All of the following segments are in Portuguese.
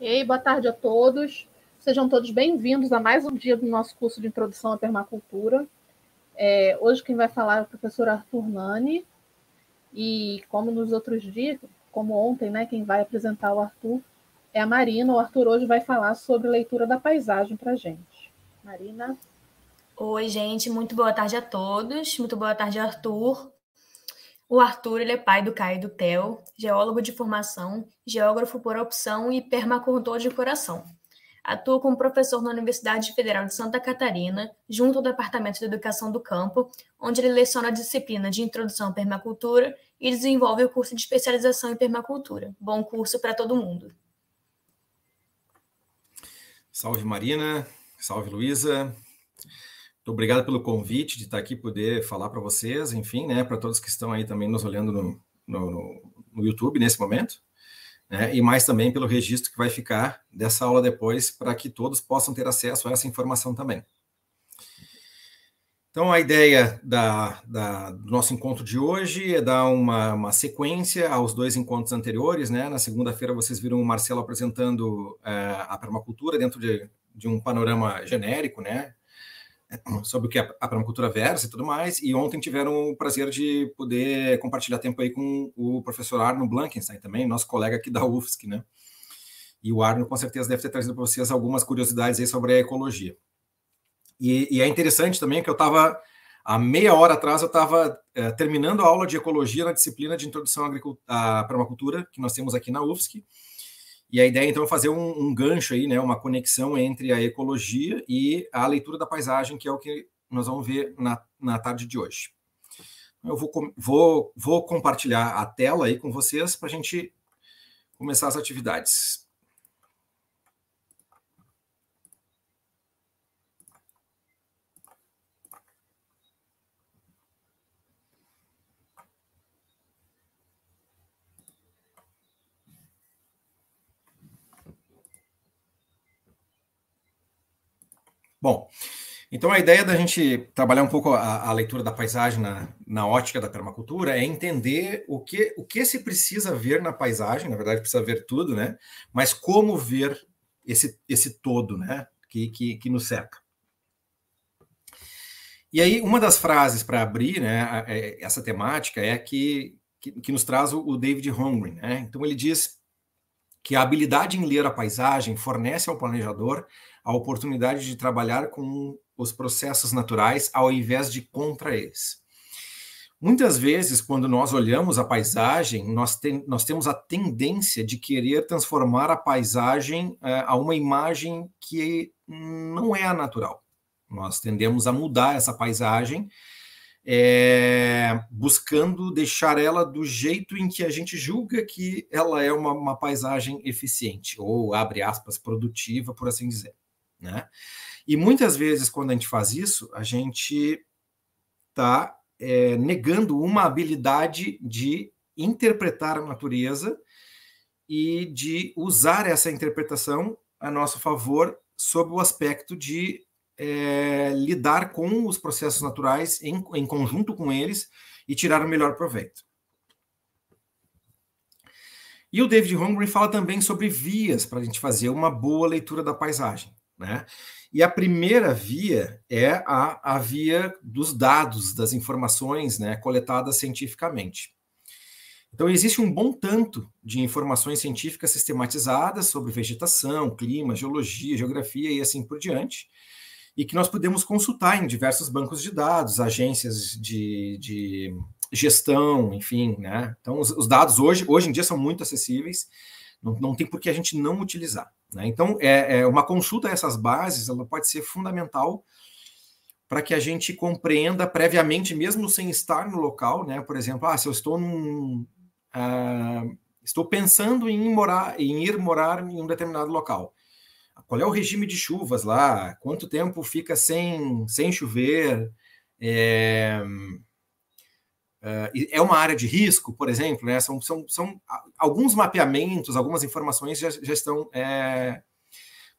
Ei, boa tarde a todos. Sejam todos bem-vindos a mais um dia do nosso curso de Introdução à Permacultura. É, hoje quem vai falar é o professor Arthur Nani. E como nos outros dias, como ontem, né, quem vai apresentar o Arthur é a Marina. O Arthur hoje vai falar sobre leitura da paisagem para gente. Marina. Oi, gente. Muito boa tarde a todos. Muito boa tarde, Arthur. O Arthur ele é pai do Caio e do Theo, geólogo de formação, geógrafo por opção e permacultor de coração. Atua como professor na Universidade Federal de Santa Catarina, junto ao Departamento de Educação do Campo, onde ele leciona a disciplina de Introdução à Permacultura e desenvolve o curso de especialização em permacultura. Bom curso para todo mundo. Salve Marina, salve Luísa, obrigado pelo convite de estar aqui, poder falar para vocês, enfim, né, para todos que estão aí também nos olhando no, no, no YouTube nesse momento, né, e mais também pelo registro que vai ficar dessa aula depois, para que todos possam ter acesso a essa informação também. Então, a ideia da, da, do nosso encontro de hoje é dar uma, uma sequência aos dois encontros anteriores. Né? Na segunda-feira, vocês viram o Marcelo apresentando eh, a permacultura dentro de, de um panorama genérico, né? sobre o que é a permacultura versa e tudo mais. E ontem tiveram o prazer de poder compartilhar tempo aí com o professor Arno Blankenstein também, nosso colega aqui da UFSC, né? E o Arno com certeza deve ter trazido para vocês algumas curiosidades aí sobre a ecologia. E, e é interessante também que eu estava, há meia hora atrás, eu estava é, eh, terminando a aula de ecologia na disciplina de introdução à, à permacultura que nós temos aqui na UFSC. E a ideia, então, é fazer um, um, gancho aí, né, uma conexão entre a ecologia e a leitura da paisagem, que é o que nós vamos ver na, na tarde de hoje. Eu vou, vou, vou compartilhar a tela aí com vocês para a gente começar as atividades. Bom, então a ideia da gente trabalhar um pouco a, a leitura da paisagem na, na, ótica da permacultura é entender o que, o que se precisa ver na paisagem, na verdade precisa ver tudo, né? Mas como ver esse, esse todo, né? Que, que, que nos cerca. E aí, uma das frases para abrir né, é, essa temática é que, que, que nos traz o, David Hongren. Né? Então, ele diz que a habilidade em ler a paisagem fornece ao planejador a oportunidade de trabalhar com os processos naturais ao invés de contra eles. Muitas vezes, quando nós olhamos a paisagem, nós, tem, nós temos a tendência de querer transformar a paisagem eh, a uma imagem que não é a natural. Nós tendemos a mudar essa paisagem, eh, buscando deixar ela do jeito em que a gente julga que ela é uma, uma paisagem eficiente, ou, abre aspas, produtiva, por assim dizer. Né? E muitas vezes, quando a gente faz isso, a gente está é, negando uma habilidade de interpretar a natureza e de usar essa interpretação a nosso favor sob o aspecto de é, lidar com os processos naturais em, em conjunto com eles e tirar o melhor proveito. E o David Hongren fala também sobre vias para a gente fazer uma boa leitura da paisagem. Né? E a primeira via é a, a via dos dados, das informações né, coletadas cientificamente. Então, existe um bom tanto de informações científicas sistematizadas sobre vegetação, clima, geologia, geografia e assim por diante, e que nós podemos consultar em diversos bancos de dados, agências de, de gestão, enfim. Né? Então, os, os, dados hoje, hoje em dia são muito acessíveis, não, não tem por que a gente não utilizar. Né? Então, é, é, uma consulta a essas bases ela pode ser fundamental para que a gente compreenda previamente, mesmo sem estar no local, né? Por exemplo, ah, se eu estou num, ah, estou pensando em morar, em ir morar em um determinado local. Qual é o regime de chuvas lá? Quanto tempo fica sem sem chover? É, ah, é uma área de risco, por exemplo, né? são, são, são alguns mapeamentos, algumas informações já, já estão é,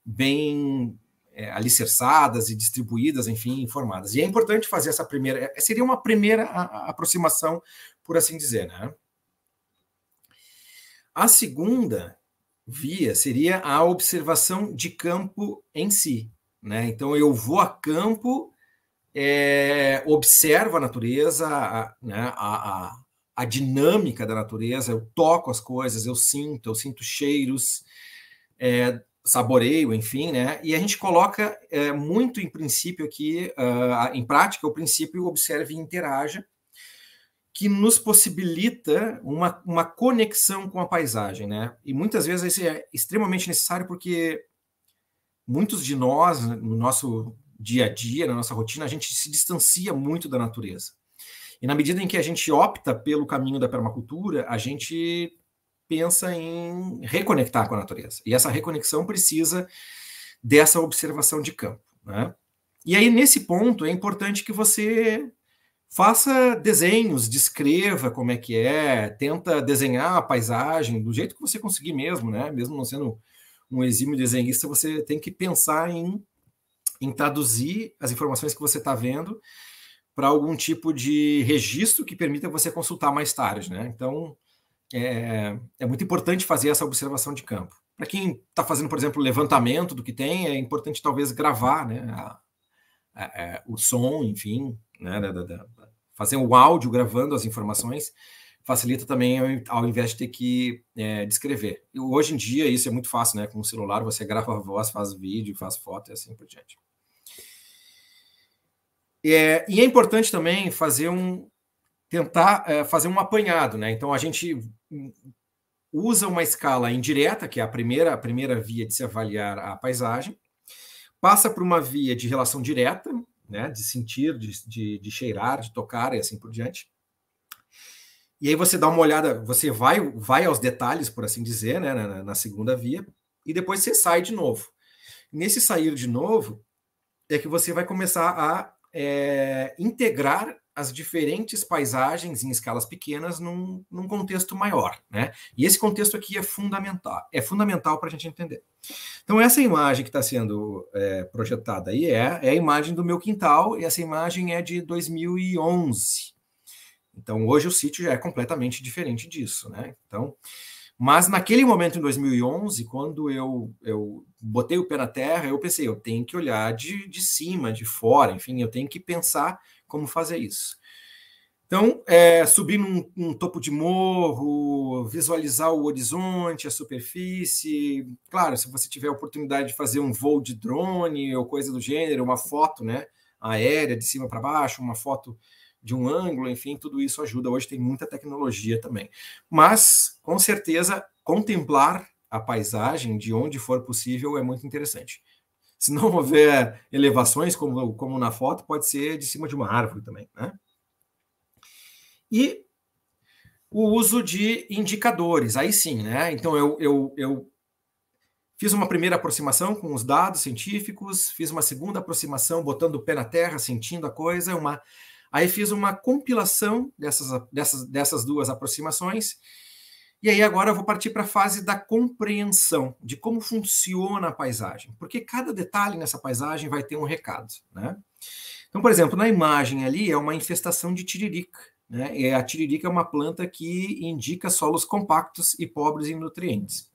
bem é, alicerçadas e distribuídas, enfim, informadas. E é importante fazer essa primeira, é, seria uma primeira aproximação, por assim dizer. Né? A segunda via seria a observação de campo em si. Né? Então, eu vou a campo é, observo a natureza, a, né, a, a, a, dinâmica da natureza, eu toco as coisas, eu sinto, eu sinto cheiros, é, saboreio, enfim, né? E a gente coloca é, muito em princípio aqui, uh, em prática, o princípio observe e interaja, que nos possibilita uma, uma conexão com a paisagem, né? E muitas vezes isso é extremamente necessário porque muitos de nós, no nosso dia a dia, na nossa rotina, a gente se distancia muito da natureza. E na medida em que a gente opta pelo caminho da permacultura, a gente pensa em reconectar com a natureza. E essa reconexão precisa dessa observação de campo. Né? E aí, nesse ponto, é importante que você faça desenhos, descreva como é que é, tenta desenhar a paisagem do jeito que você conseguir mesmo, né? Mesmo não sendo um exímio desenhista, você tem que pensar em em traduzir as informações que você está vendo para algum tipo de registro que permita você consultar mais tarde, né? Então, é, é muito importante fazer essa observação de campo. Para quem está fazendo, por exemplo, levantamento do que tem, é importante talvez gravar, né? A, a, a, é, o som, enfim, né? Da, da, da, fazer o áudio gravando as informações facilita também ao, invés de ter que é, descrever. hoje em dia isso é muito fácil, né? Com o celular você grava a voz, faz vídeo, faz foto e assim por diante. É, e é importante também fazer um tentar é, fazer um apanhado, né? Então a gente usa uma escala indireta, que é a primeira, a primeira via de se avaliar a paisagem, passa por uma via de relação direta, né? De sentir, de, de, de cheirar, de tocar e assim por diante. E aí você dá uma olhada, você vai, vai aos detalhes, por assim dizer, né? na, na segunda via, e depois você sai de novo. Nesse sair de novo, é que você vai começar a é, integrar as diferentes paisagens em escalas pequenas num, num, contexto maior, né? E esse contexto aqui é fundamental, é fundamental para a gente entender. Então essa imagem que está sendo é, projetada aí é, é a imagem do meu quintal e essa imagem é de 2011. Então hoje o sítio já é completamente diferente disso, né? Então mas naquele momento, em 2011, quando eu, eu botei o pé na terra, eu pensei, eu tenho que olhar de, de cima, de fora, enfim, eu tenho que pensar como fazer isso. Então, é, subir num, topo de morro, visualizar o horizonte, a superfície. Claro, se você tiver a oportunidade de fazer um voo de drone ou coisa do gênero, uma foto né, aérea de cima para baixo, uma foto de um ângulo, enfim, tudo isso ajuda. Hoje tem muita tecnologia também. Mas, com certeza, contemplar a paisagem de onde for possível é muito interessante. Se não houver elevações, como, como na foto, pode ser de cima de uma árvore também, né? E o uso de indicadores, aí sim, né? Então, eu, eu, eu Fiz uma primeira aproximação com os dados científicos, fiz uma segunda aproximação botando o pé na terra, sentindo a coisa, uma Aí fiz uma compilação dessas, dessas, dessas duas aproximações. E aí agora eu vou partir para a fase da compreensão de como funciona a paisagem, porque cada detalhe nessa paisagem vai ter um recado, né? Então, por exemplo, na imagem ali é uma infestação de tiririca, né? E a tiririca é uma planta que indica solos compactos e pobres em nutrientes.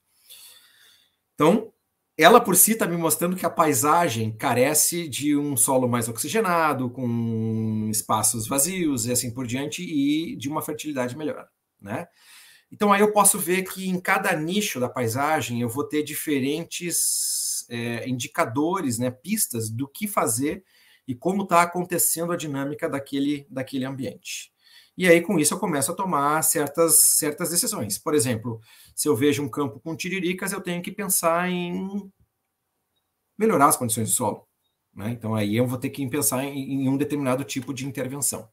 Então, ela por si está me mostrando que a paisagem carece de um solo mais oxigenado, com espaços vazios e assim por diante, e de uma fertilidade melhor, né? Então aí eu posso ver que em cada nicho da paisagem eu vou ter diferentes é, indicadores, né, pistas do que fazer e como está acontecendo a dinâmica daquele, daquele ambiente. E aí, com isso, eu começo a tomar certas, certas decisões. Por exemplo, se eu vejo um campo com tiriricas, eu tenho que pensar em melhorar as condições do solo. Né? Então, aí eu vou ter que pensar em, em um determinado tipo de intervenção.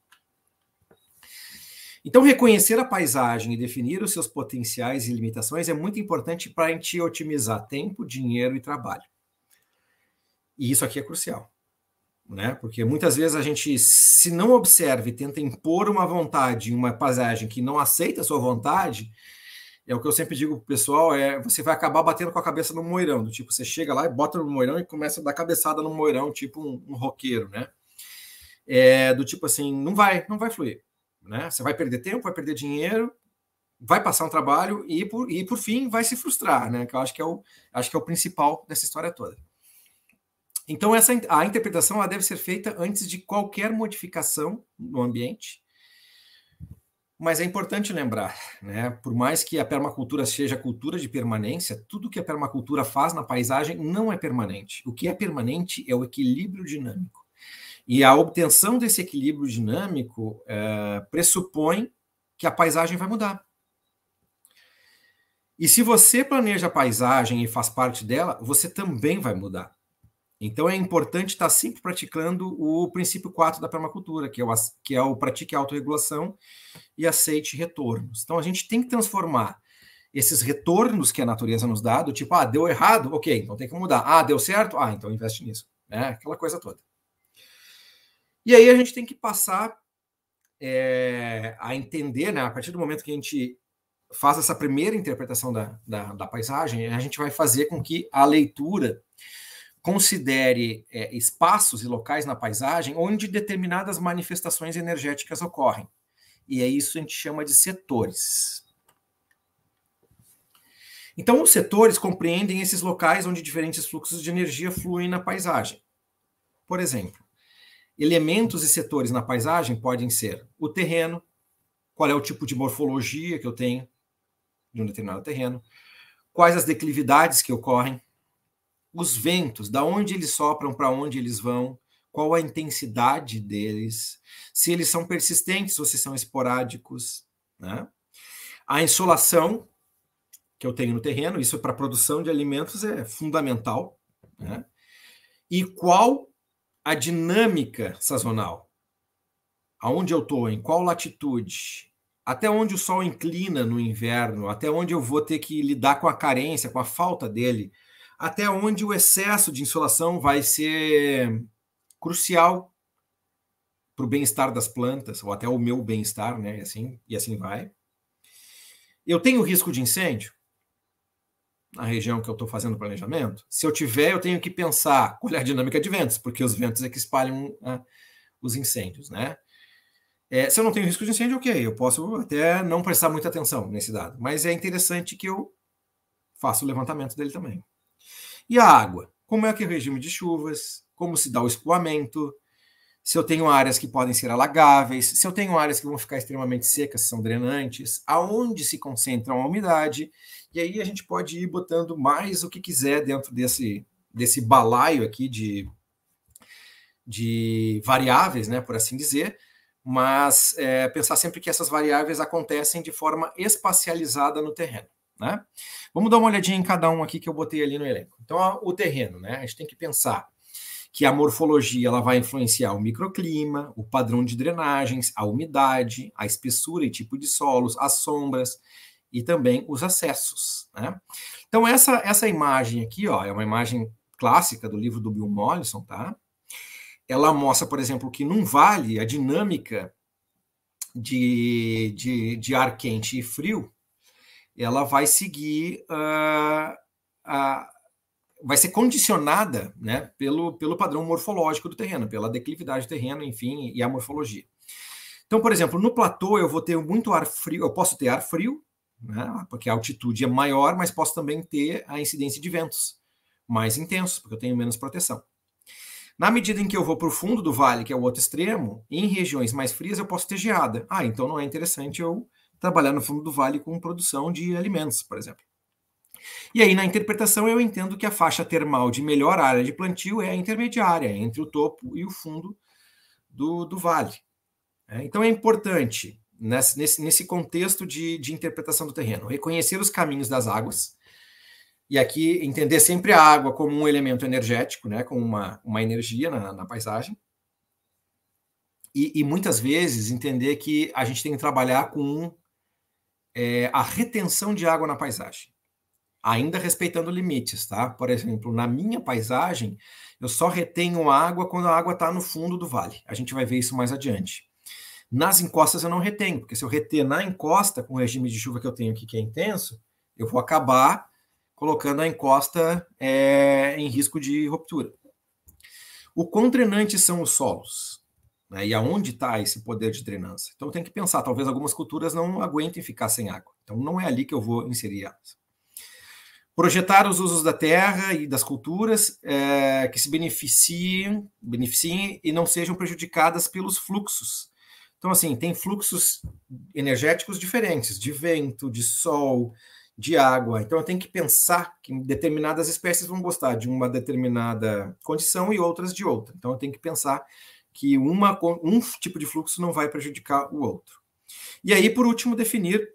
Então, reconhecer a paisagem e definir os seus potenciais e limitações é muito importante para a gente otimizar tempo, dinheiro e trabalho. E isso aqui é crucial né? Porque muitas vezes a gente, se não observa e tenta impor uma vontade em uma paisagem que não aceita a sua vontade, é o que eu sempre digo pro pessoal, é você vai acabar batendo com a cabeça no moirão, do tipo, você chega lá e bota no moirão e começa a dar cabeçada no moirão, tipo um, um roqueiro, né? É, do tipo assim, não vai, não vai fluir, né? Você vai perder tempo, vai perder dinheiro, vai passar um trabalho e por, e por fim vai se frustrar, né? Que eu acho que é o, acho que é o principal dessa história toda. Então, essa, a interpretação ela deve ser feita antes de qualquer modificação no ambiente. Mas é importante lembrar, né? por mais que a permacultura seja cultura de permanência, tudo que a permacultura faz na paisagem não é permanente. O que é permanente é o equilíbrio dinâmico. E a obtenção desse equilíbrio dinâmico é, pressupõe que a paisagem vai mudar. E se você planeja a paisagem e faz parte dela, você também vai mudar. Então é importante estar sempre praticando o princípio 4 da permacultura, que é o, que é o pratique autorregulação e aceite retornos. Então a gente tem que transformar esses retornos que a natureza nos dá, do tipo, ah, deu errado, ok, então tem que mudar. Ah, deu certo, ah, então investe nisso. Né? Aquela coisa toda. E aí a gente tem que passar é, a entender, né, a partir do momento que a gente faz essa primeira interpretação da, da, da paisagem, a gente vai fazer com que a leitura considere é, espaços e locais na paisagem onde determinadas manifestações energéticas ocorrem. E é isso a gente chama de setores. Então, os setores compreendem esses locais onde diferentes fluxos de energia fluem na paisagem. Por exemplo, elementos e setores na paisagem podem ser o terreno, qual é o tipo de morfologia que eu tenho de um determinado terreno, quais as declividades que ocorrem, os ventos, da onde eles sopram, para onde eles vão, qual a intensidade deles, se eles são persistentes ou se são esporádicos, né? A insolação que eu tenho no terreno, isso para produção de alimentos é fundamental, né? E qual a dinâmica sazonal? Aonde eu estou, em qual latitude, até onde o sol inclina no inverno, até onde eu vou ter que lidar com a carência, com a falta dele até onde o excesso de insolação vai ser crucial para o bem-estar das plantas, ou até o meu bem-estar, né? E assim, e assim vai. Eu tenho risco de incêndio na região que eu estou fazendo o planejamento? Se eu tiver, eu tenho que pensar qual é a dinâmica de ventos, porque os ventos é que espalham ah, os incêndios, né? É, se eu não tenho risco de incêndio, ok, eu posso até não prestar muita atenção nesse dado, mas é interessante que eu faça o levantamento dele também. E a água? Como é que é o regime de chuvas? Como se dá o escoamento? Se eu tenho áreas que podem ser alagáveis, se eu tenho áreas que vão ficar extremamente secas, são drenantes, aonde se concentra a umidade, e aí a gente pode ir botando mais o que quiser dentro desse, desse balaio aqui de, de variáveis, né, por assim dizer, mas é, pensar sempre que essas variáveis acontecem de forma espacializada no terreno. Né? Vamos dar uma olhadinha em cada um aqui que eu botei ali no elenco. Então, ó, o terreno, né? A gente tem que pensar que a morfologia ela vai influenciar o microclima, o padrão de drenagens, a umidade, a espessura e tipo de solos, as sombras e também os acessos. Né? Então, essa, essa imagem aqui ó, é uma imagem clássica do livro do Bill Mollison, tá? Ela mostra, por exemplo, que num vale a dinâmica de, de, de ar quente e frio ela vai seguir uh, a, vai ser condicionada né, pelo, pelo padrão morfológico do terreno, pela declividade do terreno, enfim, e a morfologia. Então, por exemplo, no platô eu vou ter muito ar frio, eu posso ter ar frio, né, porque a altitude é maior, mas posso também ter a incidência de ventos mais intensos, porque eu tenho menos proteção. Na medida em que eu vou para o fundo do vale, que é o outro extremo, em regiões mais frias eu posso ter geada. Ah, então não é interessante eu trabalhar no fundo do vale com produção de alimentos, por exemplo. E aí, na interpretação, eu entendo que a faixa termal de melhor área de plantio é a intermediária, é entre o topo e o fundo do, do vale. É, então, é importante, nesse, nesse, nesse contexto de, de interpretação do terreno, reconhecer os caminhos das águas, e aqui entender sempre a água como um elemento energético, né, como uma, uma energia na, na paisagem. E, e, muitas vezes entender que a gente tem que trabalhar com é, a retenção de água na paisagem, ainda respeitando limites, tá? Por exemplo, na minha paisagem, eu só retenho água quando a água está no fundo do vale. A gente vai ver isso mais adiante. Nas encostas eu não retenho, porque se eu reter na encosta, com o regime de chuva que eu tenho aqui, que é intenso, eu vou acabar colocando a encosta é, em risco de ruptura. O quão drenantes são os solos? Né? E aonde está esse poder de drenança? Então tem que pensar, talvez algumas culturas não aguentem ficar sem água. Então não é ali que eu vou inserir elas. Projetar os usos da terra e das culturas é, que se beneficiem, beneficiem e não sejam prejudicadas pelos fluxos. Então, assim, tem fluxos energéticos diferentes, de vento, de sol, de água. Então eu tenho que pensar que determinadas espécies vão gostar de uma determinada condição e outras de outra. Então eu tenho que pensar que uma, um tipo de fluxo não vai prejudicar o outro. E aí, por último, definir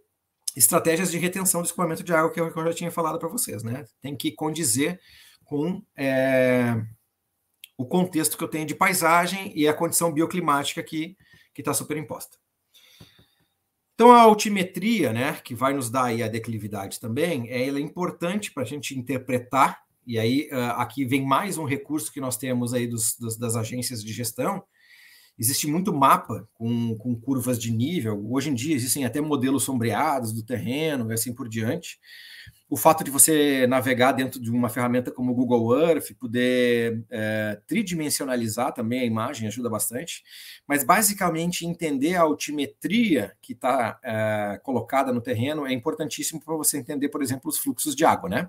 estratégias de retenção do escoamento de água, que é eu já tinha falado para vocês, né? Tem que condizer com é, o contexto que eu tenho de paisagem e a condição bioclimática que está superimposta. Então, a altimetria, né, que vai nos dar aí a declividade também, é, ela é importante para a gente interpretar e aí ah, aqui vem mais um recurso que nós temos aí dos, dos, das agências de gestão. Existe muito mapa com, com curvas de nível. Hoje em dia existem até modelos sombreados do terreno e assim por diante. O fato de você navegar dentro de uma ferramenta como o Google Earth, poder é, tridimensionalizar também a imagem ajuda bastante, mas basicamente entender a altimetria que está é, eh, colocada no terreno é importantíssimo para você entender, por exemplo, os fluxos de água, né?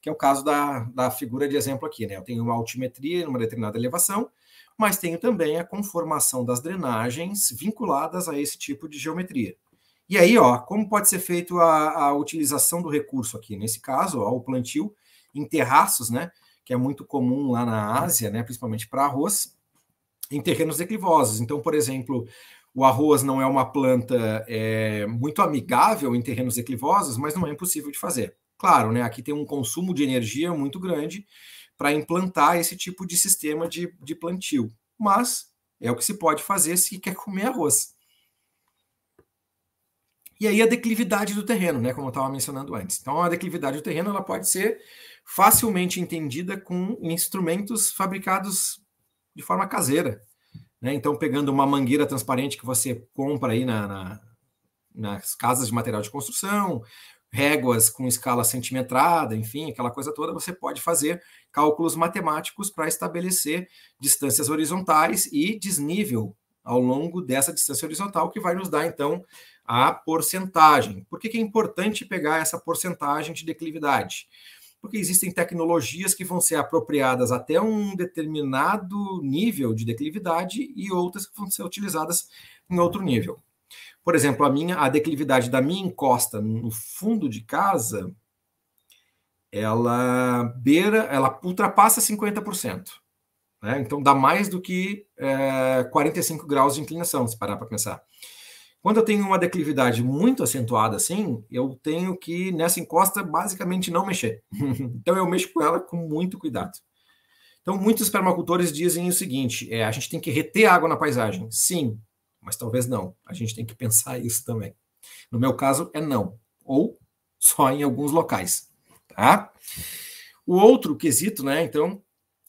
que é o caso da, da figura de exemplo aqui. Né? Eu tenho uma altimetria numa determinada elevação, mas tenho também a conformação das drenagens vinculadas a esse tipo de geometria. E aí, ó, como pode ser feito a, a utilização do recurso aqui? Nesse caso, ó, o plantio em terraços, né? Que é muito comum lá na Ásia, né? Principalmente para arroz, em terrenos declivosos. Então, por exemplo, o arroz não é uma planta é, muito amigável em terrenos declivosos, mas não é impossível de fazer. Claro, né, aqui tem um consumo de energia muito grande para implantar esse tipo de sistema de, de plantio. Mas é o que se pode fazer se quer comer arroz. E aí a declividade do terreno, né, como eu estava mencionando antes. Então a declividade do terreno ela pode ser facilmente entendida com instrumentos fabricados de forma caseira. Né? Então pegando uma mangueira transparente que você compra aí na, na, nas casas de material de construção, réguas com escala centimetrada, enfim, aquela coisa toda, você pode fazer cálculos matemáticos para estabelecer distâncias horizontais e desnível ao longo dessa distância horizontal, que vai nos dar, então, a porcentagem. Por que, que é importante pegar essa porcentagem de declividade? Porque existem tecnologias que vão ser apropriadas até um determinado nível de declividade e outras que vão ser utilizadas em outro nível. Por exemplo, a minha a declividade da minha encosta no fundo de casa, ela beira, ela ultrapassa 50%. Né? Então dá mais do que é, eh, 45 graus de inclinação, se parar para pensar. Quando eu tenho uma declividade muito acentuada assim, eu tenho que nessa encosta basicamente não mexer. então eu mexo com ela com muito cuidado. Então muitos permacultores dizem o seguinte: é, a gente tem que reter água na paisagem. Sim, mas talvez não. A gente tem que pensar isso também. No meu caso, é não, ou só em alguns locais. Tá? O outro quesito, né, então,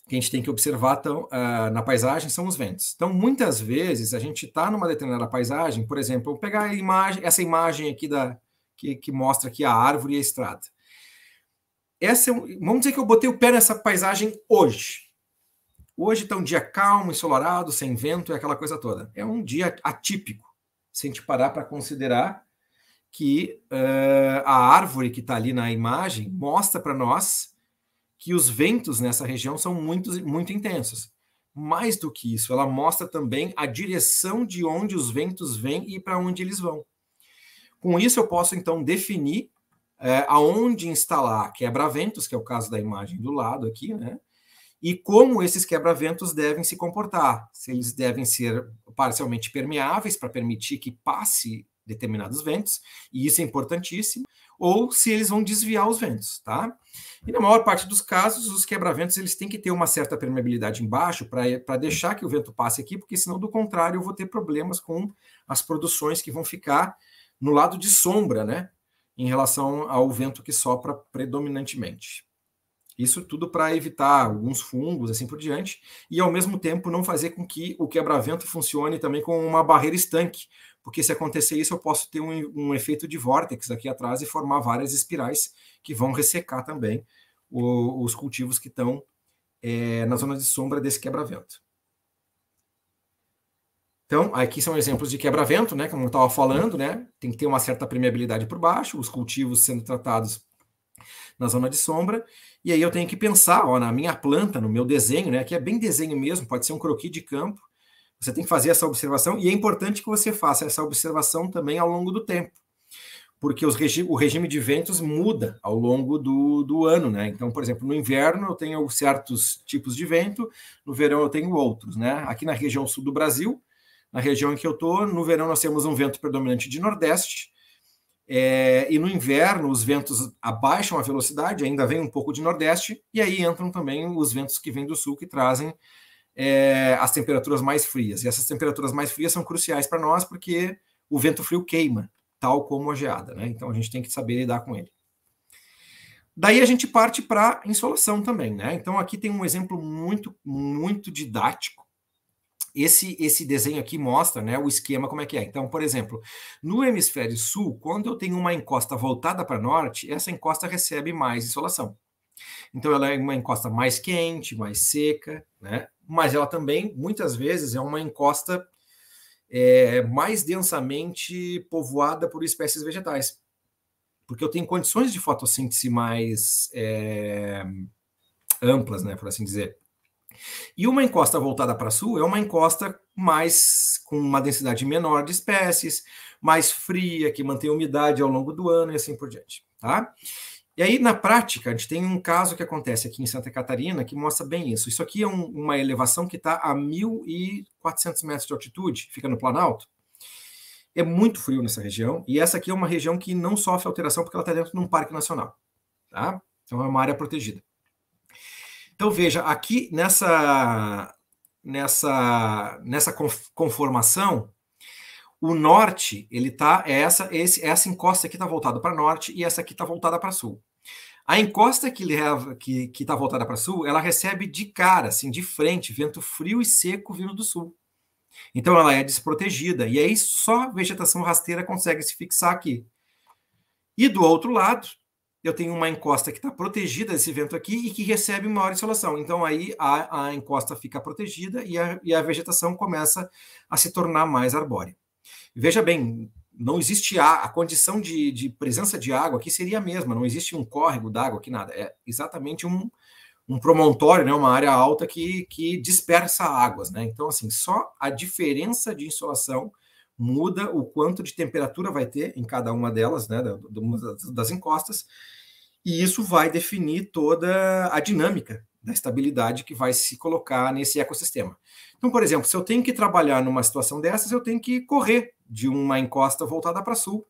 que a gente tem que observar tão, uh, ah, na paisagem são os ventos. Então, muitas vezes, a gente está numa determinada paisagem, por exemplo, vou pegar imagem, essa imagem aqui da, que, que mostra aqui a árvore e a estrada. Essa, é vamos dizer que eu botei o pé nessa paisagem hoje. Hoje está um dia calmo, ensolarado, sem vento e aquela coisa toda. É um dia atípico, se a gente parar para considerar que uh, a árvore que está ali na imagem mostra para nós que os ventos nessa região são muito, muito intensos. Mais do que isso, ela mostra também a direção de onde os ventos vêm e para onde eles vão. Com isso, eu posso então definir é, aonde instalar quebra-ventos, que é o caso da imagem do lado aqui, né? e como esses quebra-ventos devem se comportar. Se eles devem ser parcialmente permeáveis para permitir que passe determinados ventos, e isso é importantíssimo, ou se eles vão desviar os ventos, tá? E na maior parte dos casos, os quebra-ventos eles têm que ter uma certa permeabilidade embaixo para deixar que o vento passe aqui, porque senão do contrário eu vou ter problemas com as produções que vão ficar no lado de sombra, né? Em relação ao vento que sopra predominantemente. Isso tudo para evitar alguns fungos, assim por diante, e ao mesmo tempo não fazer com que o quebra-vento funcione também como uma barreira estanque, porque se acontecer isso, eu posso ter um, um efeito de vórtex aqui atrás e formar várias espirais que vão ressecar também o, os cultivos que estão é, na zona de sombra desse quebra-vento. Então, aqui são exemplos de quebra-vento, né? Como eu estava falando, né? Tem que ter uma certa permeabilidade por baixo, os cultivos sendo tratados na zona de sombra. E aí eu tenho que pensar ó, na minha planta, no meu desenho, né? Que é bem desenho mesmo, pode ser um croquis de campo. Você tem que fazer essa observação, e é importante que você faça essa observação também ao longo do tempo, porque regi o regime de ventos muda ao longo do, do ano, né? Então, por exemplo, no inverno eu tenho certos tipos de vento, no verão eu tenho outros, né? Aqui na região sul do Brasil, na região em que eu estou, no verão nós temos um vento predominante de nordeste, é, e no inverno, os ventos abaixam a velocidade, ainda vem um pouco de nordeste, e aí entram também os ventos que vêm do sul, que trazem é, as temperaturas mais frias. E essas temperaturas mais frias são cruciais para nós, porque o vento frio queima, tal como a geada, né? Então a gente tem que saber lidar com ele. Daí a gente parte para insolação também, né? Então aqui tem um exemplo muito, muito didático esse, esse desenho aqui mostra né, o esquema como é que é. Então, por exemplo, no hemisfério sul, quando eu tenho uma encosta voltada para norte, essa encosta recebe mais insolação. Então, ela é uma encosta mais quente, mais seca, né? mas ela também, muitas vezes, é uma encosta é, mais densamente povoada por espécies vegetais, porque eu tenho condições de fotossíntese mais é, amplas, né, por assim dizer. E uma encosta voltada para sul é uma encosta mais com uma densidade menor de espécies, mais fria, que mantém umidade ao longo do ano e assim por diante, tá? E aí, na prática, a gente tem um caso que acontece aqui em Santa Catarina que mostra bem isso. Isso aqui é um, uma elevação que está a 1.400 metros de altitude, fica no Planalto. É muito frio nessa região, e essa aqui é uma região que não sofre alteração porque ela está dentro de um parque nacional, tá? Então é uma área protegida. Então veja, aqui nessa nessa nessa conformação, o norte ele tá é essa esse, essa encosta aqui está voltada para norte e essa aqui está voltada para sul. A encosta que leva que que está voltada para sul, ela recebe de cara, assim, de frente, vento frio e seco vindo do sul. Então ela é desprotegida e aí só vegetação rasteira consegue se fixar aqui. E do outro lado, eu tenho uma encosta que está protegida desse vento aqui e que recebe maior insolação. Então, aí a, a encosta fica protegida e a, e a vegetação começa a se tornar mais arbórea. Veja bem, não existe a, a condição de, de, presença de água aqui seria a mesma, não existe um córrego d'água aqui, nada. É exatamente um, um promontório, né, uma área alta que, que dispersa águas. Né? Então, assim, só a diferença de insolação muda o quanto de temperatura vai ter em cada uma delas, né, das encostas, e isso vai definir toda a dinâmica da estabilidade que vai se colocar nesse ecossistema. Então, por exemplo, se eu tenho que trabalhar numa situação dessas, eu tenho que correr de uma encosta voltada para sul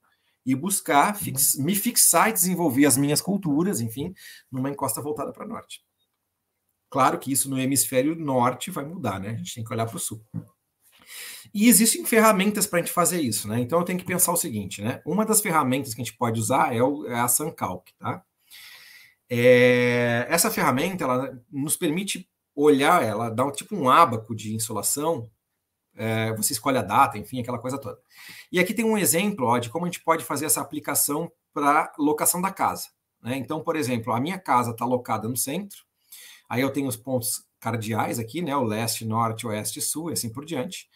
e buscar uhum. fix, me fixar e desenvolver as minhas culturas, enfim, numa encosta voltada para norte. Claro que isso no hemisfério norte vai mudar, né? A gente tem que olhar para o sul. E existem ferramentas para a gente fazer isso, né? Então eu tenho que pensar o seguinte, né? Uma das ferramentas que a gente pode usar é, o, é a SunCalc, tá? É, essa ferramenta ela nos permite olhar, ela dá tipo um abaco de insolação. É, você escolhe a data, enfim, aquela coisa toda. E aqui tem um exemplo ó, de como a gente pode fazer essa aplicação para locação da casa. Né? Então, por exemplo, a minha casa está locada no centro, aí eu tenho os pontos cardeais aqui, né? O leste, norte, oeste, sul e assim por diante.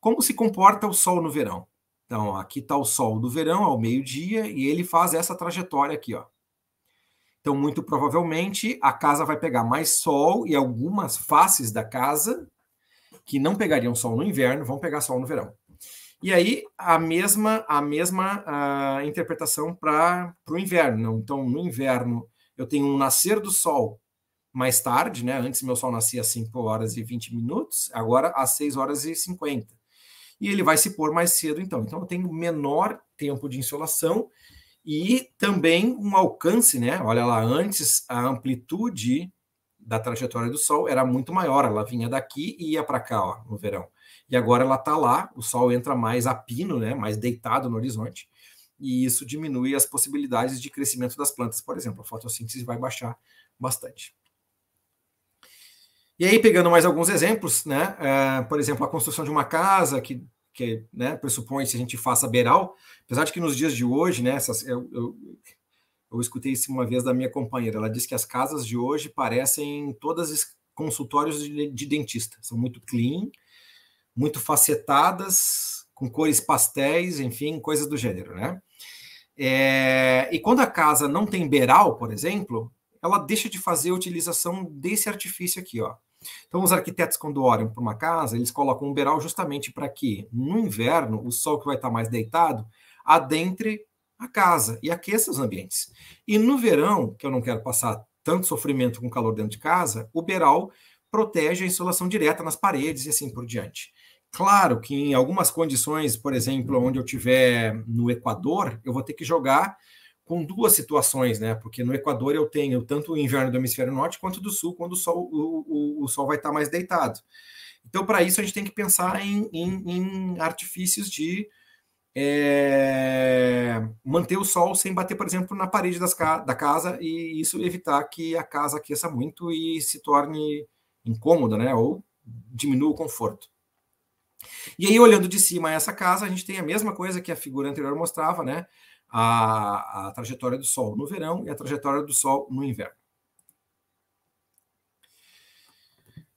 Como se comporta o Sol no verão? Então, aqui está o Sol do verão, ao meio-dia, e ele faz essa trajetória aqui, ó. Então, muito provavelmente, a casa vai pegar mais sol e algumas faces da casa que não pegariam sol no inverno vão pegar sol no verão. E aí a mesma a mesma a interpretação para o inverno. Então, no inverno eu tenho um nascer do sol mais tarde, né? Antes meu sol nascia às 5 horas e 20 minutos, agora às 6 horas e 50 e ele vai se pôr mais cedo, então. Então eu tenho menor tempo de insolação e também um alcance, né? Olha lá, antes a amplitude da trajetória do Sol era muito maior, ela vinha daqui e ia para cá, ó, no verão. E agora ela está lá, o Sol entra mais a pino, né? Mais deitado no horizonte e isso diminui as possibilidades de crescimento das plantas, por exemplo, a fotossíntese vai baixar bastante. E aí, pegando mais alguns exemplos, né? Uh, por exemplo, a construção de uma casa, que, que né, pressupõe que a gente faça beiral, apesar de que nos dias de hoje, né, essas, eu, eu, eu escutei isso uma vez da minha companheira, ela disse que as casas de hoje parecem todas consultórios de, de dentista, são muito clean, muito facetadas, com cores pastéis, enfim, coisas do gênero, né? É, e quando a casa não tem beiral, por exemplo, ela deixa de fazer a utilização desse artifício aqui, ó. Então, os arquitetos, quando olham para uma casa, eles colocam um beiral justamente para que, no inverno, o sol que vai estar mais deitado adentre a casa e aqueça os ambientes. E no verão, que eu não quero passar tanto sofrimento com calor dentro de casa, o beral protege a insolação direta nas paredes e assim por diante. Claro que em algumas condições, por exemplo, onde eu tiver no Equador, eu vou ter que jogar com duas situações, né? Porque no Equador eu tenho tanto o inverno do hemisfério norte quanto do sul, quando o sol, o, o, o sol vai estar mais deitado. Então, para isso, a gente tem que pensar em, em, em artifícios de é, manter o sol sem bater, por exemplo, na parede das, da casa e isso evitar que a casa aqueça muito e se torne incômoda, né? Ou diminua o conforto. E aí, olhando de cima essa casa, a gente tem a mesma coisa que a figura anterior mostrava, né? a, a trajetória do Sol no verão e a trajetória do Sol no inverno.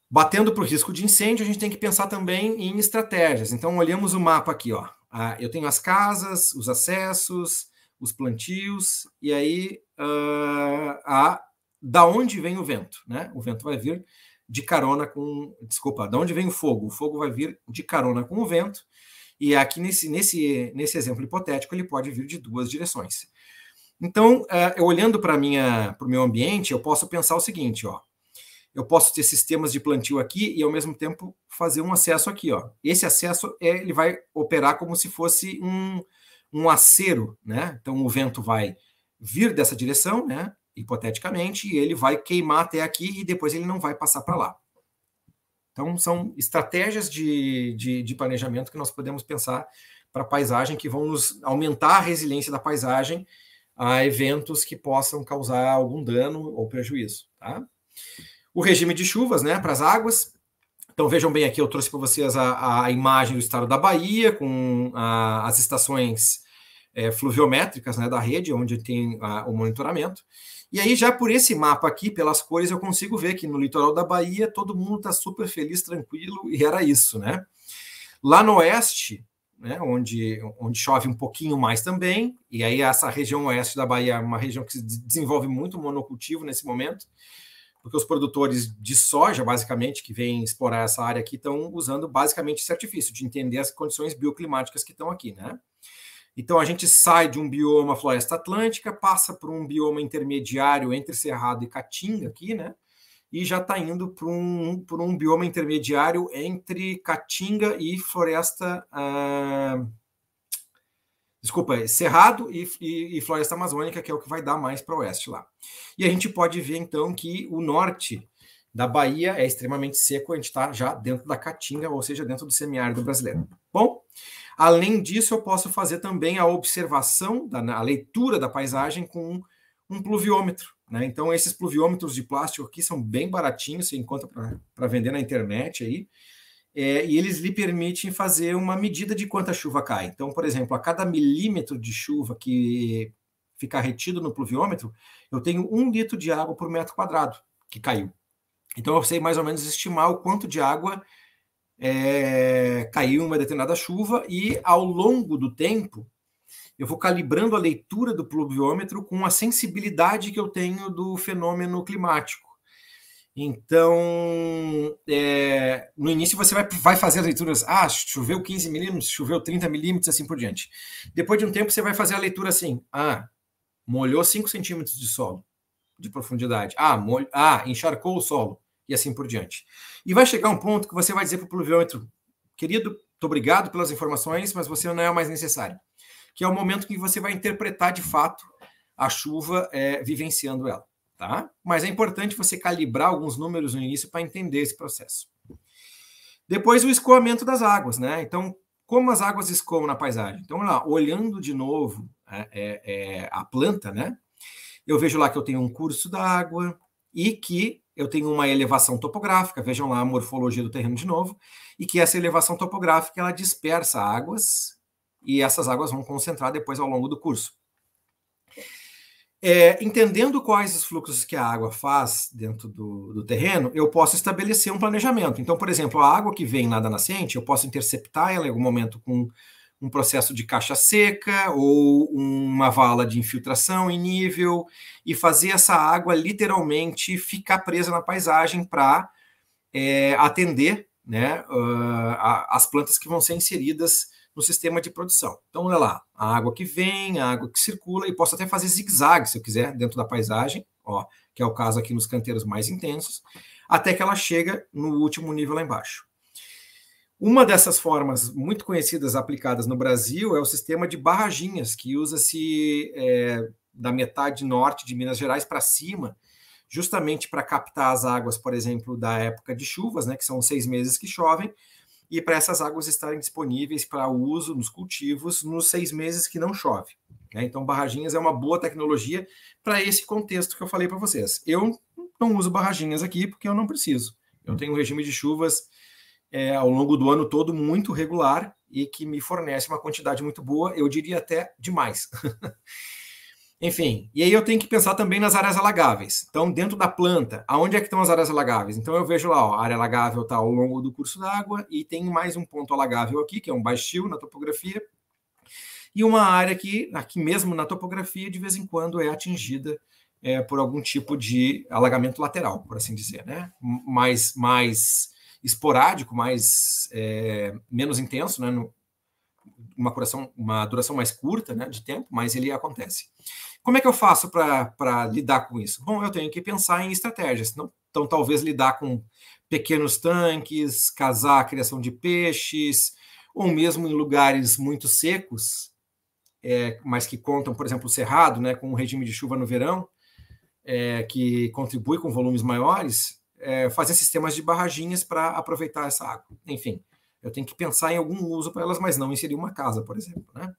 Batendo para o risco de incêndio, a gente tem que pensar também em estratégias. Então, olhamos o mapa aqui. Ó. Ah, eu tenho as casas, os acessos, os plantios, e aí ah, a, da onde vem o vento? Né? O vento vai vir de carona com. Desculpa, da onde vem o fogo? O fogo vai vir de carona com o vento, e aqui nesse, nesse, nesse exemplo hipotético, ele pode vir de duas direções. Então, é, eu olhando para o meu ambiente, eu posso pensar o seguinte, ó. Eu posso ter sistemas de plantio aqui e, ao mesmo tempo, fazer um acesso aqui, ó. Esse acesso, é, ele vai operar como se fosse um, um acero, né? Então, o vento vai vir dessa direção, né? Hipoteticamente, e ele vai queimar até aqui e depois ele não vai passar para lá. Então, são estratégias de, de, de planejamento que nós podemos pensar para a paisagem que vão nos aumentar a resiliência da paisagem a eventos que possam causar algum dano ou prejuízo. Tá? O regime de chuvas né, para as águas. Então, vejam bem aqui, eu trouxe para vocês a, a, imagem do estado da Bahia, com a, as estações é, fluviométricas né, da rede, onde tem a, ah, o monitoramento. E aí, já por esse mapa aqui, pelas cores, eu consigo ver que no litoral da Bahia todo mundo está super feliz, tranquilo, e era isso, né? Lá no oeste, né, onde, onde chove um pouquinho mais também, e aí essa região oeste da Bahia é uma região que se desenvolve muito monocultivo nesse momento, porque os produtores de soja, basicamente, que vêm explorar essa área aqui, estão usando basicamente esse artifício de entender as condições bioclimáticas que estão aqui, né? Então a gente sai de um bioma floresta atlântica, passa por um bioma intermediário entre Cerrado e Caatinga aqui, né? E já está indo para um, por um bioma intermediário entre Caatinga e floresta. Ah, desculpa, Cerrado e, e, e, floresta amazônica, que é o que vai dar mais para oeste lá. E a gente pode ver então que o norte da Bahia é extremamente seco, a gente está já dentro da Caatinga, ou seja, dentro do semiárido brasileiro. Bom, Além disso, eu posso fazer também a observação, da, a leitura da paisagem com um, pluviômetro. Né? Então, esses pluviômetros de plástico aqui são bem baratinhos, você encontra para vender na internet aí. É, e eles lhe permitem fazer uma medida de quanta chuva cai. Então, por exemplo, a cada milímetro de chuva que ficar retido no pluviômetro, eu tenho um litro de água por metro quadrado que caiu. Então, eu sei mais ou menos estimar o quanto de água é, caiu uma determinada chuva e ao longo do tempo eu vou calibrando a leitura do pluviômetro com a sensibilidade que eu tenho do fenômeno climático. Então, é, no início você vai, vai fazer as leituras, ah, choveu 15 milímetros, choveu 30 milímetros, assim por diante. Depois de um tempo você vai fazer a leitura assim, ah, molhou 5 centímetros de solo, de profundidade. Ah, mol, ah encharcou o solo e assim por diante. E vai chegar um ponto que você vai dizer para o pluviômetro, querido, muito obrigado pelas informações, mas você não é mais necessário. Que é o momento que você vai interpretar de fato a chuva é, vivenciando ela. Tá? Mas é importante você calibrar alguns números no início para entender esse processo. Depois o escoamento das águas, né? Então, como as águas escoam na paisagem? Então, lá, olhando de novo é, é, a planta, né? Eu vejo lá que eu tenho um curso d'água e que eu tenho uma elevação topográfica, vejam lá a morfologia do terreno de novo, e que essa elevação topográfica ela dispersa águas e essas águas vão concentrar depois ao longo do curso. É, entendendo quais os fluxos que a água faz dentro do, do, terreno, eu posso estabelecer um planejamento. Então, por exemplo, a água que vem lá da nascente, eu posso interceptar ela em algum momento com um processo de caixa seca ou uma vala de infiltração em nível e fazer essa água literalmente ficar presa na paisagem para é, atender né, uh, a, as plantas que vão ser inseridas no sistema de produção. Então, olha lá, a água que vem, a água que circula, e posso até fazer zigue-zague, se eu quiser, dentro da paisagem, ó, que é o caso aqui nos canteiros mais intensos, até que ela chega no último nível lá embaixo. Uma dessas formas muito conhecidas aplicadas no Brasil é o sistema de barraginhas, que usa-se é, da metade norte de Minas Gerais para cima, justamente para captar as águas, por exemplo, da época de chuvas, né, que são seis meses que chovem, e para essas águas estarem disponíveis para uso nos cultivos nos seis meses que não chove. Né? Então, barraginhas é uma boa tecnologia para esse contexto que eu falei para vocês. Eu não uso barraginhas aqui porque eu não preciso. Eu tenho um regime de chuvas é, ao longo do ano todo muito regular e que me fornece uma quantidade muito boa, eu diria até demais. Enfim, e aí eu tenho que pensar também nas áreas alagáveis. Então, dentro da planta, aonde é que estão as áreas alagáveis? Então, eu vejo lá, ó, a área alagável está ao longo do curso d'água e tem mais um ponto alagável aqui, que é um baixio na topografia, e uma área que, aqui mesmo na topografia, de vez em quando é atingida é, por algum tipo de alagamento lateral, por assim dizer, né? Mais, mais esporádico, mais é, menos intenso, né? No, uma, uma duração mais curta né, de tempo, mas ele acontece. Como é que eu faço para lidar com isso? Bom, eu tenho que pensar em estratégias. Não? Então, talvez lidar com pequenos tanques, casar a criação de peixes, ou mesmo em lugares muito secos, é, mas que contam, por exemplo, o cerrado, né, com um regime de chuva no verão, é, que contribui com volumes maiores, é, fazer sistemas de barraginhas para aproveitar essa água. Enfim, eu tenho que pensar em algum uso para elas, mas não inserir uma casa, por exemplo. Né?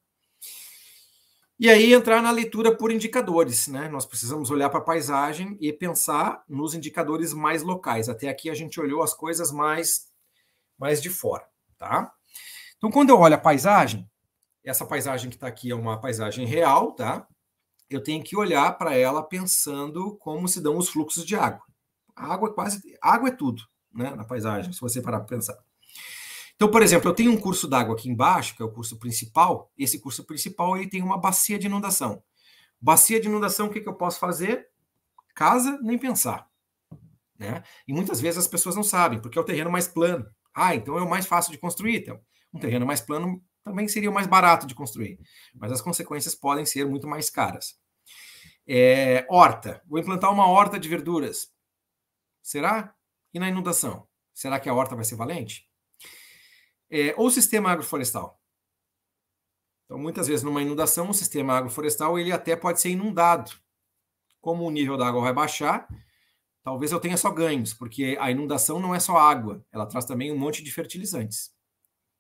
E aí entrar na leitura por indicadores. Né? Nós precisamos olhar para a paisagem e pensar nos indicadores mais locais. Até aqui a gente olhou as coisas mais, mais de fora. Tá? Então, quando eu olho a paisagem, essa paisagem que está aqui é uma paisagem real, tá? Eu tenho que olhar para ela pensando como se dão os fluxos de água. A água é quase. água é tudo né, na paisagem, se você parar para pensar. Então, por exemplo, eu tenho um curso d'água aqui embaixo, que é o curso principal. Esse curso principal ele tem uma bacia de inundação. Bacia de inundação, o que, que eu posso fazer? Casa, nem pensar. Né? E muitas vezes as pessoas não sabem, porque é o terreno mais plano. Ah, então é o mais fácil de construir. Então, um terreno mais plano também seria o mais barato de construir, mas as consequências podem ser muito mais caras. É, horta. Vou implantar uma horta de verduras. Será? E na inundação? Será que a horta vai ser valente? É, ou o sistema agroflorestal. Então, muitas vezes, numa inundação, o sistema agroflorestal ele até pode ser inundado. Como o nível da água vai baixar, talvez eu tenha só ganhos, porque a inundação não é só água, ela traz também um monte de fertilizantes.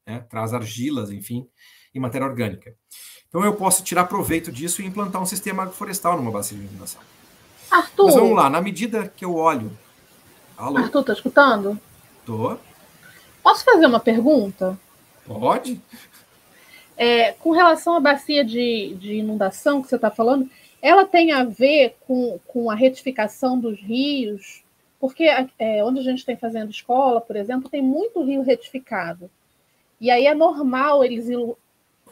Né? Traz argilas, enfim, e matéria orgânica. Então, eu posso tirar proveito disso e implantar um sistema agroflorestal numa bacia de inundação. Arthur. Mas vamos lá, na medida que eu olho Alô? Arthur, tá escutando? Tô. Posso fazer uma pergunta? Pode. É, com relação à bacia de, de inundação que você está falando, ela tem a ver com, com a retificação dos rios? Porque é, é, onde a gente tem fazendo escola, por exemplo, tem muito rio retificado. E aí é normal eles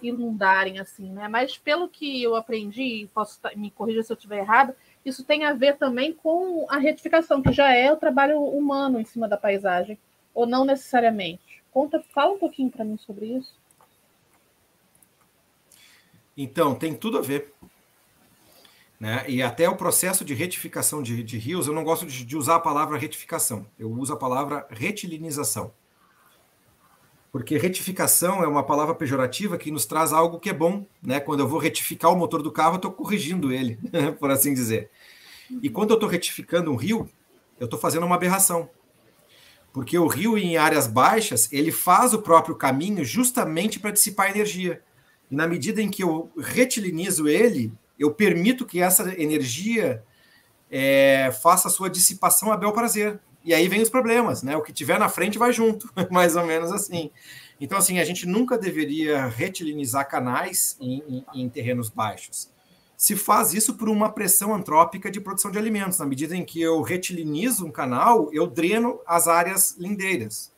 inundarem assim, né? Mas pelo que eu aprendi, posso me corrigir se eu estiver errado. Isso tem a ver também com a retificação, que já é o trabalho humano em cima da paisagem, ou não necessariamente. Conta, fala um pouquinho para mim sobre isso. Então, tem tudo a ver. Né? E até o processo de retificação de, de rios, eu não gosto de, de usar a palavra retificação, eu uso a palavra retilinização porque retificação é uma palavra pejorativa que nos traz algo que é bom, né? Quando eu vou retificar o motor do carro, eu estou corrigindo ele, por assim dizer. E quando eu estou retificando um rio, eu estou fazendo uma aberração, porque o rio em áreas baixas ele faz o próprio caminho justamente para dissipar energia. E na medida em que eu retilinizo ele, eu permito que essa energia é, faça a sua dissipação a bel prazer e aí vem os problemas, né? O que tiver na frente vai junto, mais ou menos assim. Então, assim, a gente nunca deveria retilinizar canais em, em, em terrenos baixos. Se faz isso por uma pressão antrópica de produção de alimentos. Na medida em que eu retilinizo um canal, eu dreno as áreas lindeiras.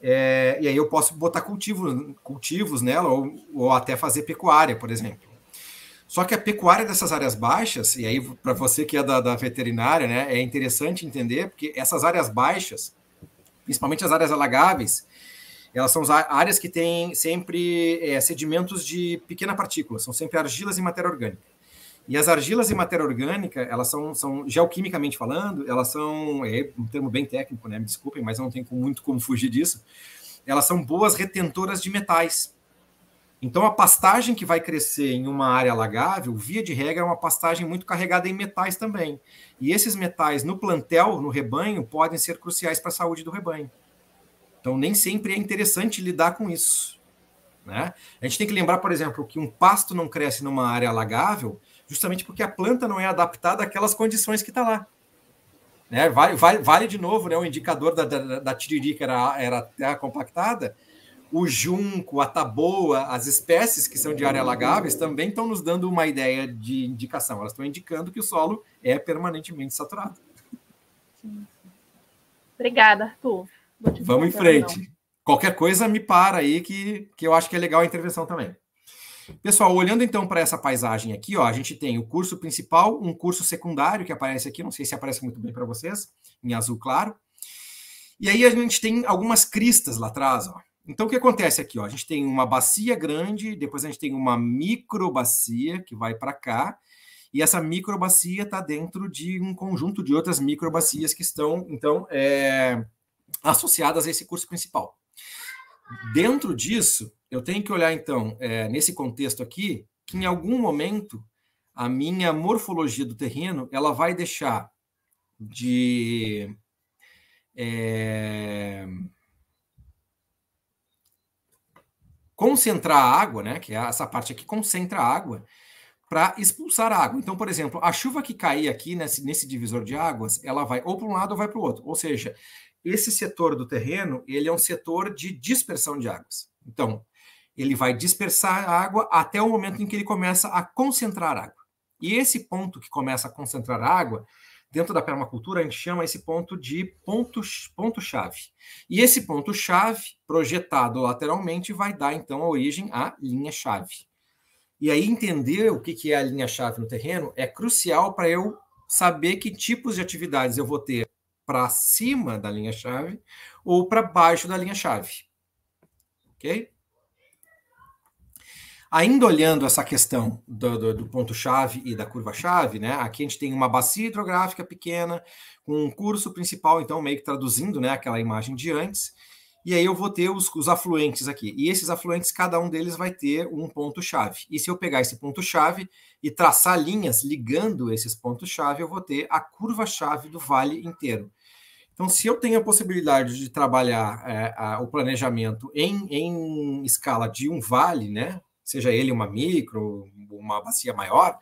É, e aí eu posso botar cultivos, cultivos nela ou, ou até fazer pecuária, por exemplo. Só que a pecuária dessas áreas baixas, e aí para você que é da, da, veterinária, né, é interessante entender, porque essas áreas baixas, principalmente as áreas alagáveis, elas são áreas que têm sempre é, sedimentos de pequena partícula, são sempre argilas e matéria orgânica. E as argilas e matéria orgânica, elas são, são geoquimicamente falando, elas são, é um termo bem técnico, né, me desculpem, mas não tem muito como fugir disso, elas são boas retentoras de metais, então, a pastagem que vai crescer em uma área alagável, via de regra, é uma pastagem muito carregada em metais também. E esses metais no plantel, no rebanho, podem ser cruciais para a saúde do rebanho. Então, nem sempre é interessante lidar com isso. Né? A gente tem que lembrar, por exemplo, que um pasto não cresce numa área alagável justamente porque a planta não é adaptada àquelas condições que está lá. Né? Vale, vale, vale de novo né, o indicador da, da, da tiririca era, era terra compactada o junco, a taboa, as espécies que são de área alagáveis também estão nos dando uma ideia de indicação. Elas estão indicando que o solo é permanentemente saturado. Obrigada, Arthur. Vamos em então. frente. Não. Qualquer coisa me para aí que, que eu acho que é legal a intervenção também. Pessoal, olhando então para essa paisagem aqui, ó, a gente tem o curso principal, um curso secundário que aparece aqui, não sei se aparece muito bem para vocês, em azul claro. E aí a gente tem algumas cristas lá atrás, ó. Então, o que acontece aqui? Ó? A gente tem uma bacia grande, depois a gente tem uma microbacia que vai para cá, e essa microbacia está dentro de um conjunto de outras microbacias que estão, então, é, associadas a esse curso principal. Dentro disso, eu tenho que olhar, então, é, nesse contexto aqui, que em algum momento a minha morfologia do terreno ela vai deixar de. É, concentrar a água, né? Que é essa parte aqui concentra a água para expulsar a água. Então, por exemplo, a chuva que cair aqui nesse, nesse divisor de águas, ela vai ou para um lado ou vai para o outro. Ou seja, esse setor do terreno, ele é um setor de dispersão de águas. Então, ele vai dispersar a água até o momento em que ele começa a concentrar água. E esse ponto que começa a concentrar água dentro da permacultura, a gente chama esse ponto de ponto-chave. Ponto e esse ponto-chave, projetado lateralmente, vai dar então a origem à linha-chave. E aí, entender o que é a linha-chave no terreno é crucial para eu saber que tipos de atividades eu vou ter para cima da linha-chave ou para baixo da linha-chave. Ok? Ainda olhando essa questão do, do, do ponto-chave e da curva-chave, né? Aqui a gente tem uma bacia hidrográfica pequena, com um curso principal, então meio que traduzindo né, aquela imagem de antes. E aí eu vou ter os, os afluentes aqui. E esses afluentes, cada um deles vai ter um ponto-chave. E se eu pegar esse ponto-chave e traçar linhas ligando esses pontos-chave, eu vou ter a curva-chave do vale inteiro. Então, se eu tenho a possibilidade de trabalhar é, a, o planejamento em, em escala de um vale, né, seja ele uma micro, uma bacia maior,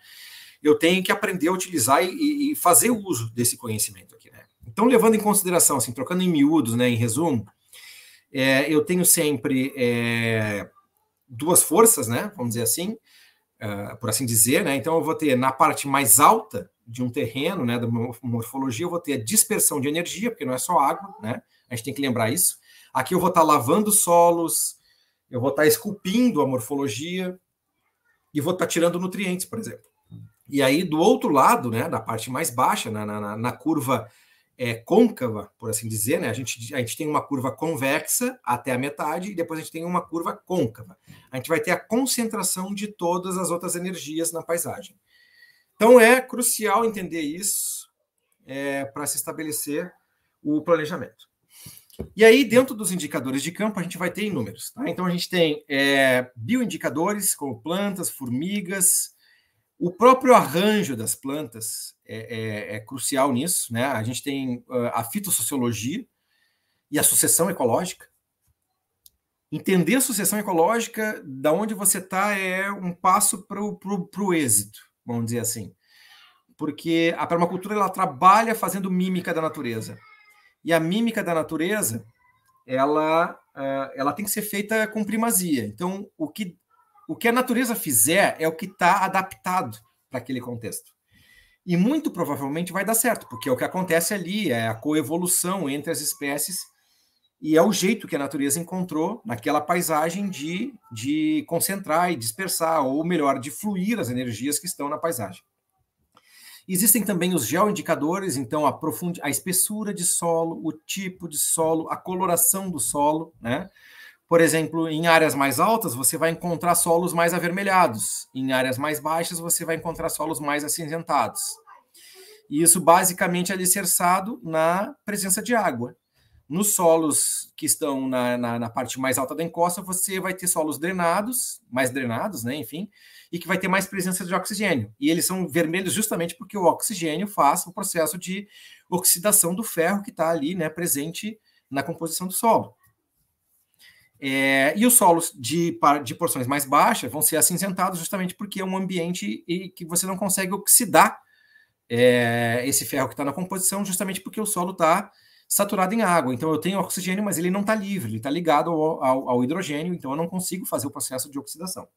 eu tenho que aprender a utilizar e, e fazer uso desse conhecimento aqui, né? Então, levando em consideração, assim, trocando em miúdos, né, em resumo, é, eu tenho sempre é, duas forças, né, vamos dizer assim, ah, por assim dizer, né, então eu vou ter na parte mais alta de um terreno, né, da morfologia, eu vou ter a dispersão de energia, porque não é só água, né, a gente tem que lembrar isso, aqui eu vou estar lavando solos, eu vou estar tá esculpindo a morfologia e vou estar tá tirando nutrientes, por exemplo. E aí, do outro lado, né, na parte mais baixa, na, na, na curva é, côncava, por assim dizer, né, a, gente, a gente tem uma curva convexa até a metade e depois a gente tem uma curva côncava. A gente vai ter a concentração de todas as outras energias na paisagem. Então, é crucial entender isso é, para se estabelecer o planejamento. E aí, dentro dos indicadores de campo, a gente vai ter inúmeros. Tá? Então, a gente tem é, bioindicadores, como plantas, formigas, o próprio arranjo das plantas é, é, é crucial nisso. Né? A gente tem a fitossociologia e a sucessão ecológica. Entender a sucessão ecológica, da onde você está, é um passo para o êxito, vamos dizer assim. Porque a permacultura ela trabalha fazendo mímica da natureza e a mímica da natureza, ela, é, ela tem que ser feita com primazia. Então, o que, o que a natureza fizer é o que está adaptado para aquele contexto. E muito provavelmente vai dar certo, porque é o que acontece ali, é a coevolução entre as espécies e é o jeito que a natureza encontrou naquela paisagem de, de concentrar e dispersar, ou melhor, de fluir as energias que estão na paisagem. Existem também os geoindicadores, então a, profund... a espessura de solo, o tipo de solo, a coloração do solo, né? Por exemplo, em áreas mais altas, você vai encontrar solos mais avermelhados. Em áreas mais baixas, você vai encontrar solos mais acinzentados. E isso basicamente é alicerçado na presença de água. Nos solos que estão na, na, na parte mais alta da encosta, você vai ter solos drenados, mais drenados, né? Enfim, e que vai ter mais presença de oxigênio. E eles são vermelhos justamente porque o oxigênio faz o processo de oxidação do ferro que está ali né, presente na composição do solo. É, e os solos de, de porções mais baixas vão ser acinzentados justamente porque é um ambiente que você não consegue oxidar é, esse ferro que está na composição, justamente porque o solo está saturado em água. Então eu tenho oxigênio, mas ele não está livre, ele está ligado ao, ao, ao hidrogênio, então eu não consigo fazer o processo de oxidação.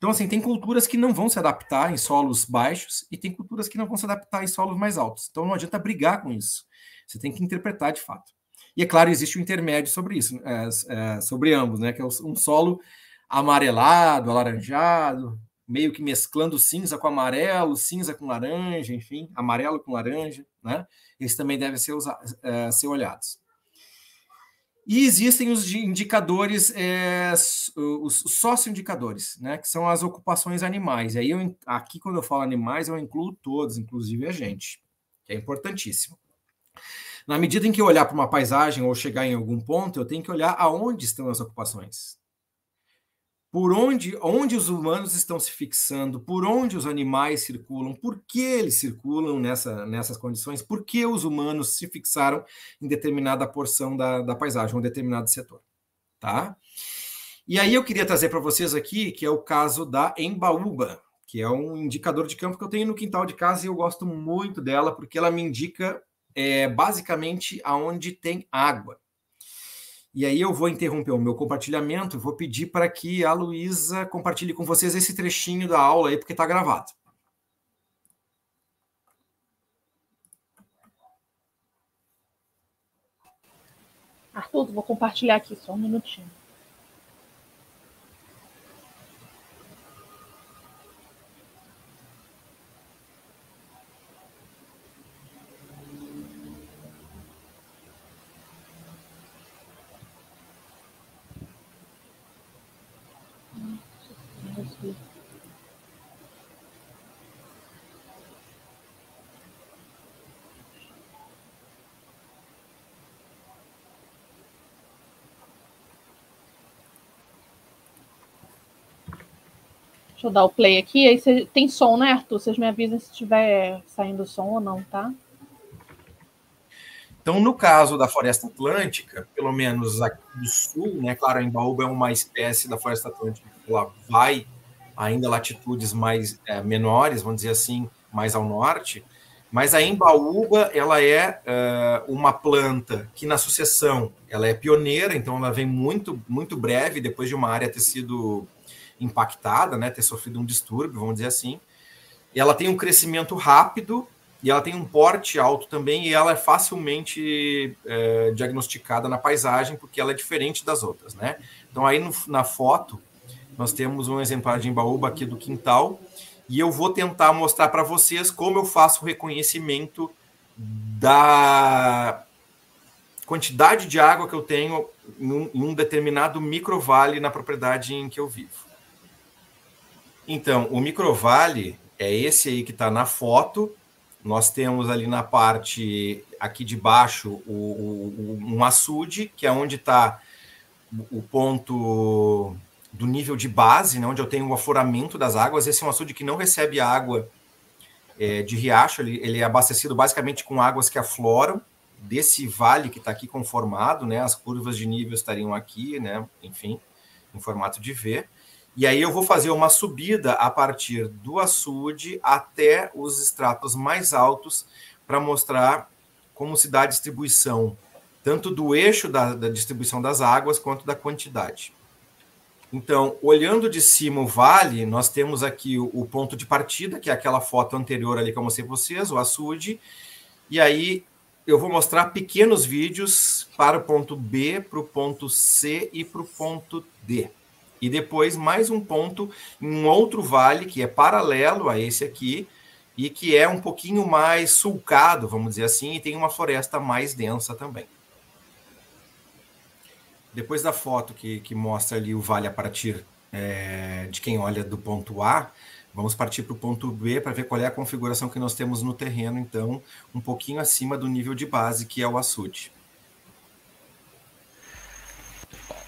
Então, assim, tem culturas que não vão se adaptar em solos baixos e tem culturas que não vão se adaptar em solos mais altos. Então, não adianta brigar com isso. Você tem que interpretar de fato. E é claro, existe um intermédio sobre isso, né? é, é, sobre ambos, né? Que é um solo amarelado, alaranjado, meio que mesclando cinza com amarelo, cinza com laranja, enfim, amarelo com laranja, né? Esse também deve ser, usa, é, ser olhados. E existem os indicadores, é, os sócio-indicadores, né, que são as ocupações animais. Aí eu, aqui, quando eu falo animais, eu incluo todos, inclusive a gente, que é importantíssimo. Na medida em que eu olhar para uma paisagem ou chegar em algum ponto, eu tenho que olhar aonde estão as ocupações por onde, onde os humanos estão se fixando, por onde os animais circulam, por que eles circulam nessa, nessas condições, por que os humanos se fixaram em determinada porção da, da paisagem, um determinado setor. Tá? E aí eu queria trazer para vocês aqui, que é o caso da embaúba, que é um indicador de campo que eu tenho no quintal de casa e eu gosto muito dela, porque ela me indica é, basicamente aonde tem água. E aí eu vou interromper o meu compartilhamento, vou pedir para que a Luísa compartilhe com vocês esse trechinho da aula aí, porque está gravado. Arthur, vou compartilhar aqui só um minutinho. Deixa eu dar o play aqui. Aí cê... tem som, né, Arthur? Vocês me avisem se estiver saindo som ou não, tá? Então, no caso da floresta atlântica, pelo menos aqui do sul, né? Claro, a Embaúba é uma espécie da floresta atlântica que ela vai ainda latitudes mais é, menores, vamos dizer assim, mais ao norte. Mas a Embaúba, ela é uh, uma planta que na sucessão ela é pioneira, então ela vem muito muito breve depois de uma área ter sido impactada, né, ter sofrido um distúrbio, vamos dizer assim. E ela tem um crescimento rápido e ela tem um porte alto também e ela é facilmente é, diagnosticada na paisagem porque ela é diferente das outras, né? Então aí no, na foto nós temos um exemplar de embaúba aqui do quintal e eu vou tentar mostrar para vocês como eu faço o reconhecimento da quantidade de água que eu tenho em um, determinado microvale na propriedade em que eu vivo. Então, o microvale é esse aí que está na foto. Nós temos ali na parte aqui de baixo o, o, um açude, que é onde está o ponto do nível de base, né, onde eu tenho o aforamento das águas. Esse é um açude que não recebe água é, de riacho, ele, ele, é abastecido basicamente com águas que afloram desse vale que está aqui conformado, né? As curvas de nível estariam aqui, né? Enfim, em formato de V. E aí eu vou fazer uma subida a partir do açude até os estratos mais altos para mostrar como se dá a distribuição, tanto do eixo da, da distribuição das águas quanto da quantidade. Então, olhando de cima o vale, nós temos aqui o, o, ponto de partida, que é aquela foto anterior ali que eu mostrei para vocês, o açude. E aí eu vou mostrar pequenos vídeos para o ponto B, para o ponto C e para o ponto D e depois mais um ponto em um outro vale que é paralelo a esse aqui e que é um pouquinho mais sulcado, vamos dizer assim, e tem uma floresta mais densa também. Depois da foto que, que mostra ali o vale a partir é, de quem olha do ponto A, vamos partir para o ponto B para ver qual é a configuração que nós temos no terreno, então, um pouquinho acima do nível de base, que é o açude.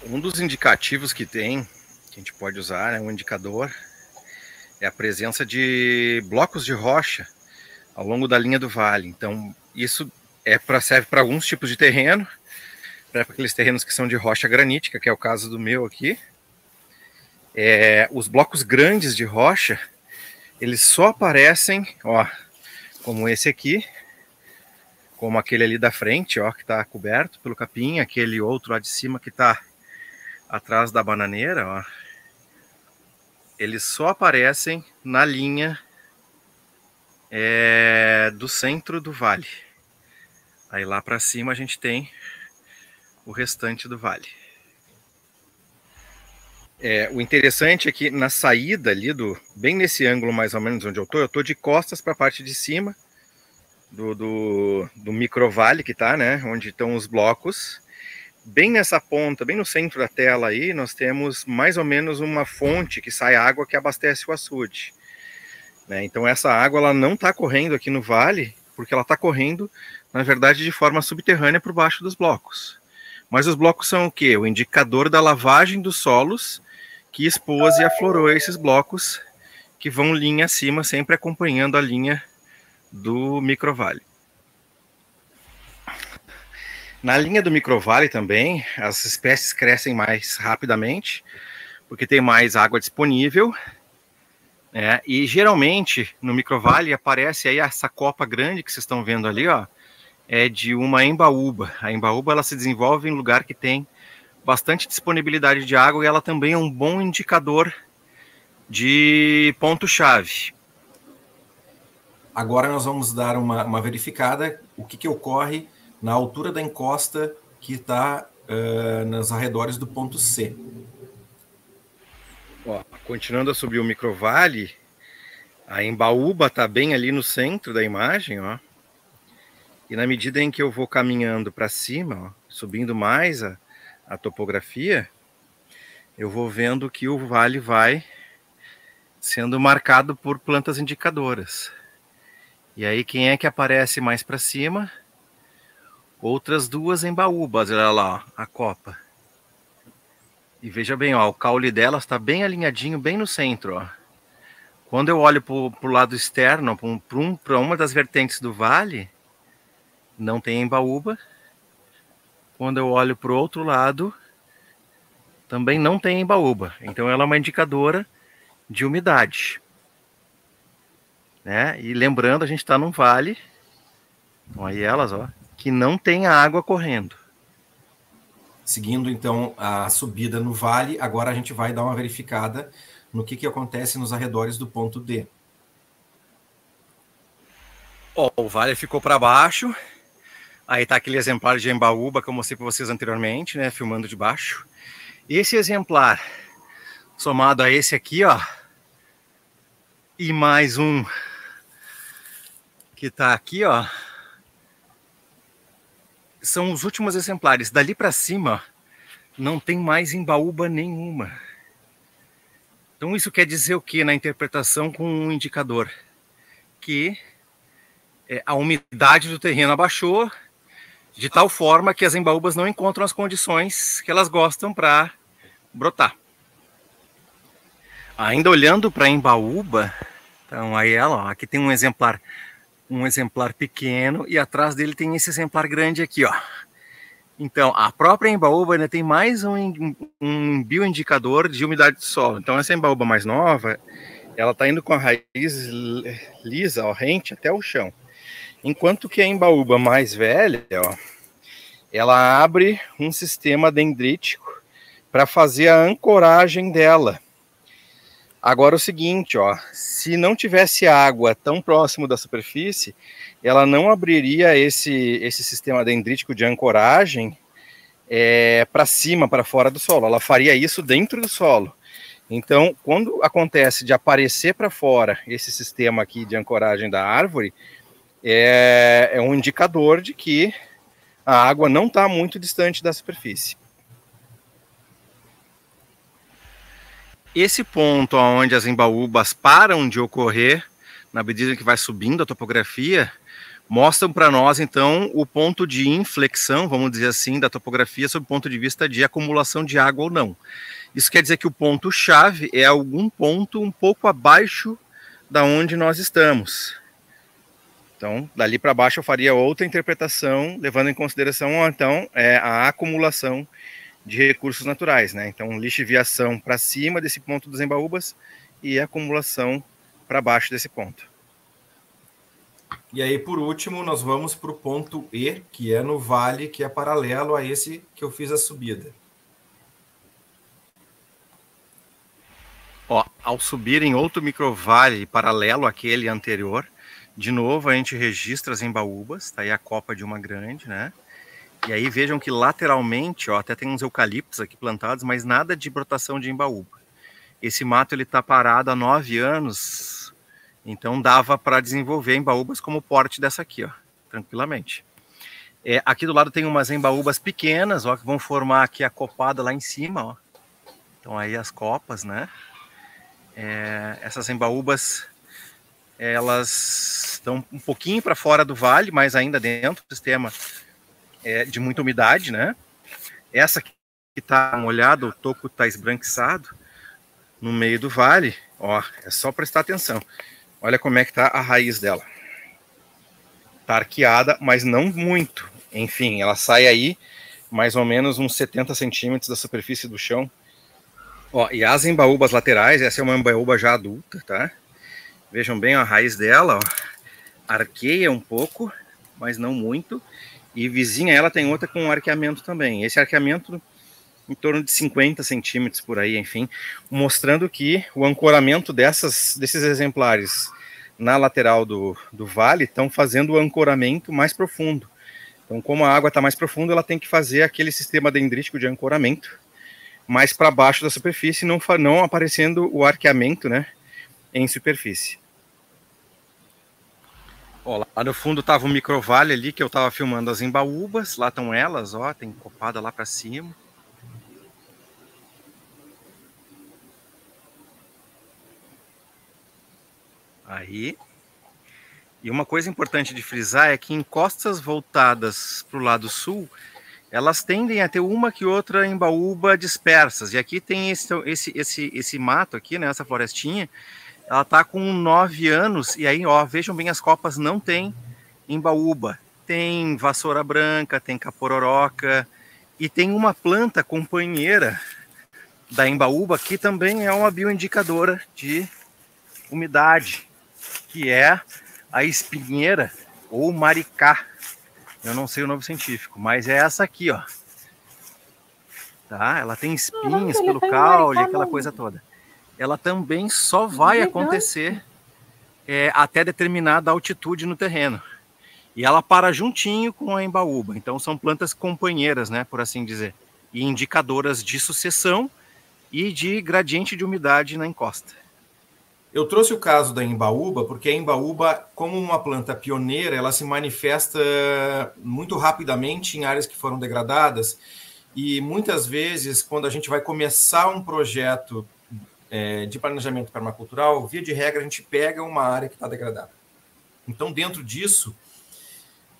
Um dos indicativos que tem que a gente pode usar, é um indicador, é a presença de blocos de rocha ao longo da linha do vale. Então, isso é serve para alguns tipos de terreno, para aqueles terrenos que são de rocha granítica, que é o caso do meu aqui. É, os blocos grandes de rocha, eles só aparecem, ó, como esse aqui, como aquele ali da frente, ó, que está coberto pelo capim, aquele outro lá de cima que está atrás da bananeira, ó, eles só aparecem na linha é, do centro do vale. Aí lá para cima a gente tem o restante do vale. É, o interessante é que na saída ali do bem nesse ângulo mais ou menos onde eu tô, eu tô de costas para a parte de cima do, do, do microvale que tá, né? Onde estão os blocos bem nessa ponta, bem no centro da tela aí, nós temos mais ou menos uma fonte que sai água que abastece o açude. Né? Então essa água ela não está correndo aqui no vale, porque ela está correndo, na verdade, de forma subterrânea por baixo dos blocos. Mas os blocos são o quê? O indicador da lavagem dos solos que expôs e aflorou esses blocos que vão linha acima, sempre acompanhando a linha do microvale. Na linha do microvale também, as espécies crescem mais rapidamente, porque tem mais água disponível. Né? E geralmente no microvale aparece aí essa copa grande que vocês estão vendo ali, ó, é de uma embaúba. A embaúba ela se desenvolve em lugar que tem bastante disponibilidade de água e ela também é um bom indicador de ponto-chave. Agora nós vamos dar uma, uma verificada o que, que ocorre na altura da encosta que está uh, eh, nos arredores do ponto C. Ó, continuando a subir o microvale, a Embaúba está bem ali no centro da imagem, ó. E na medida em que eu vou caminhando para cima, ó, subindo mais a, a topografia, eu vou vendo que o vale vai sendo marcado por plantas indicadoras. E aí quem é que aparece mais para cima? Outras duas em Baúbas, olha lá, a copa. E veja bem, ó, o caule delas está bem alinhadinho, bem no centro. Ó. Quando eu olho para o lado externo, para um, uma das vertentes do vale, não tem embaúba. Quando eu olho para o outro lado, também não tem embaúba. Então ela é uma indicadora de umidade. Né? E lembrando, a gente está num vale. Então aí elas, ó, que não tenha água correndo. Seguindo então a subida no vale, agora a gente vai dar uma verificada no que, que acontece nos arredores do ponto D. Oh, o vale ficou para baixo. Aí está aquele exemplar de Embaúba que eu mostrei para vocês anteriormente, né? Filmando de baixo. Esse exemplar, somado a esse aqui, ó, e mais um que está aqui, ó, são os últimos exemplares. Dali para cima, não tem mais embaúba nenhuma. Então, isso quer dizer o que na interpretação com um indicador? Que é, a umidade do terreno abaixou de tal forma que as embaúbas não encontram as condições que elas gostam para brotar. Ainda olhando para a embaúba, então aí ela, ó, aqui tem um exemplar um exemplar pequeno e atrás dele tem esse exemplar grande aqui, ó. Então, a própria embaúba ainda tem mais um, um bioindicador de umidade do solo. Então, essa embaúba mais nova, ela está indo com a raiz lisa, ó, rente até o chão. Enquanto que a embaúba mais velha, ó, ela abre um sistema dendrítico para fazer a ancoragem dela. Agora o seguinte, ó, se não tivesse água tão próximo da superfície, ela não abriria esse, esse sistema dendrítico de ancoragem é, para cima, para fora do solo. Ela faria isso dentro do solo. Então, quando acontece de aparecer para fora esse sistema aqui de ancoragem da árvore, é, é um indicador de que a água não está muito distante da superfície. Esse ponto onde as embaúbas param de ocorrer, na medida que vai subindo a topografia, mostram para nós, então, o ponto de inflexão, vamos dizer assim, da topografia sob o ponto de vista de acumulação de água ou não. Isso quer dizer que o ponto-chave é algum ponto um pouco abaixo da onde nós estamos. Então, dali para baixo eu faria outra interpretação, levando em consideração, então, é a acumulação de recursos naturais, né? Então, lixiviação para cima desse ponto dos embaúbas e acumulação para baixo desse ponto. E aí, por último, nós vamos para o ponto E, que é no vale, que é paralelo a esse que eu fiz a subida. Ó, ao subir em outro microvale paralelo àquele anterior, de novo a gente registra as embaúbas, tá aí a copa de uma grande, né? E aí vejam que lateralmente, ó, até tem uns eucaliptos aqui plantados, mas nada de brotação de embaúba. Esse mato ele está parado há nove anos, então dava para desenvolver embaúbas como o porte dessa aqui, ó, tranquilamente. É, aqui do lado tem umas embaúbas pequenas, ó, que vão formar aqui a copada lá em cima, ó. Então aí as copas, né? É, essas embaúbas elas estão um pouquinho para fora do vale, mas ainda dentro do sistema é, de muita umidade, né? Essa que está molhada, o toco está esbranquiçado no meio do vale. Ó, é só prestar atenção. Olha como é que tá a raiz dela. Tá arqueada, mas não muito. Enfim, ela sai aí mais ou menos uns 70 centímetros da superfície do chão. Ó, e as embaúbas laterais, essa é uma embaúba já adulta, tá? Vejam bem a raiz dela, ó. Arqueia um pouco, mas não muito. E vizinha ela tem outra com arqueamento também. Esse arqueamento em torno de 50 centímetros por aí, enfim, mostrando que o ancoramento dessas, desses exemplares na lateral do, do vale estão fazendo o ancoramento mais profundo. Então, como a água está mais profunda, ela tem que fazer aquele sistema dendrítico de ancoramento mais para baixo da superfície, não, não aparecendo o arqueamento né, em superfície. Ó, lá no fundo tava o um microvale ali que eu tava filmando as embaúbas. Lá estão elas, ó, tem copada lá para cima. Aí. E uma coisa importante de frisar é que em costas voltadas para o lado sul, elas tendem a ter uma que outra embaúba dispersas. E aqui tem esse, esse, esse, esse mato aqui, né, essa florestinha, ela tá com 9 anos, e aí, ó, vejam bem, as copas não tem em Baúba. Tem vassoura branca, tem capororoca, e tem uma planta companheira da Embaúba que também é uma bioindicadora de umidade, que é a espinheira ou maricá. Eu não sei o nome científico, mas é essa aqui, ó. Tá? Ela tem ah, espinhas pelo tá caule, aquela coisa toda ela também só vai Legal. acontecer é, até determinada altitude no terreno. E ela para juntinho com a embaúba. Então são plantas companheiras, né, por assim dizer, e indicadoras de sucessão e de gradiente de umidade na encosta. Eu trouxe o caso da embaúba porque a embaúba, como uma planta pioneira, ela se manifesta muito rapidamente em áreas que foram degradadas. E muitas vezes, quando a gente vai começar um projeto é, de planejamento permacultural, via de regra, a gente pega uma área que está degradada. Então, dentro disso,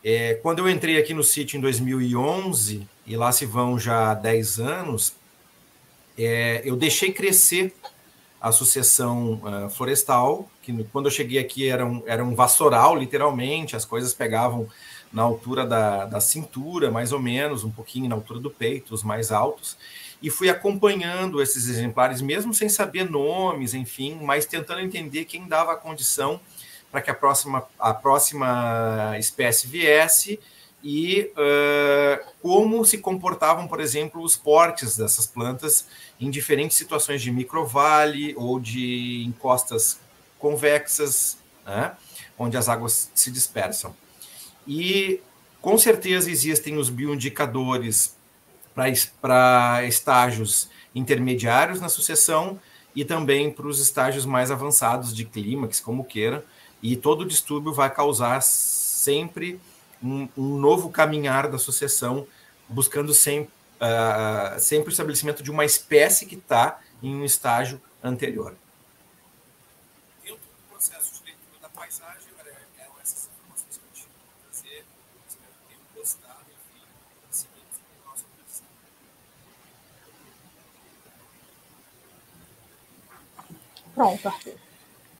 é, quando eu entrei aqui no sítio em 2011, e lá se vão já 10 anos, é, eu deixei crescer a sucessão uh, florestal, que quando eu cheguei aqui era um, era um vassoural, literalmente, as coisas pegavam na altura da, da cintura, mais ou menos, um pouquinho na altura do peito, os mais altos e fui acompanhando esses exemplares, mesmo sem saber nomes, enfim, mas tentando entender quem dava a condição para que a próxima, a próxima espécie viesse e uh, como se comportavam, por exemplo, os portes dessas plantas em diferentes situações de microvale ou de encostas convexas, né, onde as águas se dispersam. E com certeza existem os bioindicadores para estágios intermediários na sucessão e também para os estágios mais avançados de clímax, como queira. E todo distúrbio vai causar sempre um, um novo caminhar da sucessão, buscando sempre, uh, ah, sempre o estabelecimento de uma espécie que está em um estágio anterior. Pronto, Arthur.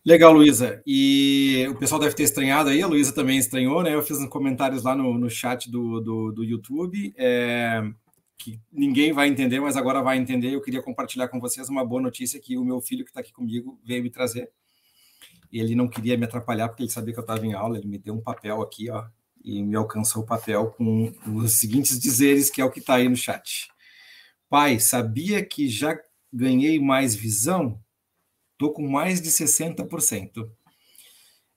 Legal, Luísa. E o pessoal deve ter estranhado aí, a Luísa também estranhou, né? Eu fiz uns comentários lá no, no chat do, do, do YouTube, é, que ninguém vai entender, mas agora vai entender. Eu queria compartilhar com vocês uma boa notícia que o meu filho que está aqui comigo veio me trazer. Ele não queria me atrapalhar porque ele sabia que eu estava em aula, ele me deu um papel aqui, ó, e me alcançou o papel com os seguintes dizeres, que é o que está aí no chat. Pai, sabia que já ganhei mais visão? Estou com mais de 60%.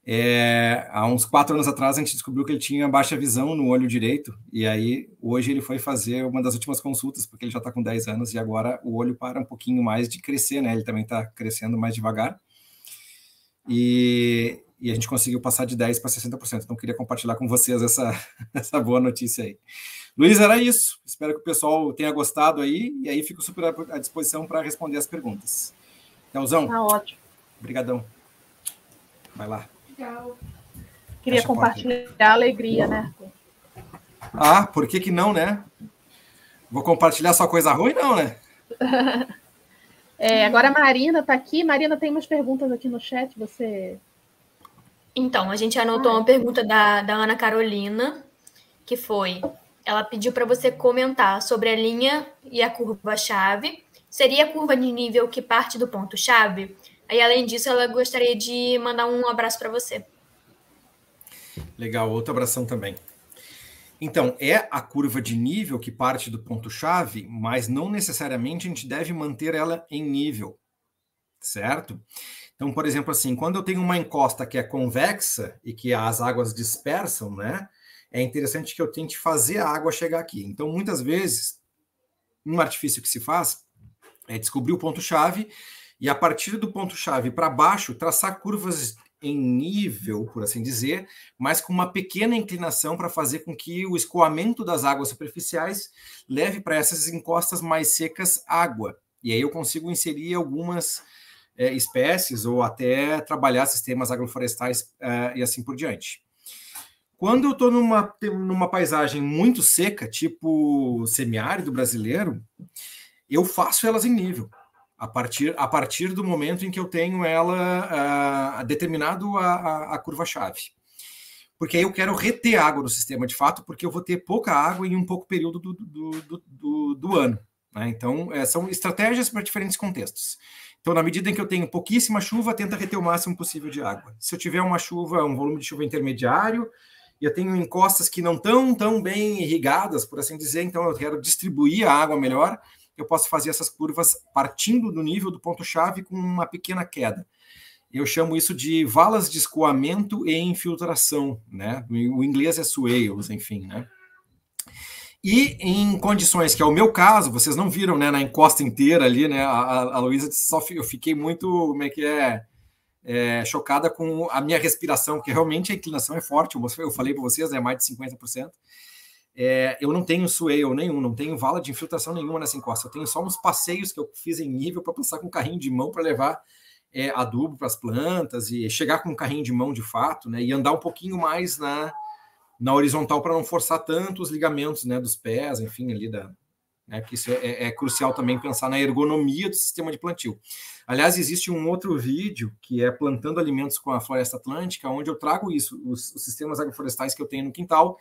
É, há uns quatro anos atrás, a gente descobriu que ele tinha baixa visão no olho direito, e aí hoje ele foi fazer uma das últimas consultas, porque ele já está com 10 anos e agora o olho para um pouquinho mais de crescer, né? Ele também está crescendo mais devagar. E, e, a gente conseguiu passar de 10% para 60%. Então, queria compartilhar com vocês essa, essa boa notícia aí. Luiz, era isso. Espero que o pessoal tenha gostado aí, e aí fico super à disposição para responder as perguntas. Telzão. Tá ótimo. Obrigadão. Vai lá. Legal. Queria Fecha compartilhar a, alegria, né, Ah, por que que não, né? Vou compartilhar só coisa ruim, não, né? é, agora a Marina está aqui. Marina, tem umas perguntas aqui no chat, você... Então, a gente anotou ah, uma é. pergunta da, da Ana Carolina, que foi... Ela pediu para você comentar sobre a linha e a curva-chave Seria a curva de nível que parte do ponto-chave? Aí, além disso, ela gostaria de mandar um abraço para você. Legal, outro abração também. Então, é a curva de nível que parte do ponto-chave, mas não necessariamente a gente deve manter ela em nível, certo? Então, por exemplo, assim, quando eu tenho uma encosta que é convexa e que as águas dispersam, né? É interessante que eu tente fazer a água chegar aqui. Então, muitas vezes, um artifício que se faz é descobrir o ponto-chave e, a partir do ponto-chave para baixo, traçar curvas em nível, por assim dizer, mas com uma pequena inclinação para fazer com que o escoamento das águas superficiais leve para essas encostas mais secas água. E aí eu consigo inserir algumas é, espécies ou até trabalhar sistemas agroflorestais é, e assim por diante. Quando eu estou numa, numa paisagem muito seca, tipo semiárido brasileiro, eu faço elas em nível. A partir, a partir do momento em que eu tenho ela uh, determinado a, a, a curva-chave. Porque aí eu quero reter água no sistema, de fato, porque eu vou ter pouca água em um pouco período do, do, do, do ano. Né? Então, é, são estratégias para diferentes contextos. Então, na medida em que eu tenho pouquíssima chuva, tenta reter o máximo possível de água. Se eu tiver uma chuva, um volume de chuva intermediário, e eu tenho encostas que não estão tão bem irrigadas, por assim dizer, então eu quero distribuir a água melhor, eu posso fazer essas curvas partindo do nível do ponto-chave com uma pequena queda. Eu chamo isso de valas de escoamento e infiltração, né? O inglês é swales, enfim, né? E em condições que é o meu caso, vocês não viram, né, na encosta inteira ali, né, a, a Luísa só eu fiquei muito, como é que é, é, chocada com a minha respiração, que realmente a inclinação é forte, eu falei para vocês, é né, mais de 50%. É, eu não tenho swale nenhum, não tenho vala de infiltração nenhuma nessa encosta. Eu tenho só uns passeios que eu fiz em nível para passar com carrinho de mão para levar é, adubo para as plantas e chegar com carrinho de mão de fato, né? E andar um pouquinho mais na, na horizontal para não forçar tanto os ligamentos né, dos pés, enfim, ali da. Né, que isso é, é, é crucial também pensar na ergonomia do sistema de plantio. Aliás, existe um outro vídeo que é plantando alimentos com a floresta atlântica, onde eu trago isso, os, os sistemas agroflorestais que eu tenho no quintal,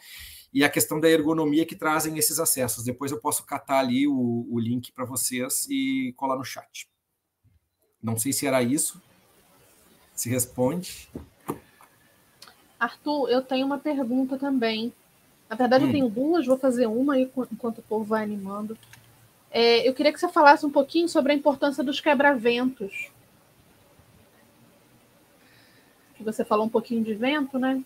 e a questão da ergonomia que trazem esses acessos. Depois eu posso catar ali o, o link para vocês e colar no chat. Não sei se era isso. Se responde. Arthur, eu tenho uma pergunta também. Na verdade, hum. eu tenho duas, vou fazer uma aí enquanto o povo vai animando. É, eu queria que você falasse um pouquinho sobre a importância dos quebra-ventos. Você falou um pouquinho de vento, né?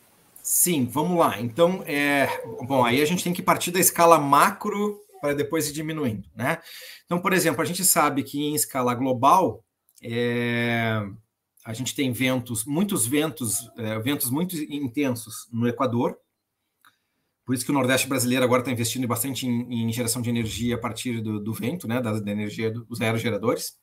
Sim, vamos lá. Então, é, bom, aí a gente tem que partir da escala macro para depois ir diminuindo, né? Então, por exemplo, a gente sabe que em escala global é, a gente tem ventos, muitos ventos, é, ventos muito intensos no Equador. Por isso que o Nordeste brasileiro agora está investindo bastante em, em, geração de energia a partir do, do vento, né? Da, da energia dos aerogeradores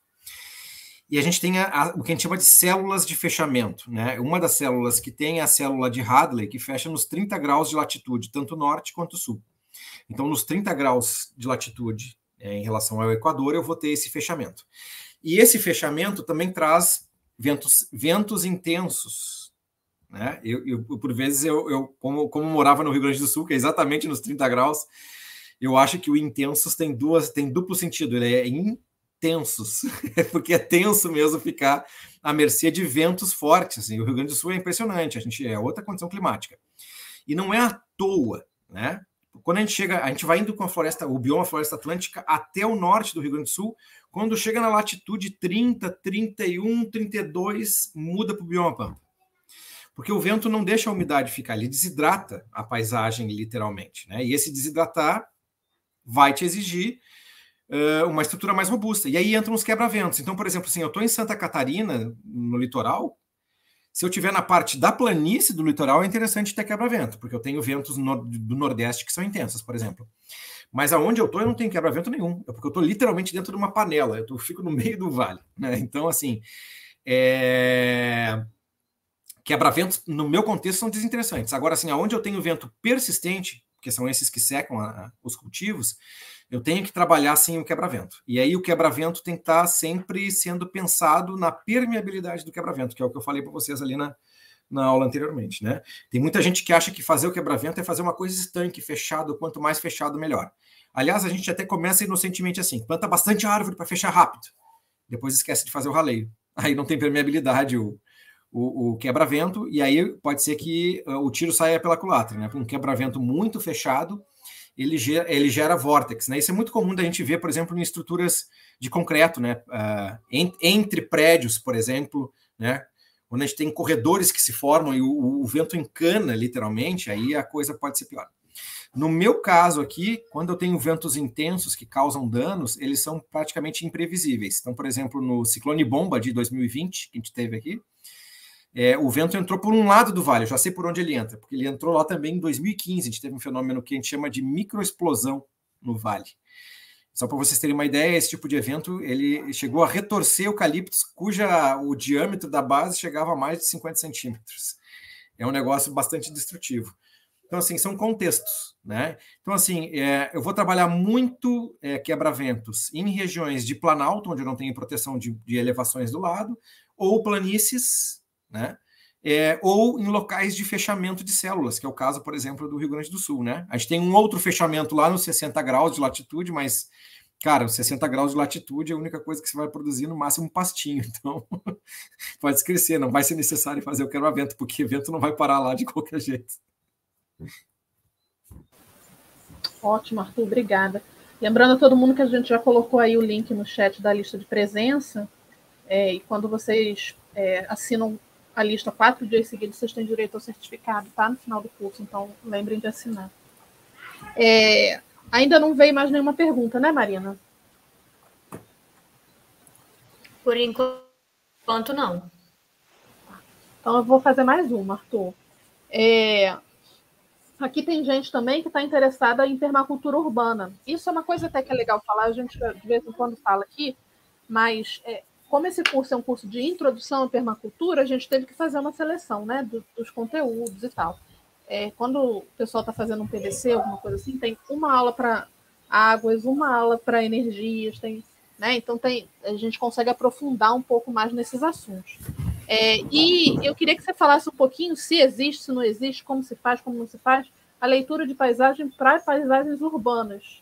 e a gente tem a, a, o que a gente chama de células de fechamento. Né? Uma das células que tem é a célula de Hadley, que fecha nos 30 graus de latitude, tanto norte quanto sul. Então, nos 30 graus de latitude é, em relação ao Equador, eu vou ter esse fechamento. E esse fechamento também traz ventos, ventos intensos. Né? Eu, eu por vezes, eu, eu como, como morava no Rio Grande do Sul, que é exatamente nos 30 graus, eu acho que o intensos tem duas tem duplo sentido. Ele é in tensos, é porque é tenso mesmo ficar à mercê de ventos fortes. Assim. O Rio Grande do Sul é impressionante, a gente é outra condição climática. E não é à toa, né? Quando a gente chega, a gente vai indo com a floresta, o bioma floresta atlântica até o norte do Rio Grande do Sul. Quando chega na latitude 30, 31, 32, muda para o bioma pampa. Porque o vento não deixa a umidade ficar, ele desidrata a paisagem literalmente, né? E esse desidratar vai te exigir eh, uma estrutura mais robusta. E aí entram os quebra-ventos. Então, por exemplo, assim, eu estou em Santa Catarina, no litoral. Se eu tiver na parte da planície do litoral, é interessante ter quebra-vento, porque eu tenho ventos do Nordeste que são intensos, por exemplo. Mas aonde eu estou, eu não tenho quebra-vento nenhum, é porque eu estou literalmente dentro de uma panela, eu tô, fico no meio do vale. Né? Então, assim, é... quebra-ventos, no meu contexto, são desinteressantes. Agora, assim, aonde eu tenho vento persistente, que são esses que secam a, a, os cultivos, eu tenho que trabalhar sem o quebra-vento. E aí o quebra-vento tem que estar tá sempre sendo pensado na permeabilidade do quebra-vento, que é o que eu falei para vocês ali na, na aula anteriormente, né? Tem muita gente que acha que fazer o quebra-vento é fazer uma coisa estanque, fechado, quanto mais fechado, melhor. Aliás, a gente até começa inocentemente assim, planta bastante árvore para fechar rápido. Depois esquece de fazer o raleio. Aí não tem permeabilidade o, o, o quebra-vento, e aí pode ser que ah, o tiro saia pela culatra, né? Um quebra-vento muito fechado ele gera, ele gera vórtex. Né? Isso é muito comum da gente ver, por exemplo, em estruturas de concreto, né? Uh, entre prédios, por exemplo, né? quando a gente tem corredores que se formam e o, o, vento encana, literalmente, aí a coisa pode ser pior. No meu caso aqui, quando eu tenho ventos intensos que causam danos, eles são praticamente imprevisíveis. Então, por exemplo, no ciclone bomba de 2020, que a gente teve aqui, é, o vento entrou por um lado do vale, eu já sei por onde ele entra, porque ele entrou lá também em 2015. A gente teve um fenômeno que a gente chama de microexplosão no vale. Só para vocês terem uma ideia, esse tipo de evento ele chegou a retorcer eucaliptos, cuja o diâmetro da base chegava a mais de 50 centímetros. É um negócio bastante destrutivo. Então, assim, são contextos, né? Então, assim, é, eu vou trabalhar muito é, quebra-ventos em regiões de planalto, onde eu não tenho proteção de, de elevações do lado, ou planícies, né? É, ou em locais de fechamento de células, que é o caso, por exemplo, do Rio Grande do Sul, né? A gente tem um outro fechamento lá nos 60 graus de latitude, mas, cara, os 60 graus de latitude é a única coisa que você vai produzir no máximo um pastinho, então pode crescer, não vai ser necessário fazer o quero vento porque vento não vai parar lá de qualquer jeito. Ótimo, Arthur, obrigada. Lembrando a todo mundo que a gente já colocou aí o link no chat da lista de presença, é, e quando vocês é, assinam a lista quatro dias seguidos, vocês têm direito ao certificado, tá? No final do curso, então lembrem de assinar. É, ainda não veio mais nenhuma pergunta, né, Marina? Por enquanto, não. Então, eu vou fazer mais uma, Arthur. É, aqui tem gente também que está interessada em permacultura urbana. Isso é uma coisa até que é legal falar, a gente de vez em quando fala aqui, mas é, como esse curso é um curso de introdução à permacultura, a gente teve que fazer uma seleção né, dos conteúdos e tal. É, quando o pessoal está fazendo um PDC, alguma coisa assim, tem uma aula para águas, uma aula para energias, tem, né? Então tem, a gente consegue aprofundar um pouco mais nesses assuntos. É, e eu queria que você falasse um pouquinho se existe, se não existe, como se faz, como não se faz, a leitura de paisagem para paisagens urbanas.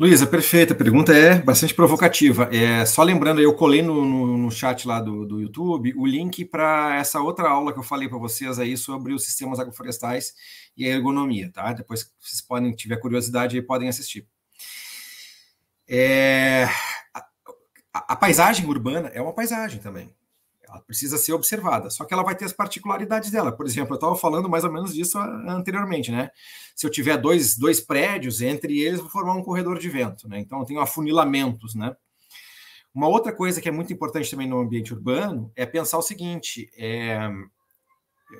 Luísa, perfeita. A pergunta é bastante provocativa. É, só lembrando, eu colei no, no, no chat lá do, do YouTube o link para essa outra aula que eu falei para vocês aí sobre os sistemas agroflorestais e a ergonomia, tá? Depois, vocês podem, tiver curiosidade, aí podem assistir. É, a, a paisagem urbana é uma paisagem também ela precisa ser observada, só que ela vai ter as particularidades dela. Por exemplo, eu estava falando mais ou menos disso ah, anteriormente, né? Se eu tiver dois, dois prédios, entre eles vou formar um corredor de vento, né? Então eu tenho afunilamentos, né? Uma outra coisa que é muito importante também no ambiente urbano é pensar o seguinte: é,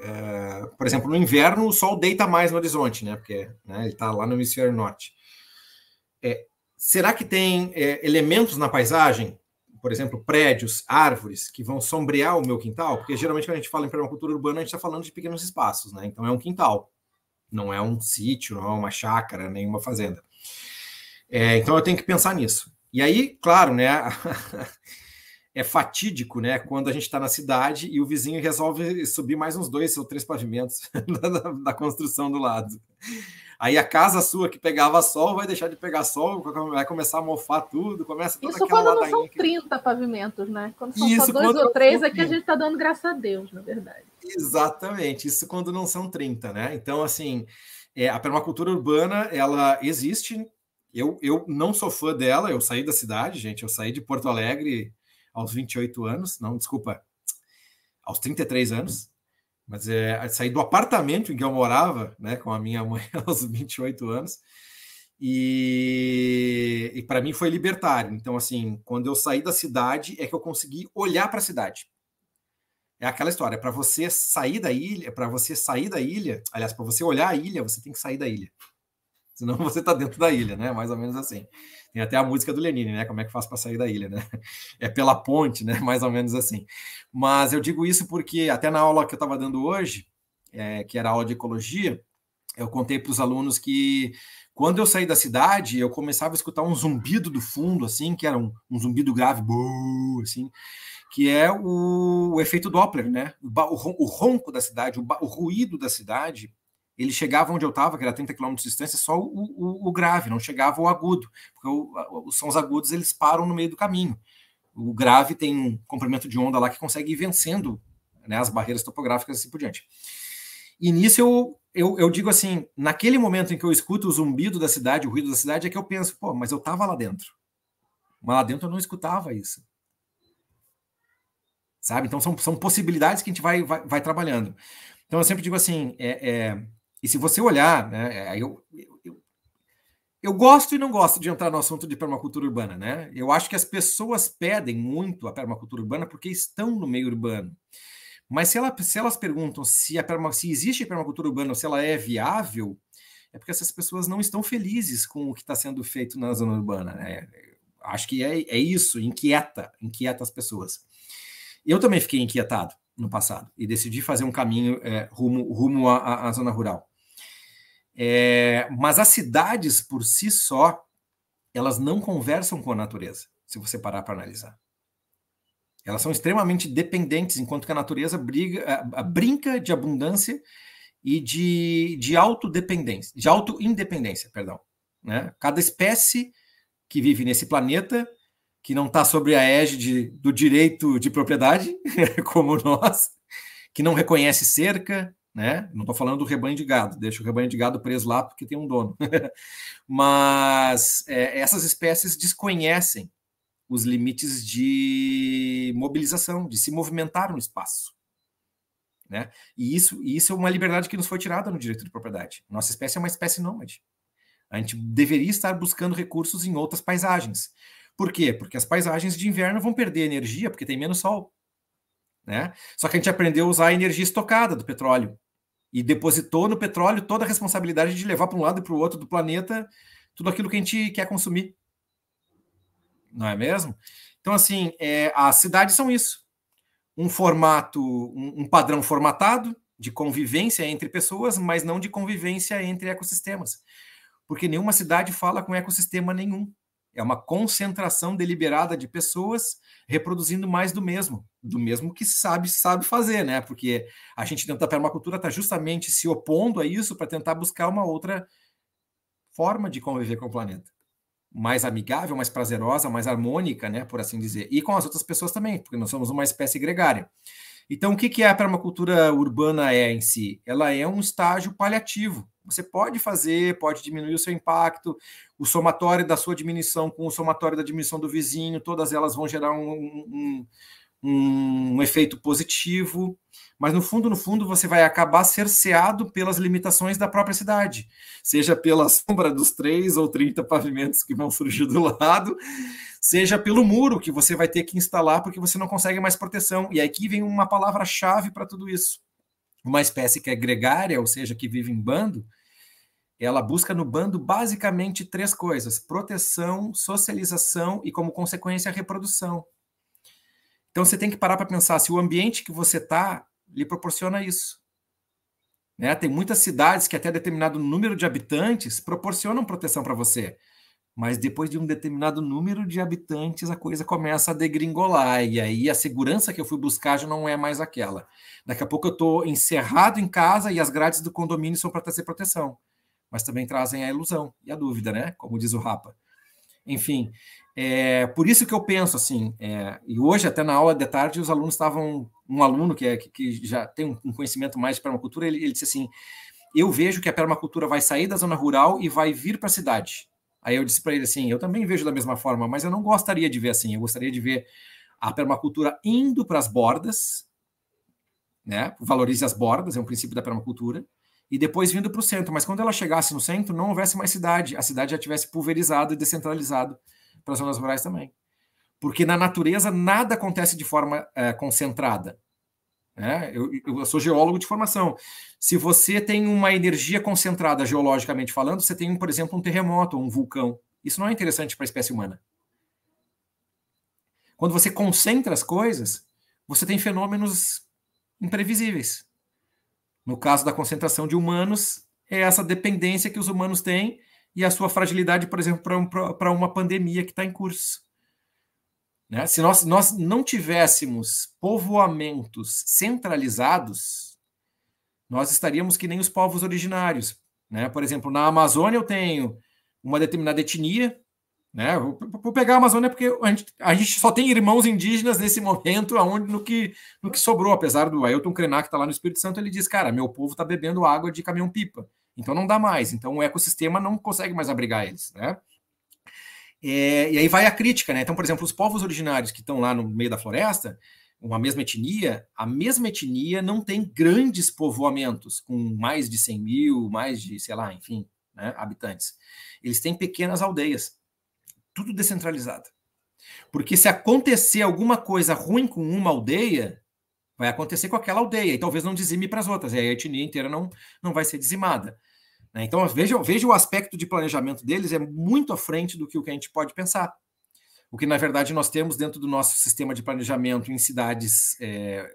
é, por exemplo, no inverno o sol deita mais no horizonte, né? Porque né, ele está lá no hemisfério norte. É, será que tem é, elementos na paisagem por exemplo, prédios, árvores que vão sombrear o meu quintal, porque geralmente quando a gente fala em permacultura urbana, a gente está falando de pequenos espaços, né? Então é um quintal, não é um sítio, não é uma chácara, nenhuma fazenda. É, então eu tenho que pensar nisso. E aí, claro, né? é fatídico, né? Quando a gente está na cidade e o vizinho resolve subir mais uns dois ou três pavimentos da construção do lado. Aí a casa sua que pegava sol vai deixar de pegar sol, vai começar a mofar tudo, começa toda Isso quando não são que... 30 pavimentos, né? Quando são Isso só dois ou três, é que a gente está dando graças a Deus, na verdade. Exatamente. Isso quando não são 30, né? Então, assim, é, a permacultura urbana, ela existe. Eu, eu não sou fã dela, eu saí da cidade, gente. Eu saí de Porto Alegre aos 28 anos. Não, desculpa, aos 33 anos. Mas é, saí do apartamento em que eu morava, né, com a minha mãe aos 28 anos, e, e para mim foi libertário. Então, assim, quando eu saí da cidade, é que eu consegui olhar para a cidade. É aquela história, para você sair da ilha, para você sair da ilha, aliás, para você olhar a ilha, você tem que sair da ilha. Senão você está dentro da ilha, né? Mais ou menos assim. Tem até a música do Lenine, né? Como é que faz para sair da ilha, né? É pela ponte, né? Mais ou menos assim. Mas eu digo isso porque até na aula que eu estava dando hoje, é, que era a aula de ecologia, eu contei para os alunos que quando eu saí da cidade, eu começava a escutar um zumbido do fundo, assim, que era um, um zumbido grave, assim, que é o, o, efeito Doppler, né? O, o, ronco da cidade, o, o ruído da cidade ele chegava onde eu estava, que era 30 km de distância, só o, o, o grave, não chegava o agudo, porque os sons agudos eles param no meio do caminho. O grave tem um comprimento de onda lá que consegue ir vencendo né, as barreiras topográficas e assim por diante. E nisso eu, eu, eu, digo assim: naquele momento em que eu escuto o zumbido da cidade, o ruído da cidade, é que eu penso, pô, mas eu estava lá dentro. Mas lá dentro eu não escutava isso. Sabe? Então são, são possibilidades que a gente vai, vai, vai trabalhando. Então eu sempre digo assim: é, é e se você olhar, né, é, eu, eu, eu gosto e não gosto de entrar no assunto de permacultura urbana, né? Eu acho que as pessoas pedem muito a permacultura urbana porque estão no meio urbano. Mas se, ela, se elas perguntam se, a perma, se existe permacultura urbana ou se ela é viável, é porque essas pessoas não estão felizes com o que está sendo feito na zona urbana. Né? Acho que é, é isso, inquieta, inquieta as pessoas. Eu também fiquei inquietado no passado e decidi fazer um caminho é, rumo, rumo à, à zona rural. É, mas as cidades por si só, elas não conversam com a natureza, se você parar para analisar. Elas são extremamente dependentes, enquanto que a natureza briga, a, a brinca de abundância e de, de autodependência, de autoindependência, perdão. Né? Cada espécie que vive nesse planeta, que não está sobre a égide do direito de propriedade, como nós, que não reconhece cerca, né? Não estou falando do rebanho de gado, deixa o rebanho de gado preso lá porque tem um dono. Mas é, essas espécies desconhecem os limites de mobilização, de se movimentar no espaço. Né? E isso, e isso é uma liberdade que nos foi tirada no direito de propriedade. Nossa espécie é uma espécie nômade. A gente deveria estar buscando recursos em outras paisagens. Por quê? Porque as paisagens de inverno vão perder energia porque tem menos sol. Né? Só que a gente aprendeu a usar a energia estocada do petróleo e depositou no petróleo toda a responsabilidade de levar para um lado e para o outro do planeta tudo aquilo que a gente quer consumir. Não é mesmo? Então, assim, é, as cidades são isso. Um formato, um, um padrão formatado de convivência entre pessoas, mas não de convivência entre ecossistemas. Porque nenhuma cidade fala com ecossistema nenhum. É uma concentração deliberada de pessoas reproduzindo mais do mesmo do mesmo que sabe sabe fazer, né? Porque a gente dentro da permacultura está justamente se opondo a isso para tentar buscar uma outra forma de conviver com o planeta, mais amigável, mais prazerosa, mais harmônica, né? Por assim dizer, e com as outras pessoas também, porque nós somos uma espécie gregária. Então, o que é a permacultura urbana é em si? Ela é um estágio paliativo. Você pode fazer, pode diminuir o seu impacto, o somatório da sua diminuição com o somatório da diminuição do vizinho, todas elas vão gerar um, um, um, efeito positivo, mas no fundo, no fundo, você vai acabar cerceado pelas limitações da própria cidade, seja pela sombra dos três ou 30 pavimentos que vão surgir do lado, seja pelo muro que você vai ter que instalar porque você não consegue mais proteção. E aqui vem uma palavra-chave para tudo isso. Uma espécie que é gregária, ou seja, que vive em bando, ela busca no bando basicamente três coisas: proteção, socialização e, como consequência, reprodução. Então você tem que parar para pensar se o ambiente que você está lhe proporciona isso. Né? Tem muitas cidades que até determinado número de habitantes proporcionam proteção para você. Mas depois de um determinado número de habitantes, a coisa começa a degringolar. E aí a segurança que eu fui buscar já não é mais aquela. Daqui a pouco eu estou encerrado em casa e as grades do condomínio são para trazer proteção. Mas também trazem a ilusão e a dúvida, né? Como diz o Rapa. Enfim, é, por isso que eu penso assim, é, e hoje até na aula de tarde os alunos estavam, um aluno que, é, que, que já tem um conhecimento mais de permacultura, ele, ele disse assim, eu vejo que a permacultura vai sair da zona rural e vai vir para a cidade. Aí eu disse para ele assim, eu também vejo da mesma forma, mas eu não gostaria de ver assim, eu gostaria de ver a permacultura indo para as bordas, né, valorize as bordas, é um princípio da permacultura, e depois vindo para o centro, mas quando ela chegasse no centro, não houvesse mais cidade, a cidade já tivesse pulverizado e descentralizado, para as zonas rurais também. Porque na natureza nada acontece de forma é, concentrada. Né? eu, eu, sou geólogo de formação. Se você tem uma energia concentrada geologicamente falando, você tem, por exemplo, um terremoto ou um vulcão. Isso não é interessante para a espécie humana. Quando você concentra as coisas, você tem fenômenos imprevisíveis. No caso da concentração de humanos, é essa dependência que os humanos têm e a sua fragilidade, por exemplo, para uma pandemia que está em curso. Né? Se nós, nós não tivéssemos povoamentos centralizados, nós estaríamos que nem os povos originários. Né? Por exemplo, na Amazônia eu tenho uma determinada etnia. Né? Vou, vou pegar a Amazônia porque a gente, a gente, só tem irmãos indígenas nesse momento aonde no que, no que sobrou, apesar do Ailton Krenak que está lá no Espírito Santo, ele diz, cara, meu povo está bebendo água de caminhão-pipa. Então não dá mais. Então o ecossistema não consegue mais abrigar eles, né? É, e aí vai a crítica, né? Então, por exemplo, os povos originários que estão lá no meio da floresta, uma mesma etnia, a mesma etnia não tem grandes povoamentos com mais de 100 mil, mais de, sei lá, enfim, né, habitantes. Eles têm pequenas aldeias, tudo descentralizado. Porque se acontecer alguma coisa ruim com uma aldeia, vai acontecer com aquela aldeia, e talvez não dizime para as outras, e aí a etnia inteira não, não vai ser dizimada. Né? Então, veja, veja o aspecto de planejamento deles, é muito à frente do que o que a gente pode pensar. O que, na verdade, nós temos dentro do nosso sistema de planejamento em cidades, é,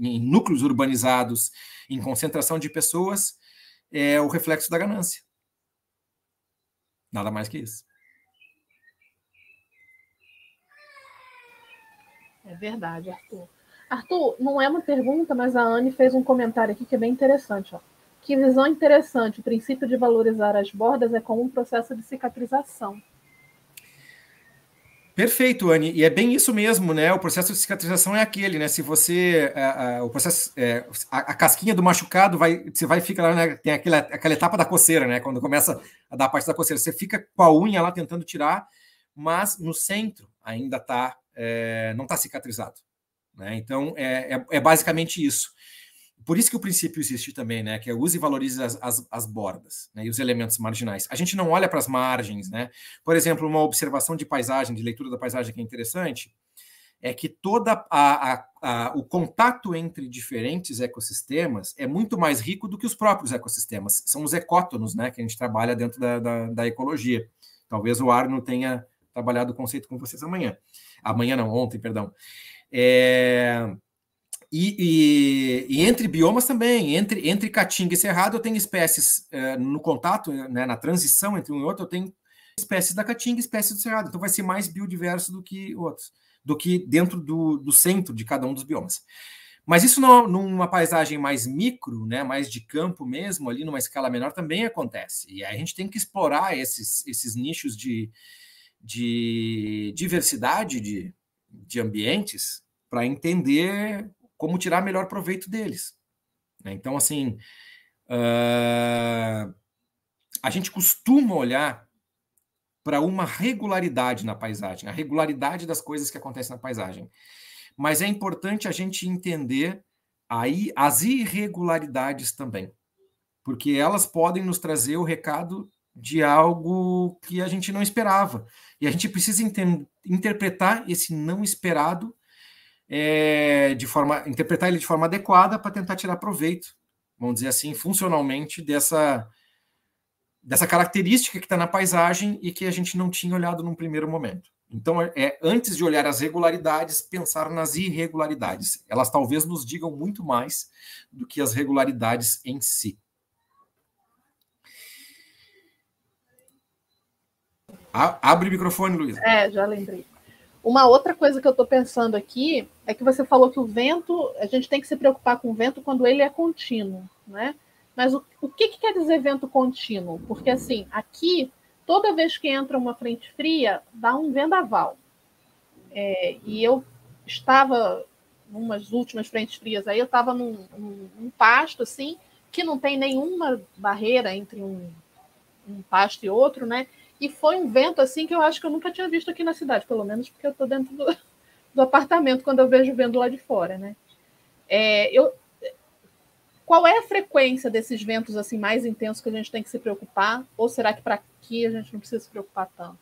em núcleos urbanizados, em concentração de pessoas, é o reflexo da ganância. Nada mais que isso. É verdade, Arthur. Arthur, não é uma pergunta, mas a Anne fez um comentário aqui que é bem interessante. Ó. Que visão interessante. O princípio de valorizar as bordas é como um processo de cicatrização. Perfeito, Anne. E é bem isso mesmo, né? O processo de cicatrização é aquele, né? Se você. A, é, a é, o processo, é, a, a, casquinha do machucado vai. Você vai ficar lá, né? Tem aquela, aquela etapa da coceira, né? Quando começa a dar a parte da coceira. Você fica com a unha lá tentando tirar, mas no centro ainda tá. É, não está cicatrizado. Né? Então é, é, é basicamente isso. Por isso que o princípio existe também, né? Que é use e valorize as, as, as bordas né? e os elementos marginais. A gente não olha para as margens, né? Por exemplo, uma observação de paisagem, de leitura da paisagem que é interessante, é que toda a, a, a, o contato entre diferentes ecossistemas é muito mais rico do que os próprios ecossistemas. São os ecótonos, né, que a gente trabalha dentro da, da, da ecologia. Talvez o Arno tenha trabalhado o conceito com vocês amanhã. Amanhã não, ontem, perdão. É... E, e, entre biomas também, entre, entre caatinga e cerrado, eu tenho espécies eh, no contato, né, na transição entre um e outro, eu tenho espécies da caatinga e espécies do cerrado. Então vai ser mais biodiverso do que outros, do que dentro do, do centro de cada um dos biomas. Mas isso numa paisagem mais micro, né, mais de campo mesmo, ali numa escala menor, também acontece. E aí a gente tem que explorar esses, esses nichos de, de diversidade de, de ambientes para entender como tirar melhor proveito deles. Né? Então, assim, uh, a gente costuma olhar para uma regularidade na paisagem, a regularidade das coisas que acontecem na paisagem. Mas é importante a gente entender aí as irregularidades também, porque elas podem nos trazer o recado de algo que a gente não esperava. E a gente precisa inter interpretar esse não esperado é, de forma interpretar ele de forma adequada para tentar tirar proveito, vamos dizer assim, funcionalmente dessa dessa característica que está na paisagem e que a gente não tinha olhado num primeiro momento. Então é, é antes de olhar as regularidades, pensar nas irregularidades. Elas talvez nos digam muito mais do que as regularidades em si. A, abre o microfone, Luiz. É, já lembrei. Uma outra coisa que eu estou pensando aqui é que você falou que o vento, a gente tem que se preocupar com o vento quando ele é contínuo, né? Mas o, o que, que quer dizer vento contínuo? Porque assim, aqui, toda vez que entra uma frente fria, dá um vendaval. É, e eu estava, umas últimas frentes frias aí, eu estava num, num, pasto assim, que não tem nenhuma barreira entre um, um pasto e outro, né? E foi um vento assim que eu acho que eu nunca tinha visto aqui na cidade, pelo menos porque eu estou dentro do, do, apartamento quando eu vejo vento lá de fora, né? É, eu, qual é a frequência desses ventos assim mais intensos que a gente tem que se preocupar? Ou será que para aqui a gente não precisa se preocupar tanto?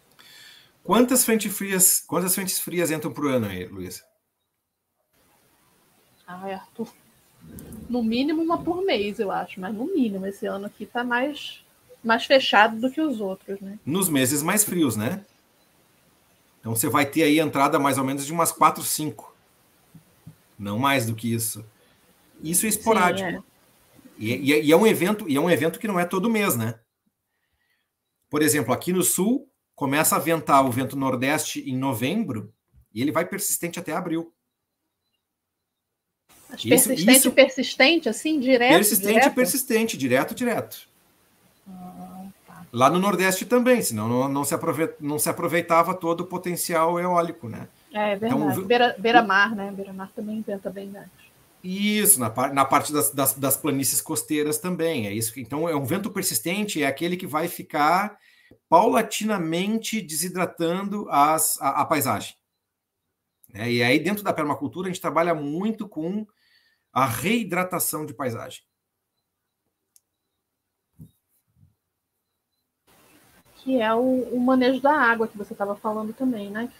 Quantas frentes frias, quantas frentes frias entram por ano aí, Luísa? Ai, Arthur. No mínimo uma por mês, eu acho, mas no mínimo esse ano aqui está mais mais fechado do que os outros, né? Nos meses mais frios, né? Então você vai ter aí entrada mais ou menos de umas 4, 5. Não mais do que isso. Isso é esporádico. Sim, é. E, e, e, é um evento, e é um evento que não é todo mês, né? Por exemplo, aqui no sul começa a ventar o vento nordeste em novembro e ele vai persistente até abril. isso, persistente, isso, persistente, assim, direto. Persistente, direto? persistente, direto, direto tá. Lá no Nordeste também, senão não, não, se não, se aproveitava todo o potencial eólico, né? É, é então, verdade. Então, Beira-mar, Beira né? Beira-mar também inventa bem né? Isso, na, par na parte das, das, das, planícies costeiras também. É isso. Que, então, é um vento persistente, é aquele que vai ficar paulatinamente desidratando as, a, a paisagem. É, e aí, dentro da permacultura, a gente trabalha muito com a reidratação de paisagem. que é o, o manejo da água que você estava falando também, né?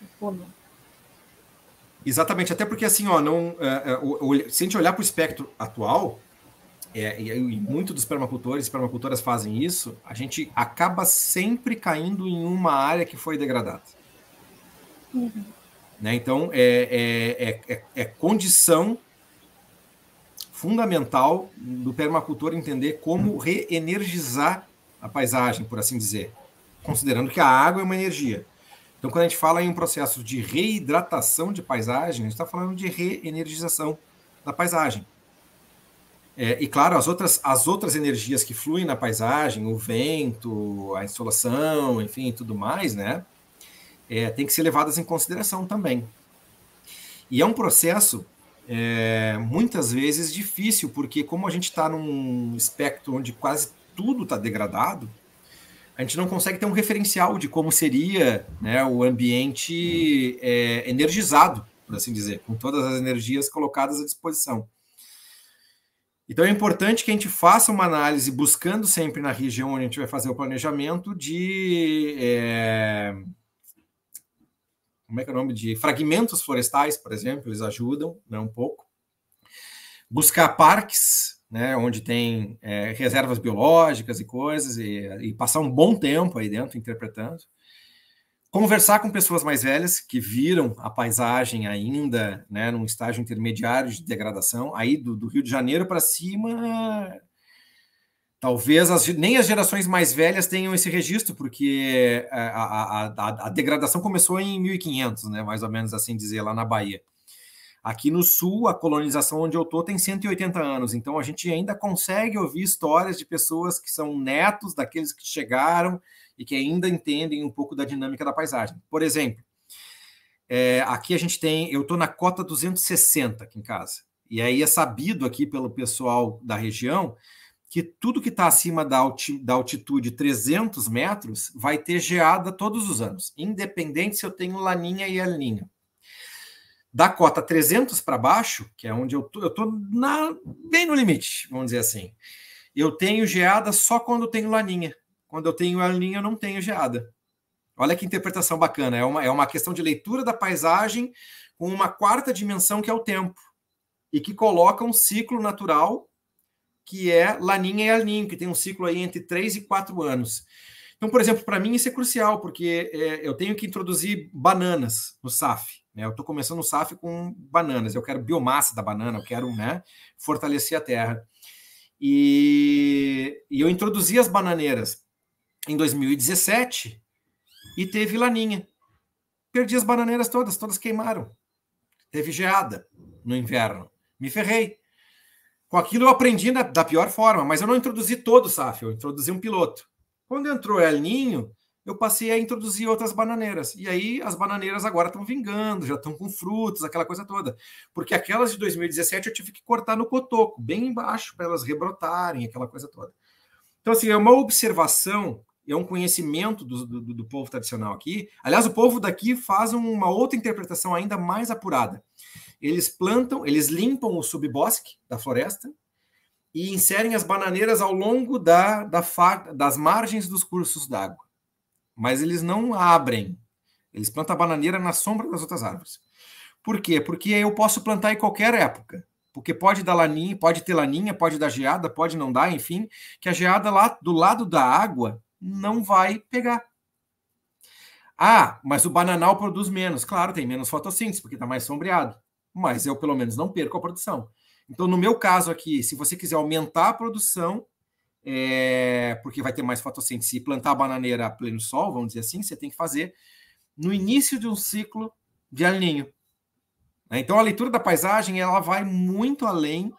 Exatamente, até porque assim, ó, não, uh, se a gente olhar para o espectro atual, é, e, e muitos dos permacultores e permacultoras fazem isso, a gente acaba sempre caindo em uma área que foi degradada. Uhum. Né? Então, é, é, é, é condição fundamental do permacultor entender como reenergizar a paisagem, por assim dizer considerando que a água é uma energia. Então, quando a gente fala em um processo de reidratação de paisagem, a gente está falando de reenergização da paisagem. É, e claro, as outras, as outras energias que fluem na paisagem, o vento, a insolação, enfim, tudo mais, né? É, tem que ser levadas em consideração também. E é um processo é, muitas vezes difícil, porque como a gente está num espectro onde quase tudo está degradado, a gente não consegue ter um referencial de como seria né, o ambiente é, energizado, por assim dizer, com todas as energias colocadas à disposição. Então é importante que a gente faça uma análise buscando sempre na região onde a gente vai fazer o planejamento de é, como é que é o nome de fragmentos florestais, por exemplo, eles ajudam né, um pouco. Buscar parques né, onde tem é, reservas biológicas e coisas, e, e, passar um bom tempo aí dentro interpretando. Conversar com pessoas mais velhas que viram a paisagem ainda né, num estágio intermediário de degradação, aí do, do Rio de Janeiro para cima. Talvez as, nem as gerações mais velhas tenham esse registro, porque é, a, a, a, a degradação começou em 1500, né, mais ou menos assim dizer, lá na Bahia. Aqui no sul, a colonização onde eu estou tem 180 anos, então a gente ainda consegue ouvir histórias de pessoas que são netos daqueles que chegaram e que ainda entendem um pouco da dinâmica da paisagem. Por exemplo, é, aqui a gente tem, eu estou na cota 260 aqui em casa, e aí é sabido aqui pelo pessoal da região que tudo que está acima da, alti, da altitude 300 metros vai ter geada todos os anos, independente se eu tenho laninha e elninha da cota 300 para baixo, que é onde eu tô, eu tô na, bem no limite, vamos dizer assim. Eu tenho geada só quando tenho laninha. Quando eu tenho laninha, eu não tenho geada. Olha que interpretação bacana. É uma, é uma questão de leitura da paisagem com uma quarta dimensão que é o tempo e que coloca um ciclo natural que é laninha e alinho, que tem um ciclo aí entre 3 e 4 anos. Então, por exemplo, para mim isso é crucial, porque é, eu tenho que introduzir bananas no SAF. Né? Eu estou começando o SAF com bananas, eu quero biomassa da banana, eu quero né, fortalecer a terra. E, e eu introduzi as bananeiras em 2017 e teve laninha. Perdi as bananeiras todas, todas queimaram. Teve geada no inverno. Me ferrei. Com aquilo eu aprendi na da pior forma, mas eu não introduzi todo o SAF, eu introduzi um piloto. Quando entrou El Ninho, eu passei a introduzir outras bananeiras. E aí as bananeiras agora estão vingando, já estão com frutos, aquela coisa toda. Porque aquelas de 2017 eu tive que cortar no cotoco, bem embaixo, para elas rebrotarem, aquela coisa toda. Então, assim, é uma observação, é um conhecimento do, do, do povo tradicional aqui. Aliás, o povo daqui faz uma outra interpretação ainda mais apurada. Eles plantam, eles limpam o subbosque da floresta, e inserem as bananeiras ao longo da, da das margens dos cursos d'água mas eles não abrem. Eles plantam a bananeira na sombra das outras árvores. Por quê? Porque eu posso plantar em qualquer época. Porque pode dar laninha, pode ter laninha, pode dar geada, pode não dar, enfim, que a geada lá do lado da água não vai pegar. Ah, mas o bananal produz menos. Claro, tem menos fotossíntese, porque está mais sombreado. Mas eu, pelo menos, não perco a produção. Então, no meu caso aqui, se você quiser aumentar a produção, é, porque vai ter mais fotossíntese. E plantar a bananeira a pleno sol, vamos dizer assim, você tem que fazer no início de um ciclo de alinho. Né? Então a leitura da paisagem ela vai muito além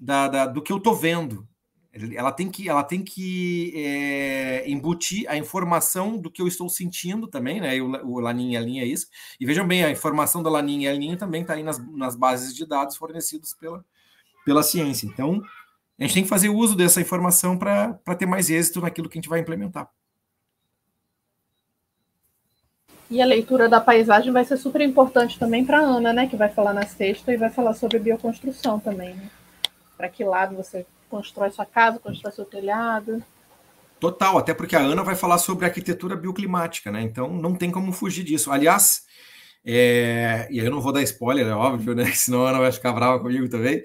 da, da do que eu estou vendo. Ela tem que, ela tem que é, embutir a informação do que eu estou sentindo também, né? O, o Laninha e a linha é isso. E vejam bem, a informação da Laninha e a linha também está aí nas, nas bases de dados fornecidas pela, pela ciência. Então, a gente tem que fazer uso dessa informação para ter mais êxito naquilo que a gente vai implementar. E a leitura da paisagem vai ser super importante também para a Ana, né? Que vai falar na sexta e vai falar sobre bioconstrução também. Né? Para que lado você constrói sua casa, constrói seu telhado. Total, até porque a Ana vai falar sobre arquitetura bioclimática, né? Então não tem como fugir disso. Aliás, é... e aí eu não vou dar spoiler, é óbvio, né? Senão a Ana vai ficar brava comigo também.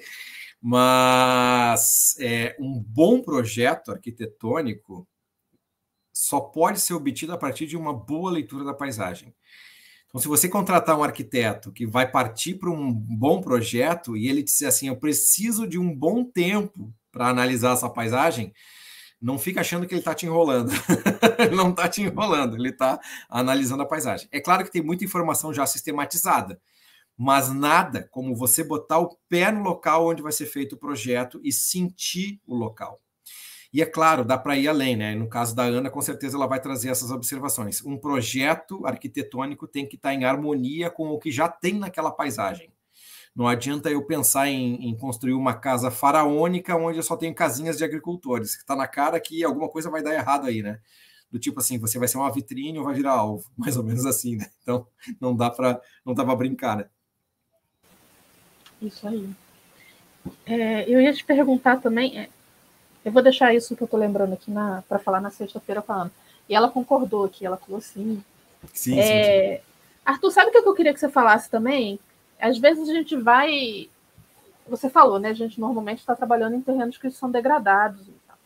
Mas é, um bom projeto arquitetônico só pode ser obtido a partir de uma boa leitura da paisagem. Então, se você contratar um arquiteto que vai partir para um bom projeto e ele disser assim, eu preciso de um bom tempo para analisar essa paisagem, não fica achando que ele está tá te enrolando. ele não está te enrolando, ele está analisando a paisagem. É claro que tem muita informação já sistematizada mas nada como você botar o pé no local onde vai ser feito o projeto e sentir o local. E é claro, dá para ir além, né? No caso da Ana, com certeza ela vai trazer essas observações. Um projeto arquitetônico tem que estar tá em harmonia com o que já tem naquela paisagem. Não adianta eu pensar em, em construir uma casa faraônica onde eu só tenho casinhas de agricultores. Está na cara que alguma coisa vai dar errado aí, né? do tipo assim, você vai ser uma vitrine ou vai virar alvo, mais ou menos assim, né? Então não dá para não dá para brincar, né? Isso aí. É, eu ia te perguntar também, é, eu vou deixar isso que eu tô lembrando aqui para falar na sexta-feira com a Ana. E ela concordou aqui, ela falou assim, sim. Sim, é, sim, Arthur, sabe o que eu queria que você falasse também? Às vezes a gente vai. Você falou, né? A gente normalmente está trabalhando em terrenos que são degradados. E, tal.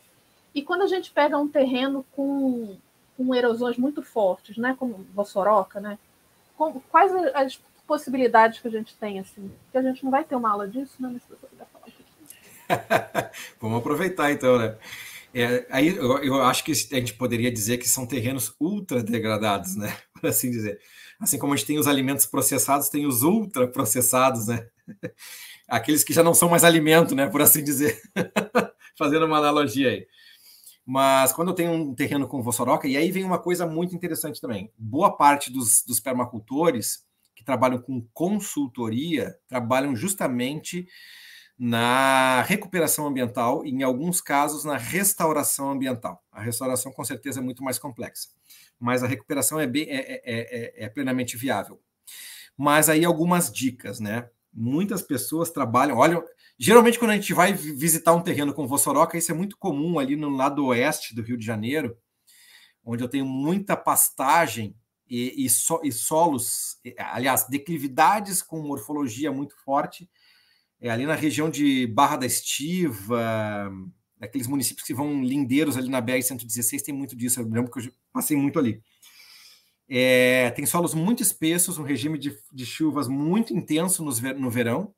e quando a gente pega um terreno com, com erosões muito fortes, né? Como Vossoroca, né? quais as possibilidades que a gente tem, assim. que a gente não vai ter uma aula disso, né? Mas se você puder falar um pouquinho. Vamos aproveitar, então, né? É, aí eu, eu, acho que a gente poderia dizer que são terrenos ultra degradados, né? Por assim dizer. Assim como a gente tem os alimentos processados, tem os ultra processados, né? Aqueles que já não são mais alimento, né? Por assim dizer. Fazendo uma analogia aí. Mas quando eu tenho um terreno com vossoroca, e aí vem uma coisa muito interessante também. Boa parte dos, dos permacultores trabalham com consultoria trabalham justamente na recuperação ambiental e, em alguns casos, na restauração ambiental. A restauração, com certeza, é muito mais complexa, mas a recuperação é, bem, é, é, é, é plenamente viável. Mas aí algumas dicas, né? Muitas pessoas trabalham, olham. Geralmente, quando a gente vai visitar um terreno com Vossoroca, isso é muito comum ali no lado oeste do Rio de Janeiro, onde eu tenho muita pastagem e, e, so, e solos, aliás, declividades com morfologia muito forte, é, ali na região de Barra da Estiva, aqueles municípios que vão lindeiros ali na BR-116, tem muito disso, eu lembro que eu passei muito ali. É, tem solos muito espessos, um regime de, de chuvas muito intenso nos, no verão,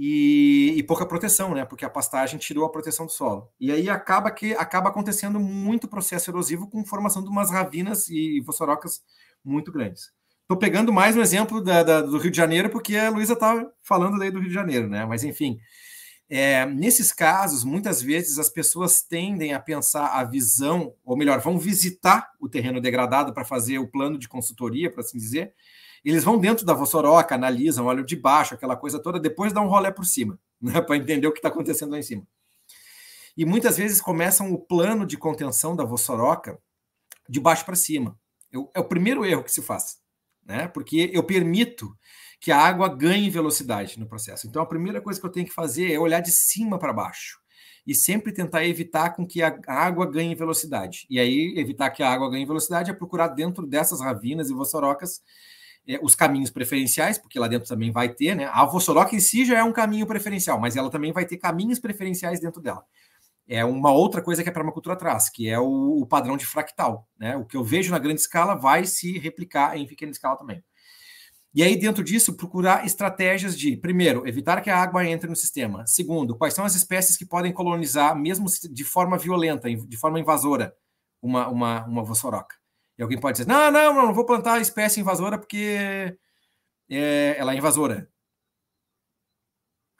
e, e, pouca proteção, né? Porque a pastagem tirou a proteção do solo. E aí acaba que acaba acontecendo muito processo erosivo com formação de umas ravinas e vossorocas muito grandes. Estou pegando mais um exemplo da, da, do Rio de Janeiro, porque a Luísa está falando daí do Rio de Janeiro, né? Mas enfim, é, nesses casos, muitas vezes as pessoas tendem a pensar a visão, ou melhor, vão visitar o terreno degradado para fazer o plano de consultoria, para assim dizer, eles vão dentro da Vossoroca, analisam, olham de baixo, aquela coisa toda, depois dão um rolé por cima, né, para entender o que está acontecendo lá em cima. E muitas vezes começam o plano de contenção da Vossoroca de baixo para cima. Eu, é o primeiro erro que se faz, né? Porque eu permito que a água ganhe velocidade no processo. Então a primeira coisa que eu tenho que fazer é olhar de cima para baixo e sempre tentar evitar com que a água ganhe velocidade. E aí evitar que a água ganhe velocidade é procurar dentro dessas ravinas e vossorocas é, os caminhos preferenciais, porque lá dentro também vai ter, né? A Vossoroca em si já é um caminho preferencial, mas ela também vai ter caminhos preferenciais dentro dela. É uma outra coisa que a permacultura traz, que é o, o padrão de fractal, né? O que eu vejo na grande escala vai se replicar em pequena escala também. E aí, dentro disso, procurar estratégias de, primeiro, evitar que a água entre no sistema. Segundo, quais são as espécies que podem colonizar, mesmo de forma violenta, de forma invasora, uma, uma, uma vossoroca. E alguém pode dizer: não, não, não vou plantar espécie invasora porque é, ela é invasora.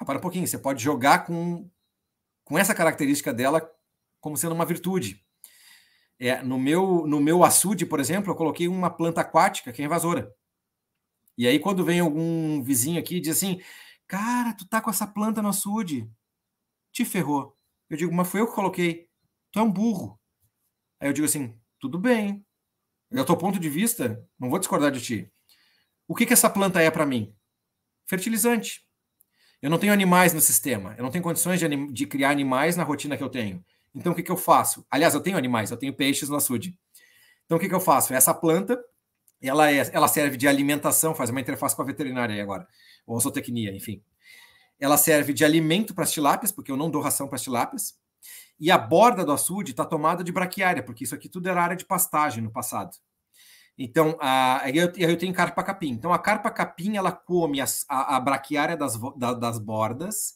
Ah, para um pouquinho, você pode jogar com, com essa característica dela como sendo uma virtude. É, no meu no meu açude, por exemplo, eu coloquei uma planta aquática que é invasora. E aí quando vem algum vizinho aqui e diz assim: "Cara, tu tá com essa planta no açude. Te ferrou". Eu digo: "Mas foi eu que coloquei. Tu é um burro". Aí eu digo assim: "Tudo bem do teu ponto de vista, não vou discordar de ti. O que, que essa planta é para mim? Fertilizante. Eu não tenho animais no sistema. Eu não tenho condições de, de criar animais na rotina que eu tenho. Então, o que, que eu faço? Aliás, eu tenho animais, eu tenho peixes no açude. Então, o que, que eu faço? Essa planta, ela, é, ela serve de alimentação, faz uma interface com a veterinária aí agora, ou zootecnia, enfim. Ela serve de alimento para as tilápias, porque eu não dou ração para as tilápias. E a borda do açude está tomada de braquiária, porque isso aqui tudo era área de pastagem no passado. Então, a, aí, eu, eu, tenho carpa capim. Então, a carpa capim ela come a, a, braquiária das, da, das bordas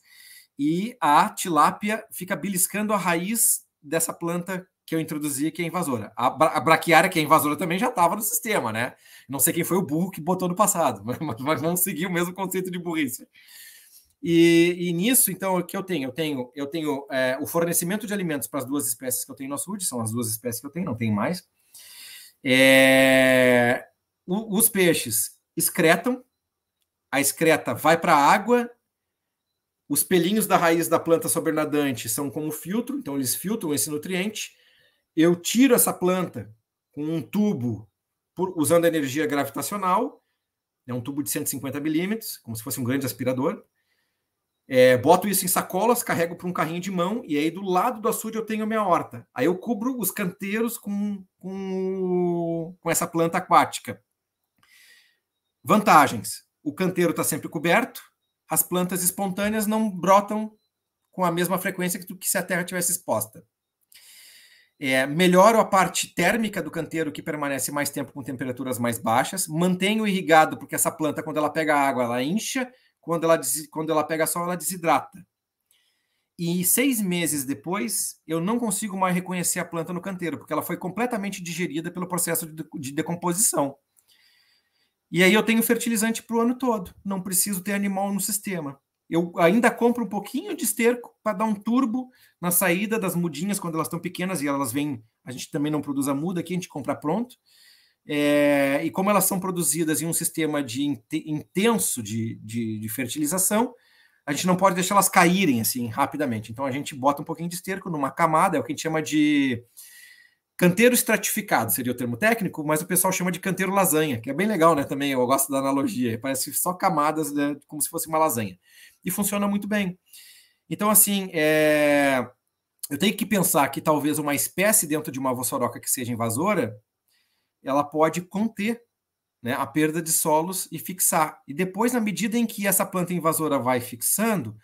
e a tilápia fica beliscando a raiz dessa planta que eu introduzi, que é invasora. A, a braquiária, que é invasora, também já estava no sistema, né? Não sei quem foi o burro que botou no passado, mas, mas vamos seguir o mesmo conceito de burrice. E, e, nisso, então, o que eu tenho? Eu tenho, eu tenho é, o fornecimento de alimentos para as duas espécies que eu tenho no açude, são as duas espécies que eu tenho, não tem mais. É, o, os peixes excretam, a excreta vai para a água, os pelinhos da raiz da planta sobrenadante são como filtro, então eles filtram esse nutriente. Eu tiro essa planta com um tubo por, usando a energia gravitacional, é um tubo de 150 milímetros, como se fosse um grande aspirador é, boto isso em sacolas, carrego para um carrinho de mão e aí do lado do açude eu tenho a minha horta. Aí eu cubro os canteiros com, com, com essa planta aquática. Vantagens: o canteiro está sempre coberto, as plantas espontâneas não brotam com a mesma frequência que, que se a terra tivesse exposta. É, melhoro a parte térmica do canteiro, que permanece mais tempo com temperaturas mais baixas. Mantenho irrigado, porque essa planta, quando ela pega água, ela incha quando ela, quando ela pega sol, ela desidrata. E seis meses depois, eu não consigo mais reconhecer a planta no canteiro, porque ela foi completamente digerida pelo processo de, de decomposição. E aí eu tenho fertilizante para o ano todo, não preciso ter animal no sistema. Eu ainda compro um pouquinho de esterco para dar um turbo na saída das mudinhas quando elas estão pequenas e elas vêm. A gente também não produz a muda aqui, a gente compra pronto. É, e como elas são produzidas em um sistema de intenso de, de, de, fertilização, a gente não pode deixar elas caírem assim rapidamente. Então a gente bota um pouquinho de esterco numa camada, é o que a gente chama de canteiro estratificado, seria o termo técnico, mas o pessoal chama de canteiro lasanha, que é bem legal, né? Também eu gosto da analogia, parece só camadas, né, como se fosse uma lasanha. E funciona muito bem. Então, assim, é... eu tenho que pensar que talvez uma espécie dentro de uma vossoroca que seja invasora ela pode conter né, a perda de solos e fixar. E depois, na medida em que essa planta invasora vai fixando,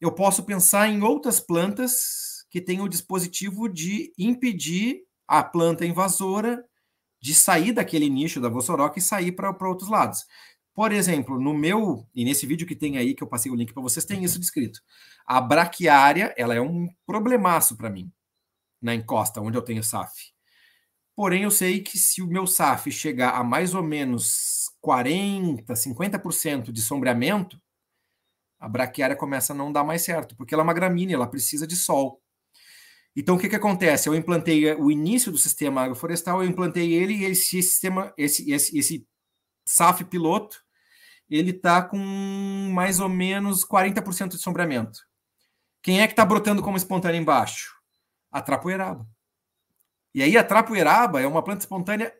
eu posso pensar em outras plantas que têm o dispositivo de impedir a planta invasora de sair daquele nicho da vossoroca e sair para outros lados. Por exemplo, no meu, e nesse vídeo que tem aí, que eu passei o link para vocês, tem uhum. isso descrito. A braquiária, ela é um problemaço para mim, na encosta, onde eu tenho SAF. Porém, eu sei que se o meu SAF chegar a mais ou menos 40%, 50% de sombreamento, a braquiária começa a não dar mais certo, porque ela é uma gramínea, ela precisa de sol. Então, o que, que acontece? Eu implantei eh, o início do sistema agroflorestal, eu implantei ele e esse sistema, esse, esse, esse SAF piloto, ele está com mais ou menos 40% de sombreamento. Quem é que está brotando como espontâneo embaixo? A trapoeiraba. E aí a trapoeraba é uma planta espontânea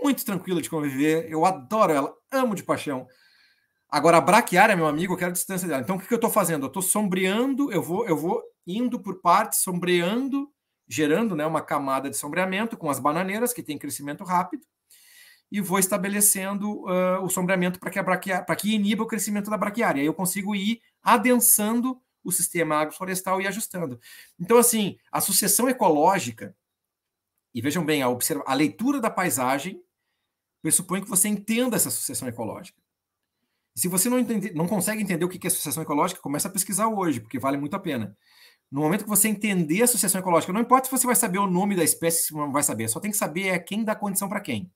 muito tranquila de conviver. Eu adoro ela, amo de paixão. Agora, a braquiária, meu amigo, eu quero distância dela. Então, o que, que eu estou fazendo? Eu estou sombreando, eu vou, eu vou indo por partes, sombreando, gerando né, uma camada de sombreamento com as bananeiras, que tem crescimento rápido, e vou estabelecendo uh, o sombreamento para que, que iniba o crescimento da braquiária. Aí eu consigo ir adensando o sistema agroflorestal e ajustando. Então, assim, a sucessão ecológica e vejam bem, a, observa a leitura da paisagem pressupõe que você entenda essa sucessão ecológica. se você não, entende, não consegue entender o que é sucessão ecológica, começa a pesquisar hoje, porque vale muito a pena. No momento que você entender a sucessão ecológica, não importa se você vai saber o nome da espécie, se não vai saber, só tem que saber é quem dá condição para quem.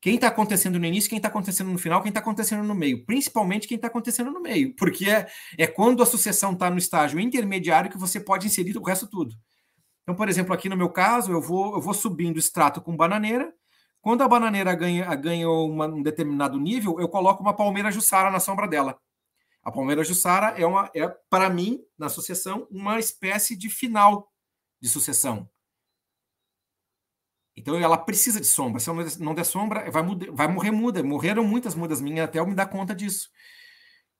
Quem está acontecendo no início, quem está acontecendo no final, quem está acontecendo no meio. Principalmente quem está acontecendo no meio, porque é, é quando a sucessão está no estágio intermediário que você pode inserir o resto tudo. Então, por exemplo, aqui no meu caso, eu vou, eu vou subindo extrato com bananeira. Quando a bananeira ganha, ganha uma, um determinado nível, eu coloco uma palmeira jussara na sombra dela. A palmeira jussara é, uma, é para mim, na sucessão, uma espécie de final de sucessão. Então ela precisa de sombra. Se ela não der sombra, vai, vai morrer muda. Morreram muitas mudas minhas até eu me dar conta disso.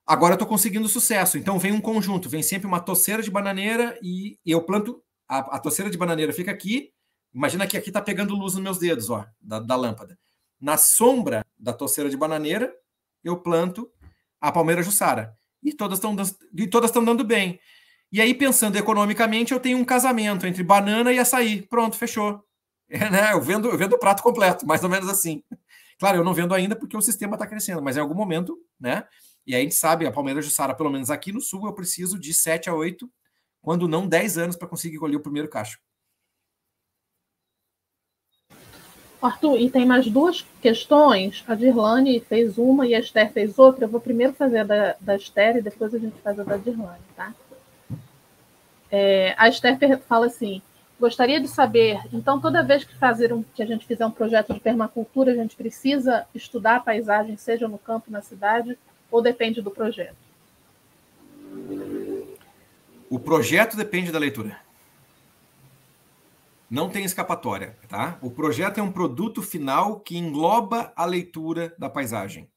Agora eu estou conseguindo sucesso. Então vem um conjunto, vem sempre uma toceira de bananeira e eu planto a, a torceira de bananeira fica aqui. Imagina que aqui está pegando luz nos meus dedos, ó, da, da lâmpada. Na sombra da torceira de bananeira, eu planto a palmeira jussara. E todas estão todas estão dando bem. E aí, pensando economicamente, eu tenho um casamento entre banana e açaí. Pronto, fechou. É, né? Eu vendo, eu vendo o prato completo, mais ou menos assim. Claro, eu não vendo ainda porque o sistema está crescendo, mas em algum momento, né? E aí a gente sabe, a Palmeira Jussara, pelo menos aqui no sul, eu preciso de 7 a 8 quando não 10 anos para conseguir colher o primeiro cacho. Arthur, e tem mais duas questões. A Dirlane fez uma e a Esther fez outra. Eu vou primeiro fazer a da, da Esther e depois a gente faz a da Dirlane, tá? É, a Esther fala assim: gostaria de saber, então, toda vez que, fazer um, que a gente fizer um projeto de permacultura, a gente precisa estudar a paisagem, seja no campo, na cidade, ou depende do projeto? O projeto depende da leitura. Não tem escapatória, tá? O projeto é um produto final que engloba a leitura da paisagem.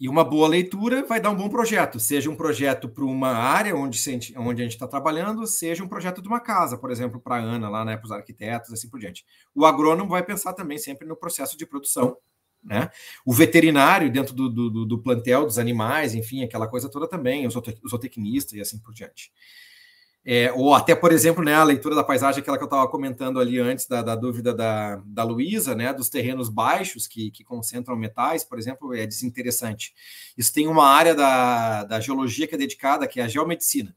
E uma boa leitura vai dar um bom projeto, seja um projeto para uma área onde, a gente está trabalhando, seja um projeto de uma casa, por exemplo, para a Ana, lá, né, para os arquitetos, assim por diante. O agrônomo vai pensar também sempre no processo de produção né? O veterinário dentro do, do, do, plantel dos animais, enfim, aquela coisa toda também, os zootecnista e assim por diante. É, ou até, por exemplo, né, a leitura da paisagem, aquela que eu estava comentando ali antes da, da dúvida da, da Luísa, né, dos terrenos baixos que, que concentram metais, por exemplo, é desinteressante. Isso tem uma área da, da geologia que é dedicada, que é a geomedicina.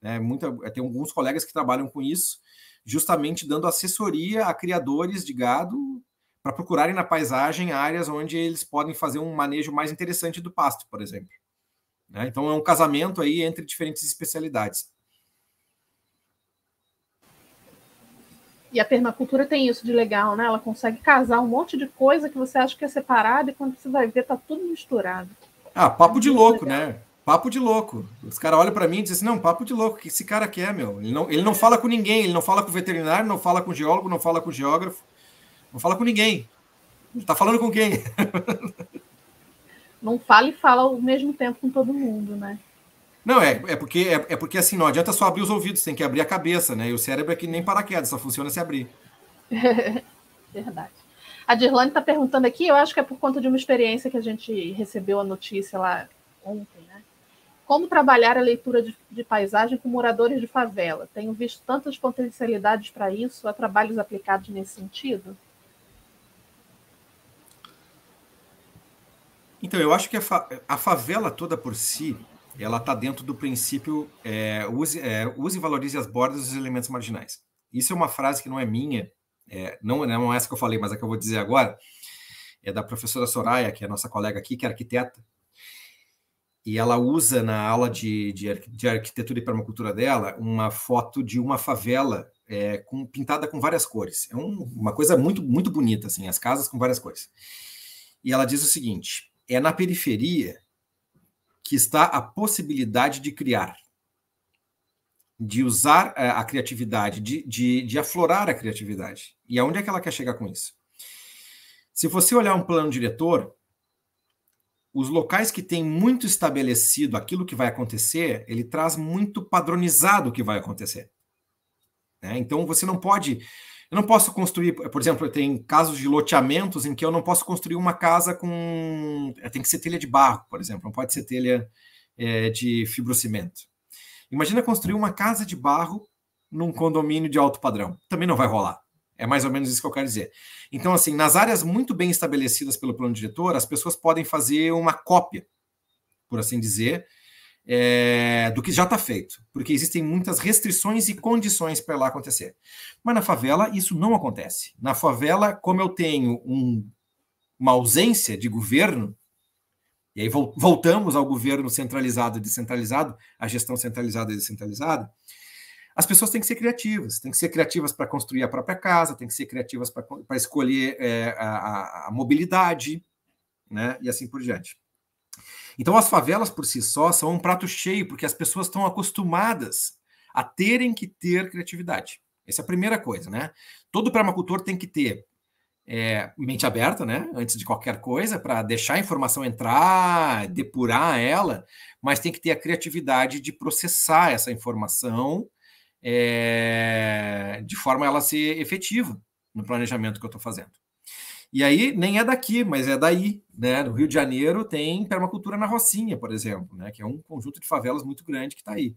Né? é muita, tem alguns colegas que trabalham com isso, justamente dando assessoria a criadores de gado para procurarem na paisagem áreas onde eles podem fazer um manejo mais interessante do pasto, por exemplo. Né? Então é um casamento aí entre diferentes especialidades. E a permacultura tem isso de legal, né? Ela consegue casar um monte de coisa que você acha que é separada e quando você vai ver tá tudo misturado. Ah, papo é de louco, legal. né? Papo de louco. Os caras olham para mim e dizem assim: não, papo de louco, o que esse cara quer, é, meu? Ele não, ele não fala com ninguém, ele não fala com veterinário, não fala com geólogo, não fala com geógrafo. Não fala com ninguém. Tá falando com quem? não fala e fala ao mesmo tempo com todo mundo, né? Não, é, é porque é, é, porque assim, não adianta só abrir os ouvidos, tem que abrir a cabeça, né? E o cérebro é que nem paraquedas, só funciona se abrir. Verdade. A Dirlane está perguntando aqui, eu acho que é por conta de uma experiência que a gente recebeu a notícia lá ontem, né? Como trabalhar a leitura de, de paisagem com moradores de favela? Tenho visto tantas potencialidades para isso, há trabalhos aplicados nesse sentido? Então, eu acho que a, fa a favela toda por si, ela está dentro do princípio é, use, é, use e valorize as bordas dos elementos marginais. Isso é uma frase que não é minha, é, não, não é essa que eu falei, mas é que eu vou dizer agora, é da professora Soraya, que é nossa colega aqui, que é arquiteta, e ela usa na aula de, de, de arquitetura e permacultura dela uma foto de uma favela é, com, pintada com várias cores. É um, uma coisa muito, muito bonita, assim, as casas com várias cores. E ela diz o seguinte: é na periferia que está a possibilidade de criar, de usar eh, a criatividade, de, de, de aflorar a criatividade. E aonde é que ela quer chegar com isso? Se você olhar um plano diretor, os locais que têm muito estabelecido aquilo que vai acontecer, ele traz muito padronizado o que vai acontecer. Né? Então você não pode eu não posso construir, por exemplo, tem casos de loteamentos em que eu não posso construir uma casa com. Eh, tem que ser telha de barro, por exemplo, não pode ser telha é, de fibrocimento. Imagina construir uma casa de barro num condomínio de alto padrão. Também não vai rolar. É mais ou menos isso que eu quero dizer. Então, assim, nas áreas muito bem estabelecidas pelo plano diretor, as pessoas podem fazer uma cópia, por assim dizer, é, do que já está feito, porque existem muitas restrições e condições para lá acontecer. Mas na favela isso não acontece. Na favela, como eu tenho um, uma ausência de governo, e aí voltamos ao governo centralizado e descentralizado, à gestão centralizada e descentralizada, as pessoas têm que ser criativas, têm que ser criativas para construir a própria casa, têm que ser criativas para escolher é, a, a, a mobilidade, né, e assim por diante. Então, as favelas por si só são um prato cheio, porque as pessoas estão acostumadas a terem que ter criatividade. Essa é a primeira coisa, né? Todo permacultor tem que ter é, mente aberta, né? Antes de qualquer coisa, para deixar a informação entrar, depurar ela, mas tem que ter a criatividade de processar essa informação é, de forma a ela ser efetiva no planejamento que eu estou fazendo. E aí nem é daqui, mas é daí. Né? No Rio de Janeiro tem permacultura na Rocinha, por exemplo, né? que é um conjunto de favelas muito grande que está aí.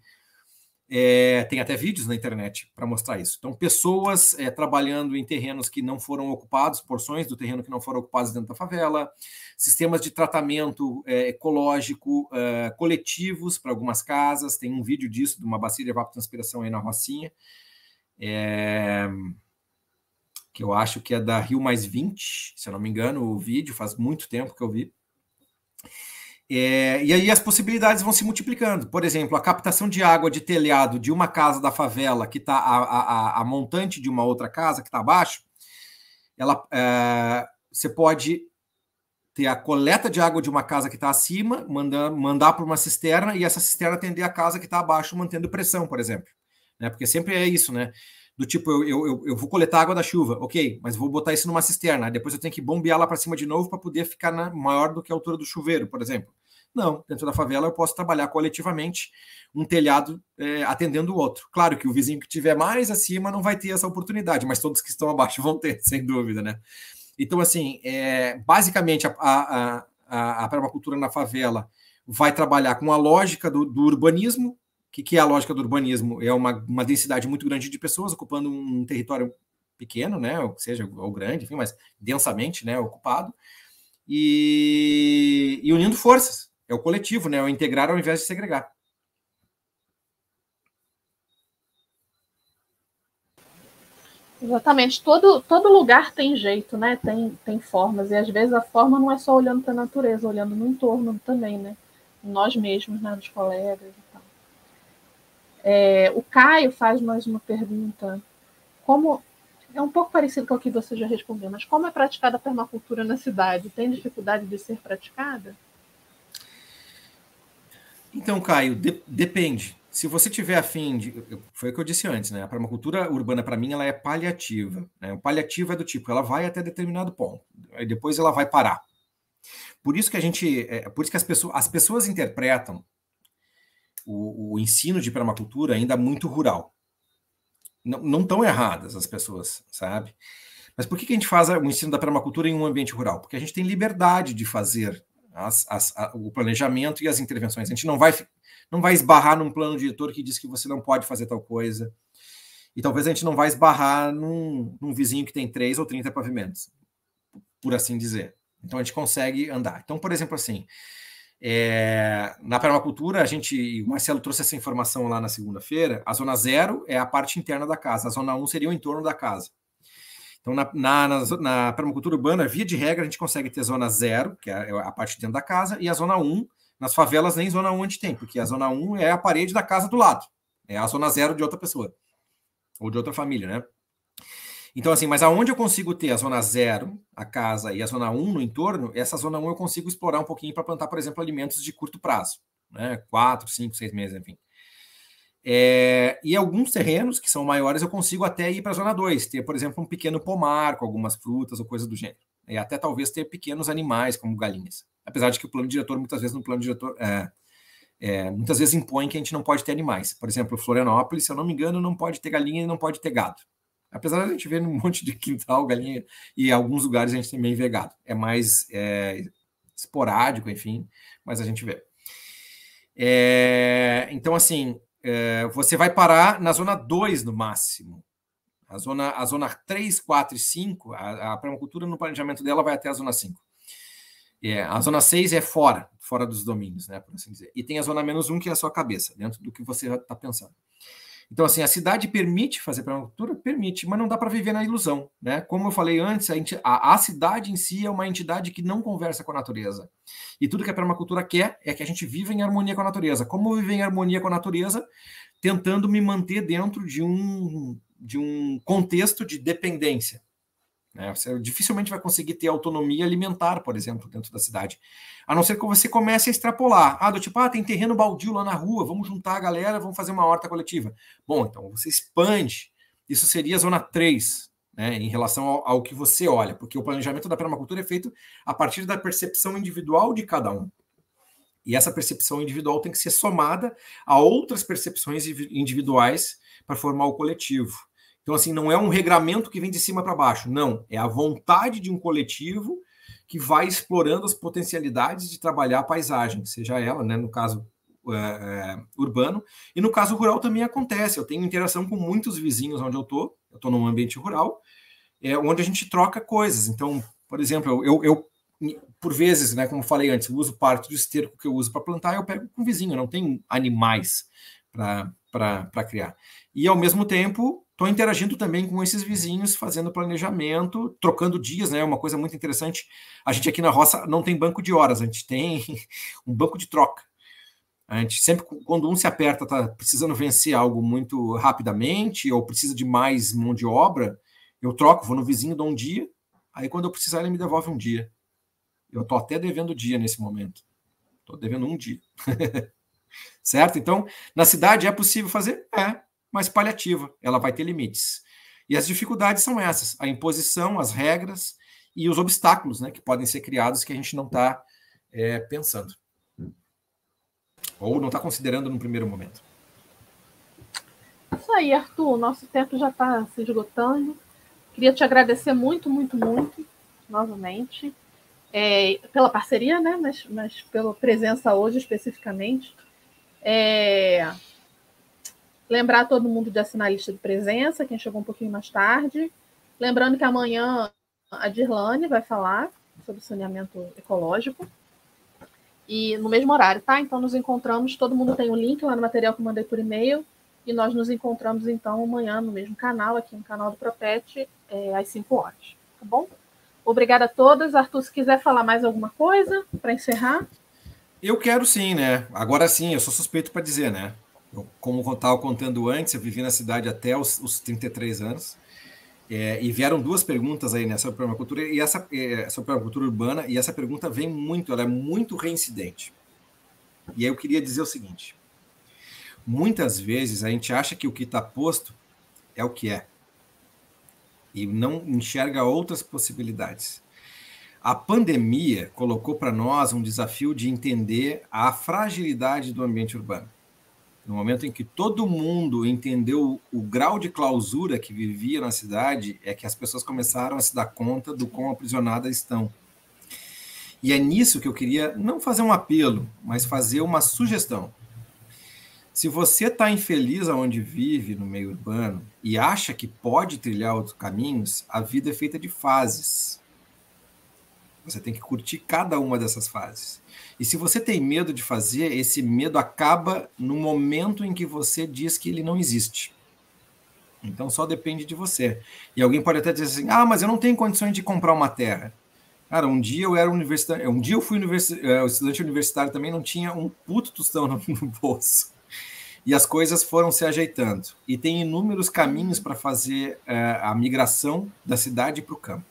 É, tem até vídeos na internet para mostrar isso. Então, pessoas é, trabalhando em terrenos que não foram ocupados, porções do terreno que não foram ocupadas dentro da favela, sistemas de tratamento é, ecológico é, coletivos para algumas casas. Tem um vídeo disso, de uma bacia de evapotranspiração aí na Rocinha. É, que eu acho que é da Rio Mais 20, se eu não me engano, o vídeo, faz muito tempo que eu vi. É, e aí as possibilidades vão se multiplicando. Por exemplo, a captação de água de telhado de uma casa da favela que está a, a, a, montante de uma outra casa que está abaixo, ela, é, você pode ter a coleta de água de uma casa que está acima, mandar, mandar para uma cisterna e essa cisterna atender a casa que está abaixo, mantendo pressão, por exemplo. Né? Porque sempre é isso, né? do tipo, eu, eu, eu, vou coletar água da chuva, ok, mas vou botar isso numa cisterna, depois eu tenho que bombear lá para cima de novo para poder ficar na, maior do que a altura do chuveiro, por exemplo. Não, dentro da favela eu posso trabalhar coletivamente um telhado é, atendendo o outro. Claro que o vizinho que tiver mais acima não vai ter essa oportunidade, mas todos que estão abaixo vão ter, sem dúvida, né? Então, assim, é, basicamente a, a, a, a permacultura na favela vai trabalhar com a lógica do, do urbanismo, que, que é a lógica do urbanismo é uma, uma densidade muito grande de pessoas ocupando um território pequeno, né, ou seja, ou grande, enfim, mas densamente, né, ocupado, e, e unindo forças, é o coletivo, né, é o integrar ao invés de segregar. Exatamente, todo, todo lugar tem jeito, né, tem, tem formas, e às vezes a forma não é só olhando para a natureza, olhando no entorno também, né, nós mesmos, né, dos colegas, é, o Caio faz mais uma pergunta. Como é um pouco parecido com o que você já respondeu, mas como é praticada a permacultura na cidade? Tem dificuldade de ser praticada? Então, Caio, de, depende. Se você tiver afim de. Foi o que eu disse antes, né? A permacultura urbana, para mim, ela é paliativa. Né? O paliativo é do tipo, ela vai até determinado ponto, aí depois ela vai parar. Por isso que a gente. É, por isso que as pessoas, as pessoas interpretam o, o ensino de permacultura ainda é muito rural. Não, estão tão erradas as pessoas, sabe? Mas por que, que a gente faz o ensino da permacultura em um ambiente rural? Porque a gente tem liberdade de fazer as, as, a, o planejamento e as intervenções. A gente não vai, não vai esbarrar num plano diretor que diz que você não pode fazer tal coisa. E talvez a gente não vai esbarrar num, num vizinho que tem três ou 30 pavimentos, por assim dizer. Então a gente consegue andar. Então, por exemplo, assim, é, na permacultura, a gente, o Marcelo trouxe essa informação lá na segunda-feira. A zona zero é a parte interna da casa, a zona 1 um seria o entorno da casa. Então, na, na, na, na, permacultura urbana, via de regra, a gente consegue ter zona zero, que é, é a parte dentro da casa, e a zona 1, um, nas favelas, nem zona 1 um a gente tem, porque a zona 1 um é a parede da casa do lado, é a zona zero de outra pessoa, ou de outra família, né? Então, assim, mas aonde eu consigo ter a zona zero, a casa, e a zona 1 no entorno, essa zona 1 eu consigo explorar um pouquinho para plantar, por exemplo, alimentos de curto prazo, né? Quatro, cinco, seis meses, enfim. É, e alguns terrenos que são maiores eu consigo até ir para a zona 2, ter, por exemplo, um pequeno pomar com algumas frutas ou coisa do gênero. E até talvez ter pequenos animais, como galinhas. Apesar de que o plano diretor, muitas vezes, no plano diretor, é, é, muitas vezes impõe que a gente não pode ter animais. Por exemplo, Florianópolis, se eu não me engano, não pode ter galinha e não pode ter gado. Apesar de a gente ver um monte de quintal, galinha, e alguns lugares a gente também vê gado. É mais é, esporádico, enfim, mas a gente vê. É, então, assim, é, você vai parar na zona 2 no máximo. A zona, a zona 3, 4 e 5, a, a permacultura no planejamento dela vai até a zona 5. É, a zona 6 é fora, fora dos domínios, né, por assim dizer. E tem a zona menos 1, que é a sua cabeça, dentro do que você está pensando. Então, assim, a cidade permite fazer permacultura? Permite, mas não dá para viver na ilusão. Né? Como eu falei antes, a, a, a, cidade em si é uma entidade que não conversa com a natureza. E tudo que a permacultura quer é que a gente viva em harmonia com a natureza. Como viver em harmonia com a natureza? Tentando me manter dentro de um, de um contexto de dependência. Né? Você dificilmente vai conseguir ter autonomia alimentar, por exemplo, dentro da cidade. A não ser que você comece a extrapolar. Ah, do tipo, ah, tem terreno baldio lá na rua, vamos juntar a galera, vamos fazer uma horta coletiva. Bom, então você expande. Isso seria a zona 3, né, em relação ao, ao, que você olha, porque o planejamento da permacultura é feito a partir da percepção individual de cada um. E essa percepção individual tem que ser somada a outras percepções individuais para formar o coletivo. Então, assim, não é um regramento que vem de cima para baixo, não. É a vontade de um coletivo que vai explorando as potencialidades de trabalhar a paisagem, seja ela, né, no caso é, urbano, e no caso rural também acontece. Eu tenho interação com muitos vizinhos onde eu estou, eu estou num ambiente rural, é, onde a gente troca coisas. Então, por exemplo, eu, eu, eu por vezes, né, como falei antes, uso parte do esterco que eu uso para plantar, eu pego com o vizinho, eu não tenho animais para criar. E ao mesmo tempo, estou interagindo também com esses vizinhos, fazendo planejamento, trocando dias, né? Uma coisa muito interessante. A gente aqui na roça não tem banco de horas, a gente tem um banco de troca. A gente sempre, quando um se aperta, está precisando vencer algo muito rapidamente ou precisa de mais mão de obra, eu troco, vou no vizinho, dou um dia, aí quando eu precisar, ele me devolve um dia. Eu estou até devendo dia nesse momento. Estou devendo um dia. certo? Então, na cidade é possível fazer? É mas paliativa, ela vai ter limites. E as dificuldades são essas: a imposição, as regras e os obstáculos né, que podem ser criados que a gente não está é, pensando. Ou não está considerando no primeiro momento. Isso aí, Arthur. Nosso tempo já está se esgotando. Queria te agradecer muito, muito, muito, novamente, é, pela parceria, né? Mas, mas pela presença hoje especificamente. É, Lembrar todo mundo de assinar a lista de presença, quem chegou um pouquinho mais tarde. Lembrando que amanhã a Dirlane vai falar sobre saneamento ecológico. E no mesmo horário, tá? Então nos encontramos, todo mundo tem o um link lá no material que eu mandei por e-mail. E nós nos encontramos então amanhã no mesmo canal, aqui no canal do Propet, é, às 5 horas. Tá bom? Obrigada a todas. Arthur, se quiser falar mais alguma coisa para encerrar. Eu quero sim, né? Agora sim, eu sou suspeito para dizer, né? Eu, como eu estava contando antes, eu vivi na cidade até os, os 33 anos. É, e vieram duas perguntas aí, né, permacultura e essa é, sobre permacultura urbana e essa pergunta vem muito, ela é muito reincidente. E aí eu queria dizer o seguinte: muitas vezes a gente acha que o que está posto é o que é e não enxerga outras possibilidades. A pandemia colocou para nós um desafio de entender a fragilidade do ambiente urbano no momento em que todo mundo entendeu o grau de clausura que vivia na cidade, é que as pessoas começaram a se dar conta do quão aprisionadas estão. E é nisso que eu queria não fazer um apelo, mas fazer uma sugestão. Se você está infeliz aonde vive, no meio urbano, e acha que pode trilhar outros caminhos, a vida é feita de fases. Você tem que curtir cada uma dessas fases. E se você tem medo de fazer, esse medo acaba no momento em que você diz que ele não existe. Então só depende de você. E alguém pode até dizer assim: "Ah, mas eu não tenho condições de comprar uma terra". Cara, um dia eu era universitário, um dia eu fui universi é, estudante universitário também, não tinha um puto tostão no, no bolso. E as coisas foram se ajeitando. E tem inúmeros caminhos para fazer uh, a migração da cidade para o campo.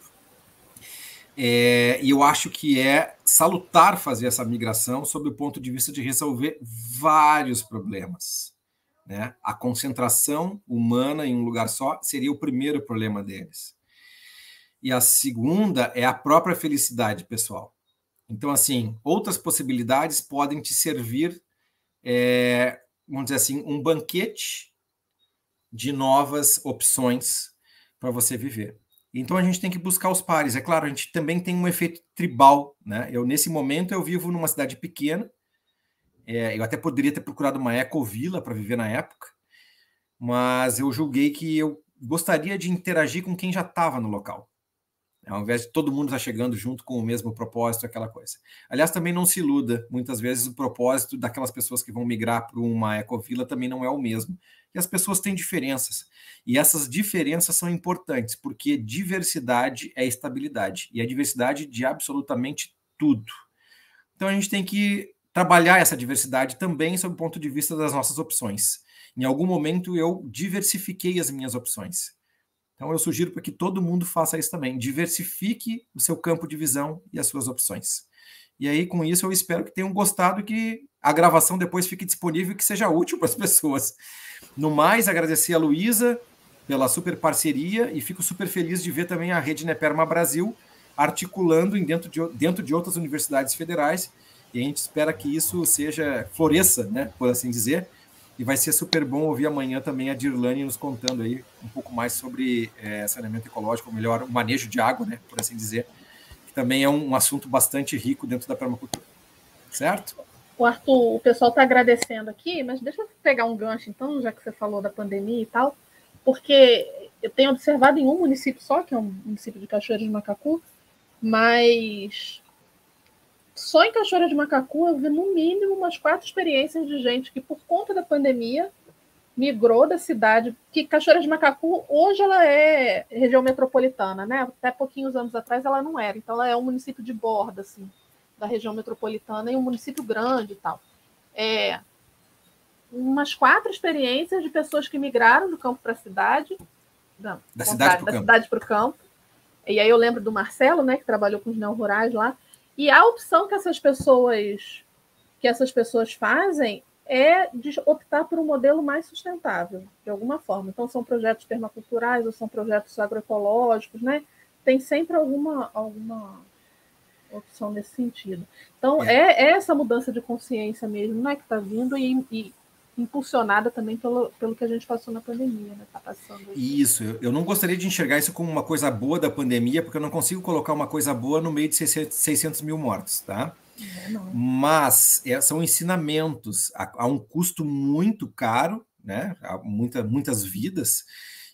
É, e eu acho que é salutar fazer essa migração sob o ponto de vista de resolver vários problemas. Né? A concentração humana em um lugar só seria o primeiro problema deles. E a segunda é a própria felicidade pessoal. Então, assim, outras possibilidades podem te servir, é, vamos dizer assim, um banquete de novas opções para você viver. Então a gente tem que buscar os pares. É claro, a gente também tem um efeito tribal, né? Eu nesse momento eu vivo numa cidade pequena. É, eu até poderia ter procurado uma ecovila para viver na época, mas eu julguei que eu gostaria de interagir com quem já estava no local ao invés de todo mundo estar tá chegando junto com o mesmo propósito, aquela coisa. Aliás, também não se iluda, muitas vezes o propósito daquelas pessoas que vão migrar para uma ecovila também não é o mesmo. E as pessoas têm diferenças. E essas diferenças são importantes, porque diversidade é estabilidade, e a diversidade de absolutamente tudo. Então a gente tem que trabalhar essa diversidade também sob o ponto de vista das nossas opções. Em algum momento eu diversifiquei as minhas opções então eu sugiro para que todo mundo faça isso também. Diversifique o seu campo de visão e as suas opções. E aí, com isso, eu espero que tenham gostado e que a gravação depois fique disponível e que seja útil para as pessoas. No mais, agradecer a Luísa pela super parceria e fico super feliz de ver também a Rede Neperma Brasil articulando em dentro, de, dentro de outras universidades federais e a gente espera que isso seja floresça, né, por assim dizer, e vai ser super bom ouvir amanhã também a Dirlane nos contando aí um pouco mais sobre é, saneamento ecológico, ou melhor, o manejo de água, né, por assim dizer, que também é um, um assunto bastante rico dentro da permacultura. Certo? O Arthur, o pessoal está agradecendo aqui, mas deixa eu pegar um gancho, então, já que você falou da pandemia e tal, porque eu tenho observado em um município só, que é o um município de Cachoeiras de Macacu, mas só em Cachoeira de Macacu eu vi no mínimo umas quatro experiências de gente que, por conta da pandemia, migrou da cidade, que Cachoeira de Macacu hoje ela é região metropolitana, né? Até pouquinhos anos atrás ela não era, então ela é um município de borda, assim, da região metropolitana e um município grande e tal. É, umas quatro experiências de pessoas que migraram do campo para a cidade, não, da, cidade para o campo. campo. E aí eu lembro do Marcelo, né, que trabalhou com os neo-rurais lá, e a opção que essas pessoas que essas pessoas fazem é de optar por um modelo mais sustentável, de alguma forma. Então, são projetos permaculturais ou são projetos agroecológicos, né? Tem sempre alguma, alguma opção nesse sentido. Então, é, é, é essa mudança de consciência mesmo né, que está vindo e, e, impulsionada também pelo, pelo que a gente passou na pandemia, né? Tá passando isso, eu, não gostaria de enxergar isso como uma coisa boa da pandemia, porque eu não consigo colocar uma coisa boa no meio de 600, 600 mil mortos, tá? É, não. Mas é, são ensinamentos a, a, um custo muito caro, né? A muita, muitas vidas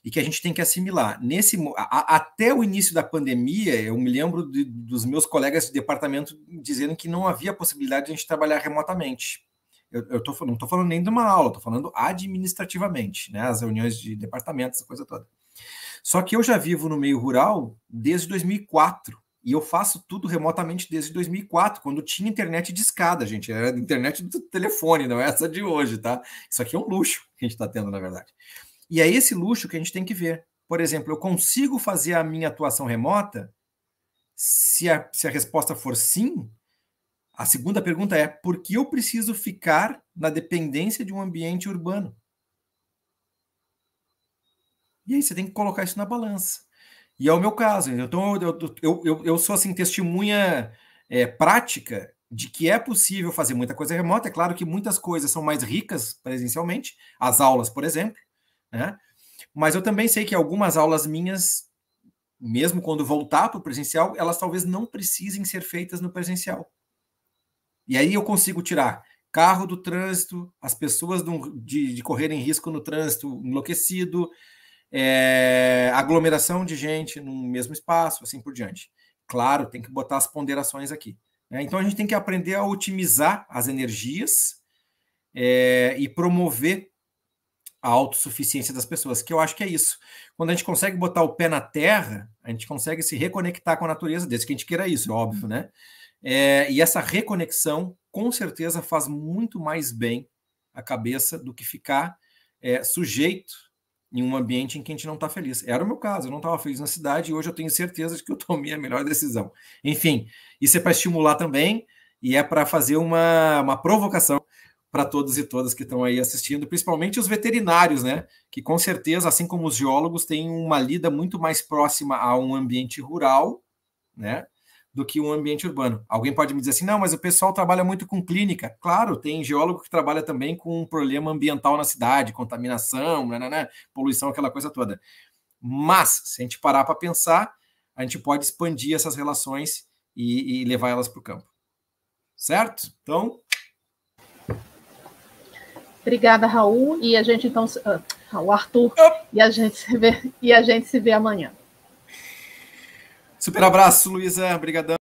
e que a gente tem que assimilar. Nesse a, até o início da pandemia, eu me lembro de, dos meus colegas de departamento dizendo que não havia possibilidade de a gente trabalhar remotamente eu, eu tô, não estou falando nem de uma aula, estou falando administrativamente, né? As reuniões de departamentos, essa coisa toda. Só que eu já vivo no meio rural desde 2004 e eu faço tudo remotamente desde 2004, quando tinha internet de escada, gente. Era internet do telefone, não é essa de hoje, tá? Isso aqui é um luxo que a gente está tendo, na verdade. E é esse luxo que a gente tem que ver. Por exemplo, eu consigo fazer a minha atuação remota? Se a, se a resposta for sim, a segunda pergunta é: por que eu preciso ficar na dependência de um ambiente urbano? E aí você tem que colocar isso na balança. E é o meu caso. Então, eu, eu, eu, eu sou assim, testemunha é, prática de que é possível fazer muita coisa remota. É claro que muitas coisas são mais ricas presencialmente, as aulas, por exemplo, né? Mas eu também sei que algumas aulas minhas, mesmo quando voltar para o presencial, elas talvez não precisem ser feitas no presencial. E aí eu consigo tirar carro do trânsito, as pessoas de, de correrem risco no trânsito enlouquecido, é, aglomeração de gente no mesmo espaço, assim por diante. Claro, tem que botar as ponderações aqui. Né? Então a gente tem que aprender a otimizar as energias é, e promover a autossuficiência das pessoas, que eu acho que é isso. Quando a gente consegue botar o pé na terra, a gente consegue se reconectar com a natureza, desde que a gente queira isso, é óbvio, né? É, e essa reconexão, com certeza, faz muito mais bem a cabeça do que ficar é, sujeito em um ambiente em que a gente não está feliz. Era o meu caso, eu não estava feliz na cidade e hoje eu tenho certeza de que eu tomei a melhor decisão. Enfim, isso é para estimular também e é para fazer uma, uma provocação para todos e todas que estão aí assistindo, principalmente os veterinários, né? Que com certeza, assim como os geólogos, têm uma lida muito mais próxima a um ambiente rural, né? do que um ambiente urbano. Alguém pode me dizer assim, não, mas o pessoal trabalha muito com clínica. Claro, tem geólogo que trabalha também com um problema ambiental na cidade, contaminação, né, né, né, poluição, aquela coisa toda. Mas, se a gente parar para pensar, a gente pode expandir essas relações e, e levar elas para o campo. Certo? Então. Obrigada, Raul. E a gente então. Uh, Raul Arthur. E, a gente se vê, e a gente se vê amanhã. Super abraço, Luísa. Obrigadão.